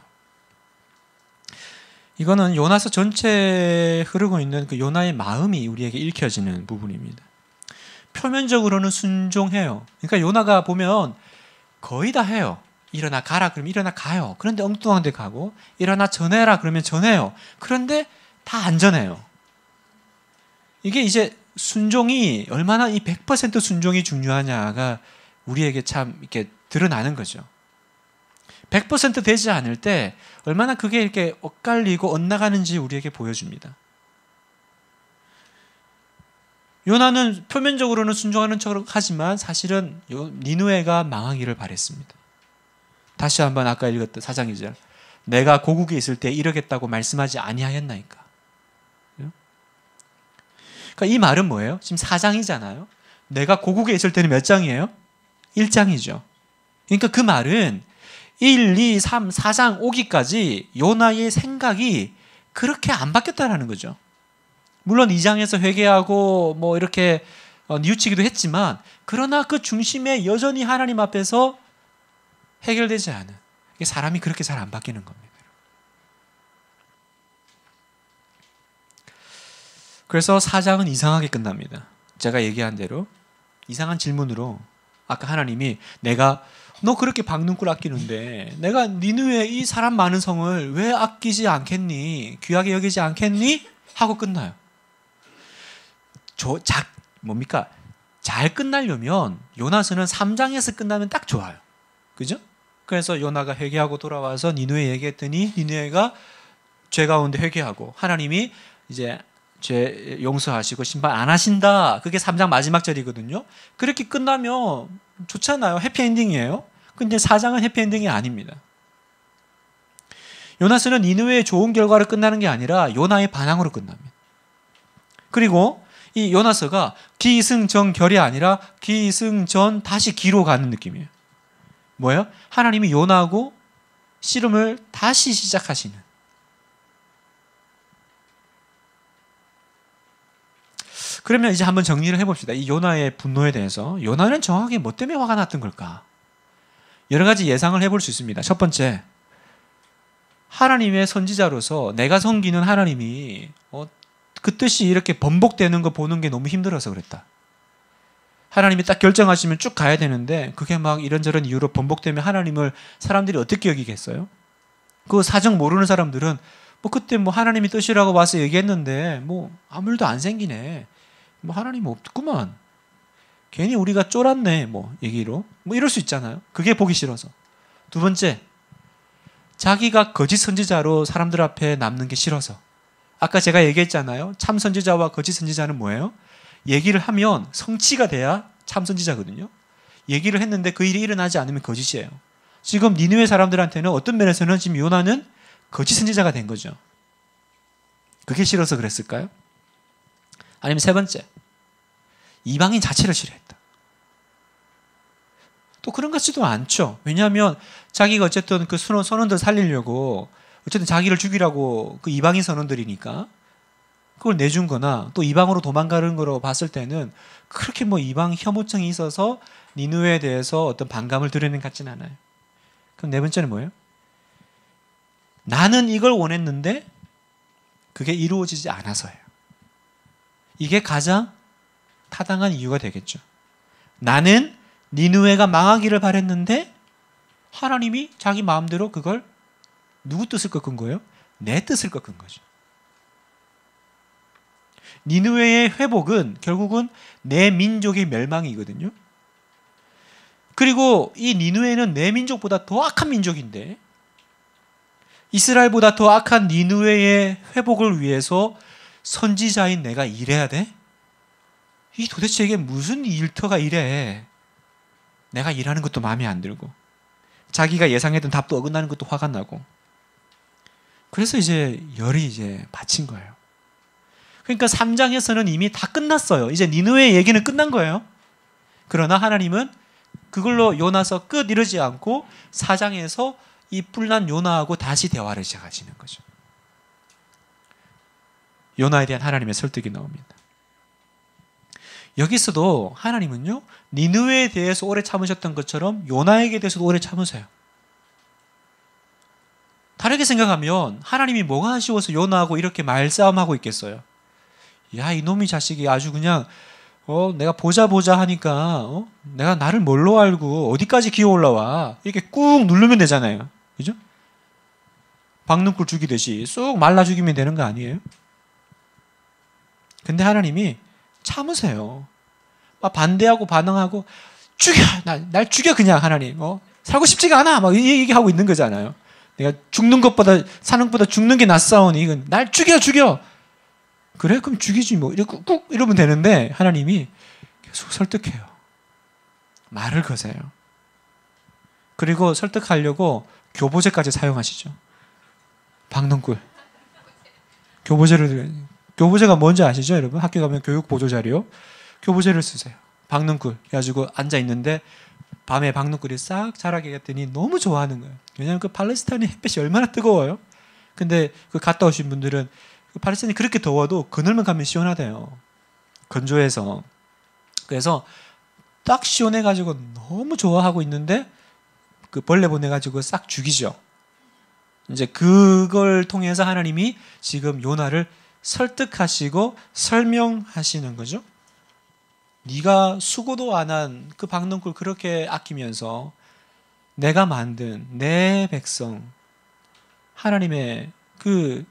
이거는 요나서 전체에 흐르고 있는 그 요나의 마음이 우리에게 읽혀지는 부분입니다. 표면적으로는 순종해요. 그러니까 요나가 보면 거의 다 해요. 일어나 가라 그러면 일어나 가요. 그런데 엉뚱한 데 가고 일어나 전해라 그러면 전해요. 그런데 다 안 전해요. 이게 이제 순종이 얼마나 이 100% 순종이 중요하냐가 우리에게 참 이렇게 드러나는 거죠. 100% 되지 않을 때 얼마나 그게 이렇게 엇갈리고 엇나가는지 우리에게 보여줍니다. 요나는 표면적으로는 순종하는 척을 하지만 사실은 니누에가 망하기를 바랬습니다. 다시 한번 아까 읽었던 사장이절 내가 고국에 있을 때 이러겠다고 말씀하지 아니하였나이까. 그러니까 이 말은 뭐예요? 지금 사장이잖아요. 내가 고국에 있을 때는 몇 장이에요? 1장이죠. 그러니까 그 말은 1, 2, 3, 4장 오기까지 요나의 생각이 그렇게 안 바뀌었다라는 거죠. 물론 2장에서 회개하고 뭐 이렇게 어, 뉘우치기도 했지만 그러나 그 중심에 여전히 하나님 앞에서 해결되지 않은 사람이 그렇게 잘 안 바뀌는 겁니다. 그래서 사장은 이상하게 끝납니다. 제가 얘기한 대로 이상한 질문으로 아까 하나님이 내가 너 그렇게 박눈굴 아끼는데 내가 니누에이 사람 많은 성을 왜 아끼지 않겠니? 귀하게 여기지 않겠니? 하고 끝나요. 저, 작, 뭡니까? 잘 끝나려면 요나서는 3장에서 끝나면 딱 좋아요. 그죠? 그래서 요나가 회개하고 돌아와서 니누에 얘기했더니 니누에가 죄 가운데 회개하고 하나님이 이제 죄 용서하시고 심판 안 하신다. 그게 3장 마지막 절이거든요. 그렇게 끝나면 좋잖아요. 해피엔딩이에요. 근데 사장은 해피엔딩이 아닙니다. 요나스는 이누의 좋은 결과로 끝나는 게 아니라 요나의 반항으로 끝납니다. 그리고 이 요나스가 기승전 결이 아니라 기승전 다시 기로 가는 느낌이에요. 뭐예요? 하나님이 요나하고 씨름을 다시 시작하시는. 그러면 이제 한번 정리를 해봅시다. 이 요나의 분노에 대해서 요나는 정확히 뭐 때문에 화가 났던 걸까? 여러 가지 예상을 해볼 수 있습니다. 첫 번째, 하나님의 선지자로서 내가 섬기는 하나님이 어, 그 뜻이 이렇게 번복되는 거 보는 게 너무 힘들어서 그랬다. 하나님이 딱 결정하시면 쭉 가야 되는데 그게 막 이런저런 이유로 번복되면 하나님을 사람들이 어떻게 여기겠어요? 그 사정 모르는 사람들은 뭐 그때 뭐 하나님이 뜻이라고 와서 얘기했는데 뭐 아무 일도 안 생기네. 뭐 하나님 없구만. 괜히 우리가 쫄았네 뭐 얘기로 뭐 이럴 수 있잖아요. 그게 보기 싫어서. 두 번째, 자기가 거짓 선지자로 사람들 앞에 남는 게 싫어서. 아까 제가 얘기했잖아요. 참 선지자와 거짓 선지자는 뭐예요? 얘기를 하면 성취가 돼야 참 선지자거든요. 얘기를 했는데 그 일이 일어나지 않으면 거짓이에요. 지금 니누의 사람들한테는 어떤 면에서는 지금 요나는 거짓 선지자가 된 거죠. 그게 싫어서 그랬을까요? 아니면 세 번째, 이방인 자체를 싫어했다. 또 그런 같지도 않죠. 왜냐하면 자기가 어쨌든 그 선원, 선원들 살리려고 어쨌든 자기를 죽이라고 그 이방인 선원들이니까 그걸 내준 거나 또 이방으로 도망가는 거로 봤을 때는 그렇게 뭐 이방 혐오증이 있어서 니누에 대해서 어떤 반감을 드리는 것 같진 않아요. 그럼 네 번째는 뭐예요? 나는 이걸 원했는데 그게 이루어지지 않아서예요. 이게 가장 타당한 이유가 되겠죠. 나는 니누에가 망하기를 바랬는데 하나님이 자기 마음대로 그걸 누구 뜻을 꺾은 거예요? 내 뜻을 꺾은 거죠. 니누에의 회복은 결국은 내 민족의 멸망이거든요. 그리고 이 니누에는 내 민족보다 더 악한 민족인데 이스라엘보다 더 악한 니누에의 회복을 위해서 선지자인 내가 일해야 돼? 이 도대체 이게 무슨 일터가 이래? 내가 일하는 것도 마음에 안 들고 자기가 예상했던 답도 어긋나는 것도 화가 나고 그래서 이제 열이 이제 받친 거예요. 그러니까 3장에서는 이미 다 끝났어요. 이제 니누의 얘기는 끝난 거예요. 그러나 하나님은 그걸로 요나서 끝 이러지 않고 4장에서 이 뿔난 요나하고 다시 대화를 시작하시는 거죠. 요나에 대한 하나님의 설득이 나옵니다. 여기서도 하나님은요 니누에 대해서 오래 참으셨던 것처럼 요나에게 대해서도 오래 참으세요. 다르게 생각하면 하나님이 뭐가 아쉬워서 요나하고 이렇게 말싸움하고 있겠어요. 야이놈이 자식이 아주 그냥 어 내가 보자 보자 하니까 어? 내가 나를 뭘로 알고 어디까지 기어 올라와 이렇게 꾹 누르면 되잖아요. 그죠? 박눈굴 죽이듯이 쑥 말라 죽이면 되는 거 아니에요? 근데 하나님이 참으세요. 막 반대하고 반응하고 죽여 날, 날 죽여 그냥 하나님 어? 살고 싶지가 않아 막 얘기하고 있는 거잖아요. 내가 죽는 것보다 사는 것보다 죽는 게 낫사오니 이건 날 죽여 죽여 그래 그럼 죽이지 뭐 이렇게 꾹 이러면 되는데 하나님이 계속 설득해요. 말을 거세요. 그리고 설득하려고 교보제까지 사용하시죠. 방농굴 교보제를 교부제가 뭔지 아시죠, 여러분? 학교 가면 교육 보조 자료 교부제를 쓰세요. 박능꿀 래가지고 앉아 있는데 밤에 박눈꿀이싹 자라게 했더니 너무 좋아하는 거예요. 왜냐하면 그 팔레스타인 의 햇볕이 얼마나 뜨거워요. 근데 그 갔다 오신 분들은 그 팔레스타인이 그렇게 더워도 그늘만 가면 시원하대요. 건조해서 그래서 딱 시원해 가지고 너무 좋아하고 있는데 그 벌레 보내 가지고 싹 죽이죠. 이제 그걸 통해서 하나님이 지금 요나를 설득하시고 설명하시는 거죠. 네가 수고도 안 한 그 박능굴 그렇게 아끼면서 내가 만든 내 백성 하나님의 그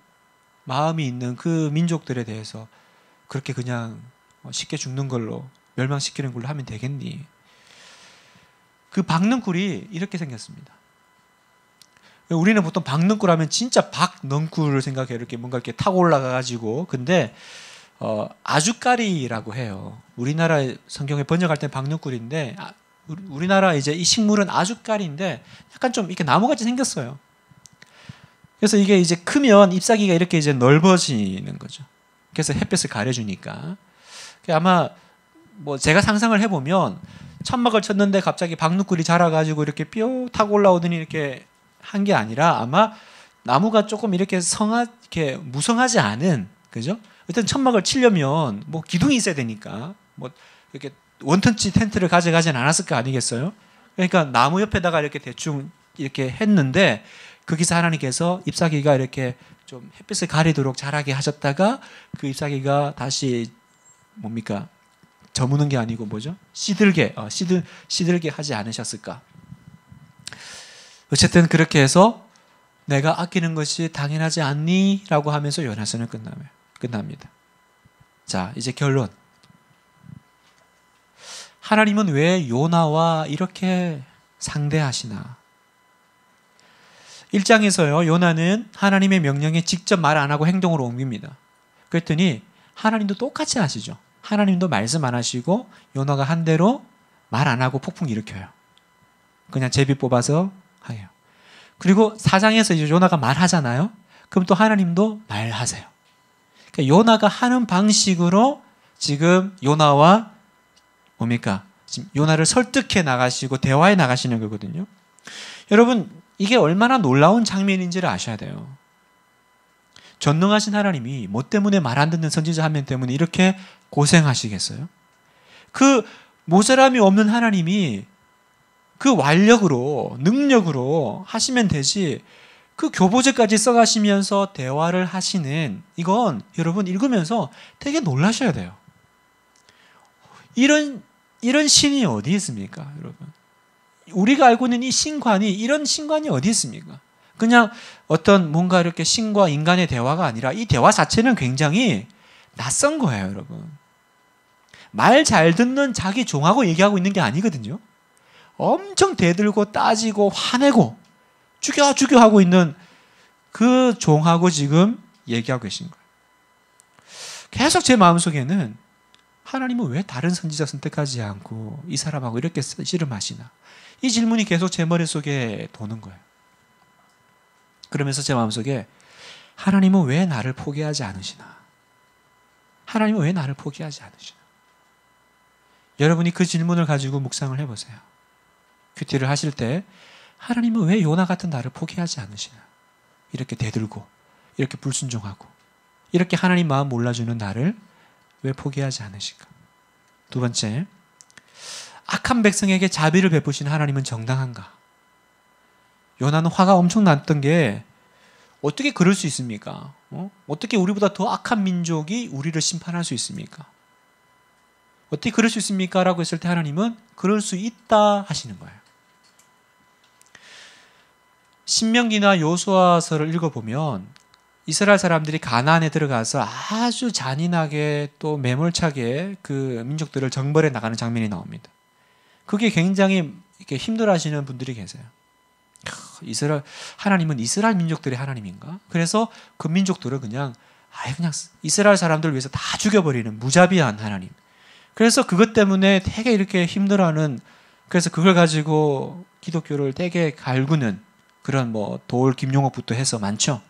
마음이 있는 그 민족들에 대해서 그렇게 그냥 쉽게 죽는 걸로 멸망시키는 걸로 하면 되겠니? 그 박능굴이 이렇게 생겼습니다. 우리는 보통 박능굴 하면 진짜 박능굴을 생각해 이렇게 뭔가 이렇게 타고 올라가 가지고 근데 어, 아주까리라고 해요. 우리나라 성경에 번역할 때 박능굴인데 아, 우리나라 이제 이 식물은 아주까리인데 약간 좀 이렇게 나무같이 생겼어요. 그래서 이게 이제 크면 잎사귀가 이렇게 이제 넓어지는 거죠. 그래서 햇볕을 가려주니까 아마 뭐 제가 상상을 해보면 천막을 쳤는데 갑자기 박누꿀이 자라가지고 이렇게 삐 타고 올라오더니 이렇게 한게 아니라 아마 나무가 조금 이렇게 성하 이렇게 무성하지 않은 그죠? 일단 천막을 치려면 뭐 기둥이 있어야 되니까 뭐 이렇게 원턴치 텐트를 가져가진 않았을 거 아니겠어요? 그러니까 나무 옆에다가 이렇게 대충 이렇게 했는데 거기서 하나님께서 잎사귀가 이렇게 좀 햇빛을 가리도록 자라게 하셨다가 그 잎사귀가 다시 뭡니까 저무는 게 아니고 뭐죠 시들게 어, 시들 시들게 하지 않으셨을까 어쨌든 그렇게 해서 내가 아끼는 것이 당연하지 않니? 라고 하면서 요나서는 끝나며, 끝납니다. 자, 이제 결론. 하나님은 왜 요나와 이렇게 상대하시나? 1장에서요, 요나는 하나님의 명령에 직접 말 안 하고 행동으로 옮깁니다. 그랬더니 하나님도 똑같이 하시죠. 하나님도 말씀 안 하시고 요나가 한 대로 말 안 하고 폭풍 일으켜요. 그냥 제비 뽑아서 하게 그리고 사장에서 이제 요나가 말하잖아요. 그럼 또 하나님도 말하세요. 그러니까 요나가 하는 방식으로 지금 요나와 뭡니까? 지금 요나를 설득해 나가시고 대화해 나가시는 거거든요. 여러분 이게 얼마나 놀라운 장면인지를 아셔야 돼요. 전능하신 하나님이 뭐 때문에 말 안 듣는 선지자 한 명 때문에 이렇게 고생하시겠어요? 그 모자람이 없는 하나님이 그 완력으로 능력으로 하시면 되지 그 교보제까지 써가시면서 대화를 하시는 이건 여러분 읽으면서 되게 놀라셔야 돼요. 이런 이런 신이 어디 있습니까, 여러분? 우리가 알고 있는 이 신관이 이런 신관이 어디 있습니까? 그냥 어떤 뭔가 이렇게 신과 인간의 대화가 아니라 이 대화 자체는 굉장히 낯선 거예요, 여러분. 말 잘 듣는 자기 종하고 얘기하고 있는 게 아니거든요. 엄청 대들고 따지고 화내고 죽여 죽여 하고 있는 그 종하고 지금 얘기하고 계신 거예요. 계속 제 마음속에는 하나님은 왜 다른 선지자 선택하지 않고 이 사람하고 이렇게 씨름하시나? 이 질문이 계속 제 머릿속에 도는 거예요. 그러면서 제 마음속에 하나님은 왜 나를 포기하지 않으시나? 하나님은 왜 나를 포기하지 않으시나? 여러분이 그 질문을 가지고 묵상을 해보세요. 큐티를 하실 때 하나님은 왜 요나 같은 나를 포기하지 않으시나 이렇게 대들고 이렇게 불순종하고 이렇게 하나님 마음 몰라주는 나를 왜 포기하지 않으실까? 두 번째, 악한 백성에게 자비를 베푸신 하나님은 정당한가? 요나는 화가 엄청 났던 게 어떻게 그럴 수 있습니까? 어? 떻게 우리보다 더 악한 민족이 우리를 심판할 수 있습니까? 어떻게 그럴 수 있습니까? 라고 했을 때 하나님은 그럴 수 있다 하시는 거예요. 신명기나 요수아서를 읽어보면 이스라엘 사람들이 가나안에 들어가서 아주 잔인하게 또 매몰차게 그 민족들을 정벌해 나가는 장면이 나옵니다. 그게 굉장히 이렇게 힘들어하시는 분들이 계세요. 이스라엘 하나님은 이스라엘 민족들의 하나님인가? 그래서 그 민족들을 그냥 아 그냥 이스라엘 사람들을 위해서 다 죽여버리는 무자비한 하나님. 그래서 그것 때문에 되게 이렇게 힘들어하는 그래서 그걸 가지고 기독교를 되게 갈구는 그런 뭐도울 김용옥부터 해서 많죠.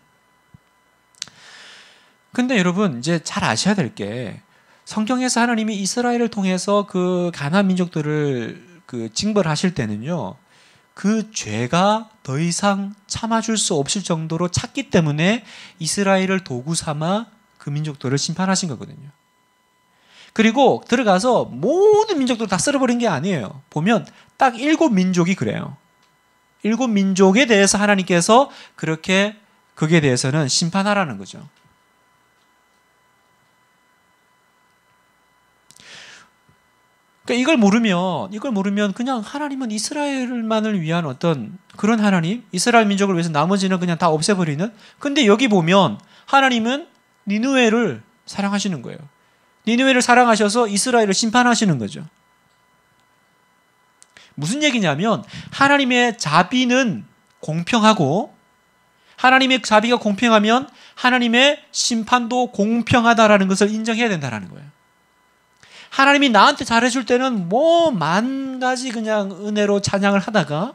근데 여러분 이제 잘 아셔야 될 게 성경에서 하나님이 이스라엘을 통해서 그 가나안 민족들을 그 징벌하실 때는요. 그 죄가 더 이상 참아줄 수 없을 정도로 찼기 때문에 이스라엘을 도구 삼아 그 민족들을 심판하신 거거든요. 그리고 들어가서 모든 민족들을 다 쓸어버린 게 아니에요. 보면 딱 일곱 민족이 그래요. 일곱 민족에 대해서 하나님께서 그렇게 그에 대해서는 심판하라는 거죠. 그러니까 이걸 모르면 이걸 모르면 그냥 하나님은 이스라엘만을 위한 어떤 그런 하나님, 이스라엘 민족을 위해서 나머지는 그냥 다 없애버리는. 근데 여기 보면 하나님은 니누에를 사랑하시는 거예요. 니누에를 사랑하셔서 이스라엘을 심판하시는 거죠. 무슨 얘기냐면 하나님의 자비는 공평하고 하나님의 자비가 공평하면 하나님의 심판도 공평하다라는 것을 인정해야 된다라는 거예요. 하나님이 나한테 잘해줄 때는 뭐 만 가지 그냥 은혜로 찬양을 하다가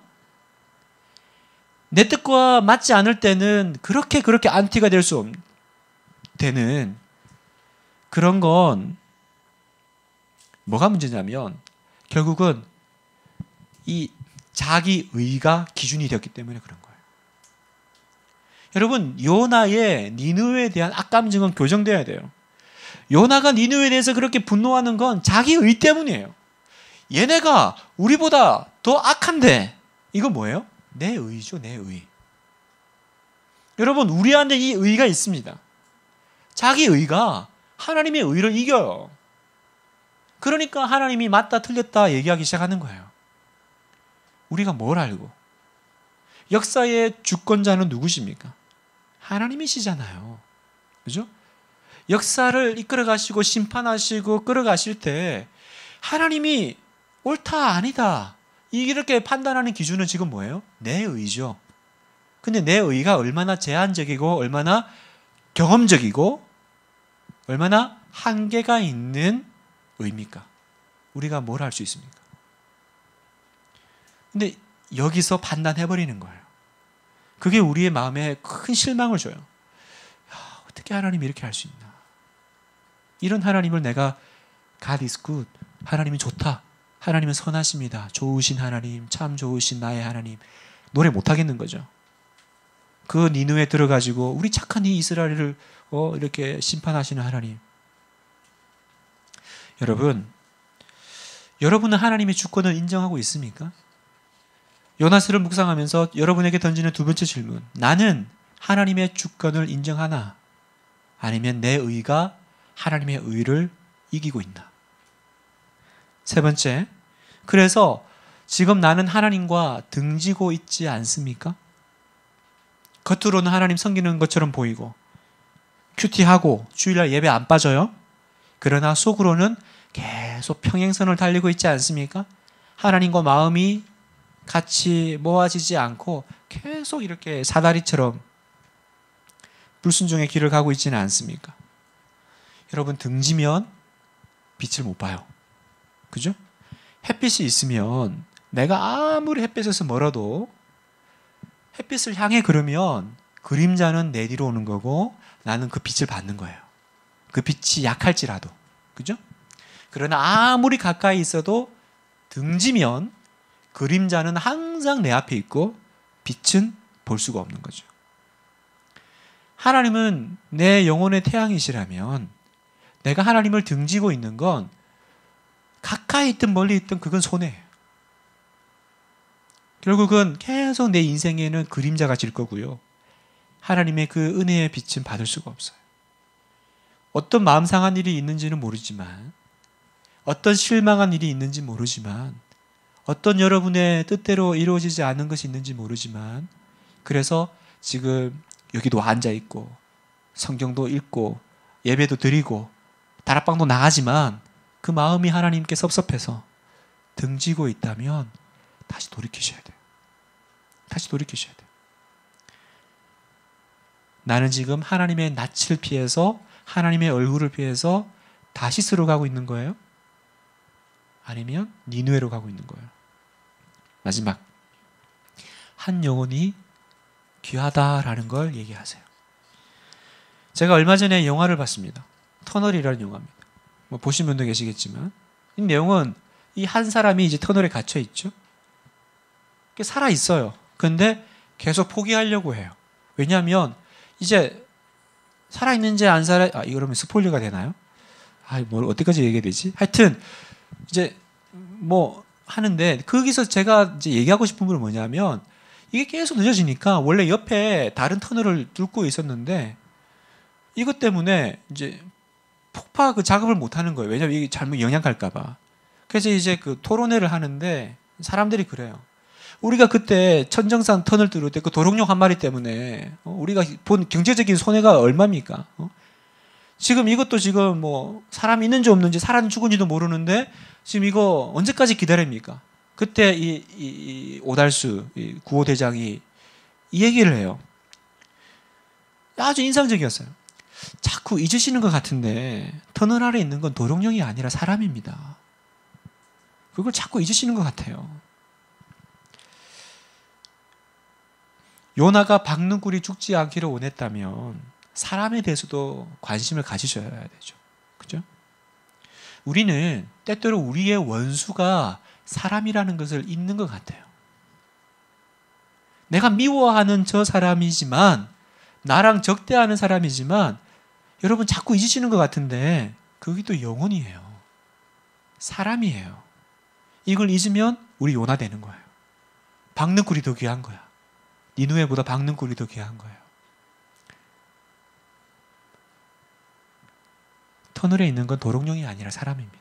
내 뜻과 맞지 않을 때는 그렇게 그렇게 안티가 될 수 없는 그런 건 뭐가 문제냐면 결국은 이 자기의가 기준이 되었기 때문에 그런 거예요. 여러분 요나의 니느에 대한 악감증은 교정돼야 돼요. 요나가 니느에 대해서 그렇게 분노하는 건 자기의 때문이에요. 얘네가 우리보다 더 악한데 이거 뭐예요? 내 의죠, 내 의. 여러분 우리 안에 이 의가 있습니다. 자기 의가 하나님의 의를 이겨요. 그러니까 하나님이 맞다 틀렸다 얘기하기 시작하는 거예요. 우리가 뭘 알고 역사의 주권자는 누구십니까? 하나님이시잖아요. 그죠? 역사를 이끌어 가시고 심판하시고 끌어 가실 때 하나님이 옳다 아니다 이렇게 판단하는 기준은 지금 뭐예요? 내 의죠. 근데 내 의가 얼마나 제한적이고 얼마나 경험적이고 얼마나 한계가 있는 의입니까? 우리가 뭘 할 수 있습니까? 근데 여기서 판단해버리는 거예요. 그게 우리의 마음에 큰 실망을 줘요. 야, 어떻게 하나님이 이렇게 할 수 있나? 이런 하나님을 내가 God is good. 하나님이 좋다. 하나님은 선하십니다. 좋으신 하나님, 참 좋으신 나의 하나님. 노래 못 하겠는 거죠. 그 니누에 들어가지고 우리 착한 이 이스라엘을 어, 이렇게 심판하시는 하나님. 여러분, 여러분은 하나님의 주권을 인정하고 있습니까? 요나스를 묵상하면서 여러분에게 던지는 두 번째 질문. 나는 하나님의 주권을 인정하나? 아니면 내 의가 하나님의 의를 이기고 있나? 세 번째. 그래서 지금 나는 하나님과 등지고 있지 않습니까? 겉으로는 하나님 섬기는 것처럼 보이고 큐티하고 주일날 예배 안 빠져요. 그러나 속으로는 계속 평행선을 달리고 있지 않습니까? 하나님과 마음이 같이 모아지지 않고 계속 이렇게 사다리처럼 불순종의 길을 가고 있지는 않습니까? 여러분 등지면 빛을 못 봐요. 그죠? 햇빛이 있으면 내가 아무리 햇빛에서 멀어도 햇빛을 향해 그러면 그림자는 내 뒤로 오는 거고 나는 그 빛을 받는 거예요. 그 빛이 약할지라도. 그죠? 그러나 아무리 가까이 있어도 등지면 그림자는 항상 내 앞에 있고 빛은 볼 수가 없는 거죠. 하나님은 내 영혼의 태양이시라면 내가 하나님을 등지고 있는 건 가까이 있든 멀리 있든 그건 손해예요. 결국은 계속 내 인생에는 그림자가 질 거고요. 하나님의 그 은혜의 빛은 받을 수가 없어요. 어떤 마음 상한 일이 있는지는 모르지만, 어떤 실망한 일이 있는지 모르지만, 어떤 여러분의 뜻대로 이루어지지 않은 것이 있는지 모르지만 그래서 지금 여기도 앉아 있고 성경도 읽고 예배도 드리고 다락방도 나가지만 그 마음이 하나님께 섭섭해서 등지고 있다면 다시 돌이키셔야 돼요. 다시 돌이키셔야 돼요. 나는 지금 하나님의 낯을 피해서 하나님의 얼굴을 피해서 다시스로 가고 있는 거예요? 아니면 니누에로 가고 있는 거예요? 마지막 한 영혼이 귀하다라는 걸 얘기하세요. 제가 얼마 전에 영화를 봤습니다. 터널이라는 영화입니다. 뭐 보신 분도 계시겠지만 이 내용은 이 한 사람이 이제 터널에 갇혀 있죠. 살아 있어요. 근데 계속 포기하려고 해요. 왜냐하면 이제 살아 있는지 안 살아 아 이러면 스포일러가 되나요? 아뭘 어디까지 얘기해야 되지? 하여튼 이제 뭐 하는데 거기서 제가 이제 얘기하고 싶은 부분은 뭐냐면 이게 계속 늦어지니까 원래 옆에 다른 터널을 뚫고 있었는데 이것 때문에 이제 폭파 그 작업을 못 하는 거예요. 왜냐면 이게 잘못 영향 갈까봐. 그래서 이제 그 토론회를 하는데 사람들이 그래요. 우리가 그때 천정산 터널 뚫을 때 그 도롱뇽 한 마리 때문에 어, 우리가 본 경제적인 손해가 얼마입니까? 어? 지금 이것도 지금 뭐 사람 있는지 없는지 사람 죽은지도 모르는데 지금 이거 언제까지 기다립니까? 그때 이, 이, 이 오달수 이 구호대장이 이 얘기를 해요. 아주 인상적이었어요. 자꾸 잊으시는 것 같은데 터널 아래 있는 건 도롱뇽이 아니라 사람입니다. 그걸 자꾸 잊으시는 것 같아요. 요나가 박는꿀이 죽지 않기를 원했다면 사람에 대해서도 관심을 가지셔야 되죠. 그죠? 우리는 때때로 우리의 원수가 사람이라는 것을 잊는 것 같아요. 내가 미워하는 저 사람이지만, 나랑 적대하는 사람이지만, 여러분 자꾸 잊으시는 것 같은데, 그게 또 영혼이에요. 사람이에요. 이걸 잊으면 우리 요나 되는 거예요. 박는꿀이 더 귀한 거야. 니누에보다 박는꿀이 더 귀한 거예요. 터늘에 있는 건 도롱뇽이 아니라 사람입니다.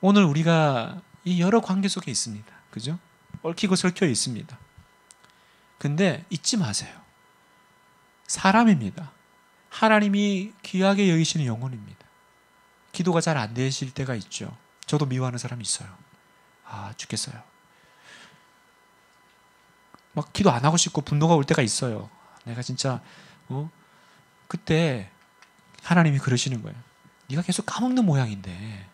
오늘 우리가 이 여러 관계 속에 있습니다. 그죠? 얽히고 설켜 있습니다. 근데 잊지 마세요. 사람입니다. 하나님이 귀하게 여기시는 영혼입니다. 기도가 잘 안 되실 때가 있죠. 저도 미워하는 사람이 있어요. 아, 죽겠어요. 막 기도 안 하고 싶고 분노가 올 때가 있어요. 내가 진짜 어? 그때 하나님이 그러시는 거예요. 네가 계속 까먹는 모양인데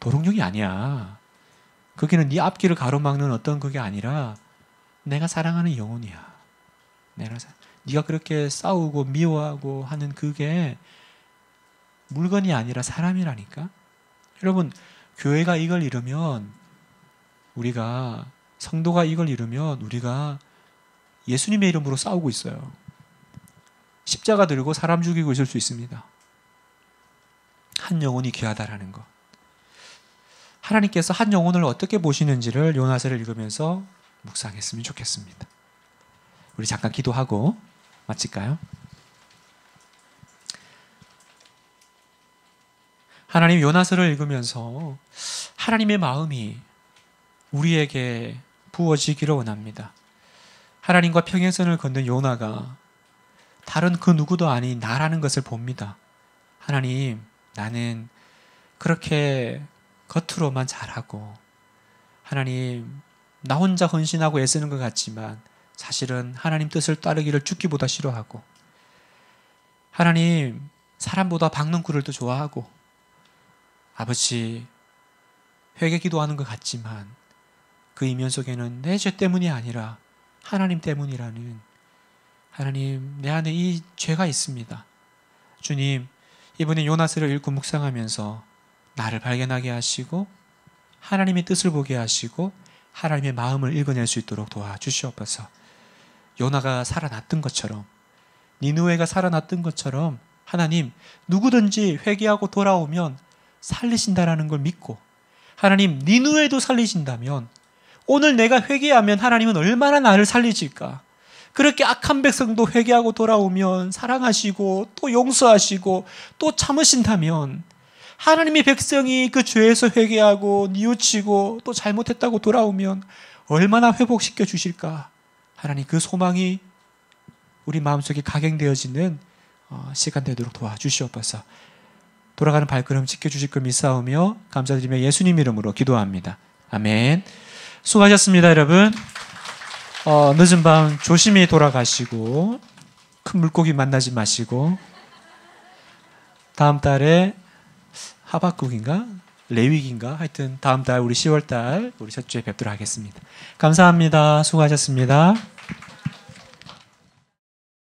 도롱뇽이 아니야. 거기는 네 앞길을 가로막는 어떤 그게 아니라 내가 사랑하는 영혼이야. 내가 사, 네가 그렇게 싸우고 미워하고 하는 그게 물건이 아니라 사람이라니까. 여러분 교회가 이걸 이루면 우리가 성도가 이걸 이루면 우리가 예수님의 이름으로 싸우고 있어요. 십자가 들고 사람 죽이고 있을 수 있습니다. 한 영혼이 귀하다라는 것. 하나님께서 한 영혼을 어떻게 보시는지를 요나서를 읽으면서 묵상했으면 좋겠습니다. 우리 잠깐 기도하고 마칠까요? 하나님 요나서를 읽으면서 하나님의 마음이 우리에게 부어지기를 원합니다. 하나님과 평행선을 걷는 요나가 다른 그 누구도 아닌 나라는 것을 봅니다. 하나님, 나는 그렇게 겉으로만 잘하고 하나님 나 혼자 헌신하고 애쓰는 것 같지만 사실은 하나님 뜻을 따르기를 죽기보다 싫어하고 하나님 사람보다 박는구를 더 좋아하고 아버지 회개 기도하는 것 같지만 그 이면 속에는 내 죄 때문이 아니라 하나님 때문이라는 하나님 내 안에 이 죄가 있습니다. 주님 이분이 요나스를 읽고 묵상하면서 나를 발견하게 하시고 하나님의 뜻을 보게 하시고 하나님의 마음을 읽어낼 수 있도록 도와주시옵소서. 요나가 살아났던 것처럼 니누에가 살아났던 것처럼 하나님 누구든지 회개하고 돌아오면 살리신다라는 걸 믿고 하나님 니누에도 살리신다면 오늘 내가 회개하면 하나님은 얼마나 나를 살리실까? 그렇게 악한 백성도 회개하고 돌아오면 사랑하시고 또 용서하시고 또 참으신다면 하나님의 백성이 그 죄에서 회개하고 니우치고또 잘못했다고 돌아오면 얼마나 회복시켜 주실까? 하나님 그 소망이 우리 마음속에 각인되어지는 어, 시간 되도록 도와주시옵소서. 돌아가는 발걸음 지켜주실 것 믿사오며 감사드리며 예수님 이름으로 기도합니다. 아멘. 수고하셨습니다, 여러분. 어, 늦은 밤 조심히 돌아가시고 큰 물고기 만나지 마시고 다음 달에 하박국인가 레위기인가 하여튼 다음 달 우리 10월 달 우리 첫째 뵙도록 하겠습니다. 감사합니다. 수고하셨습니다.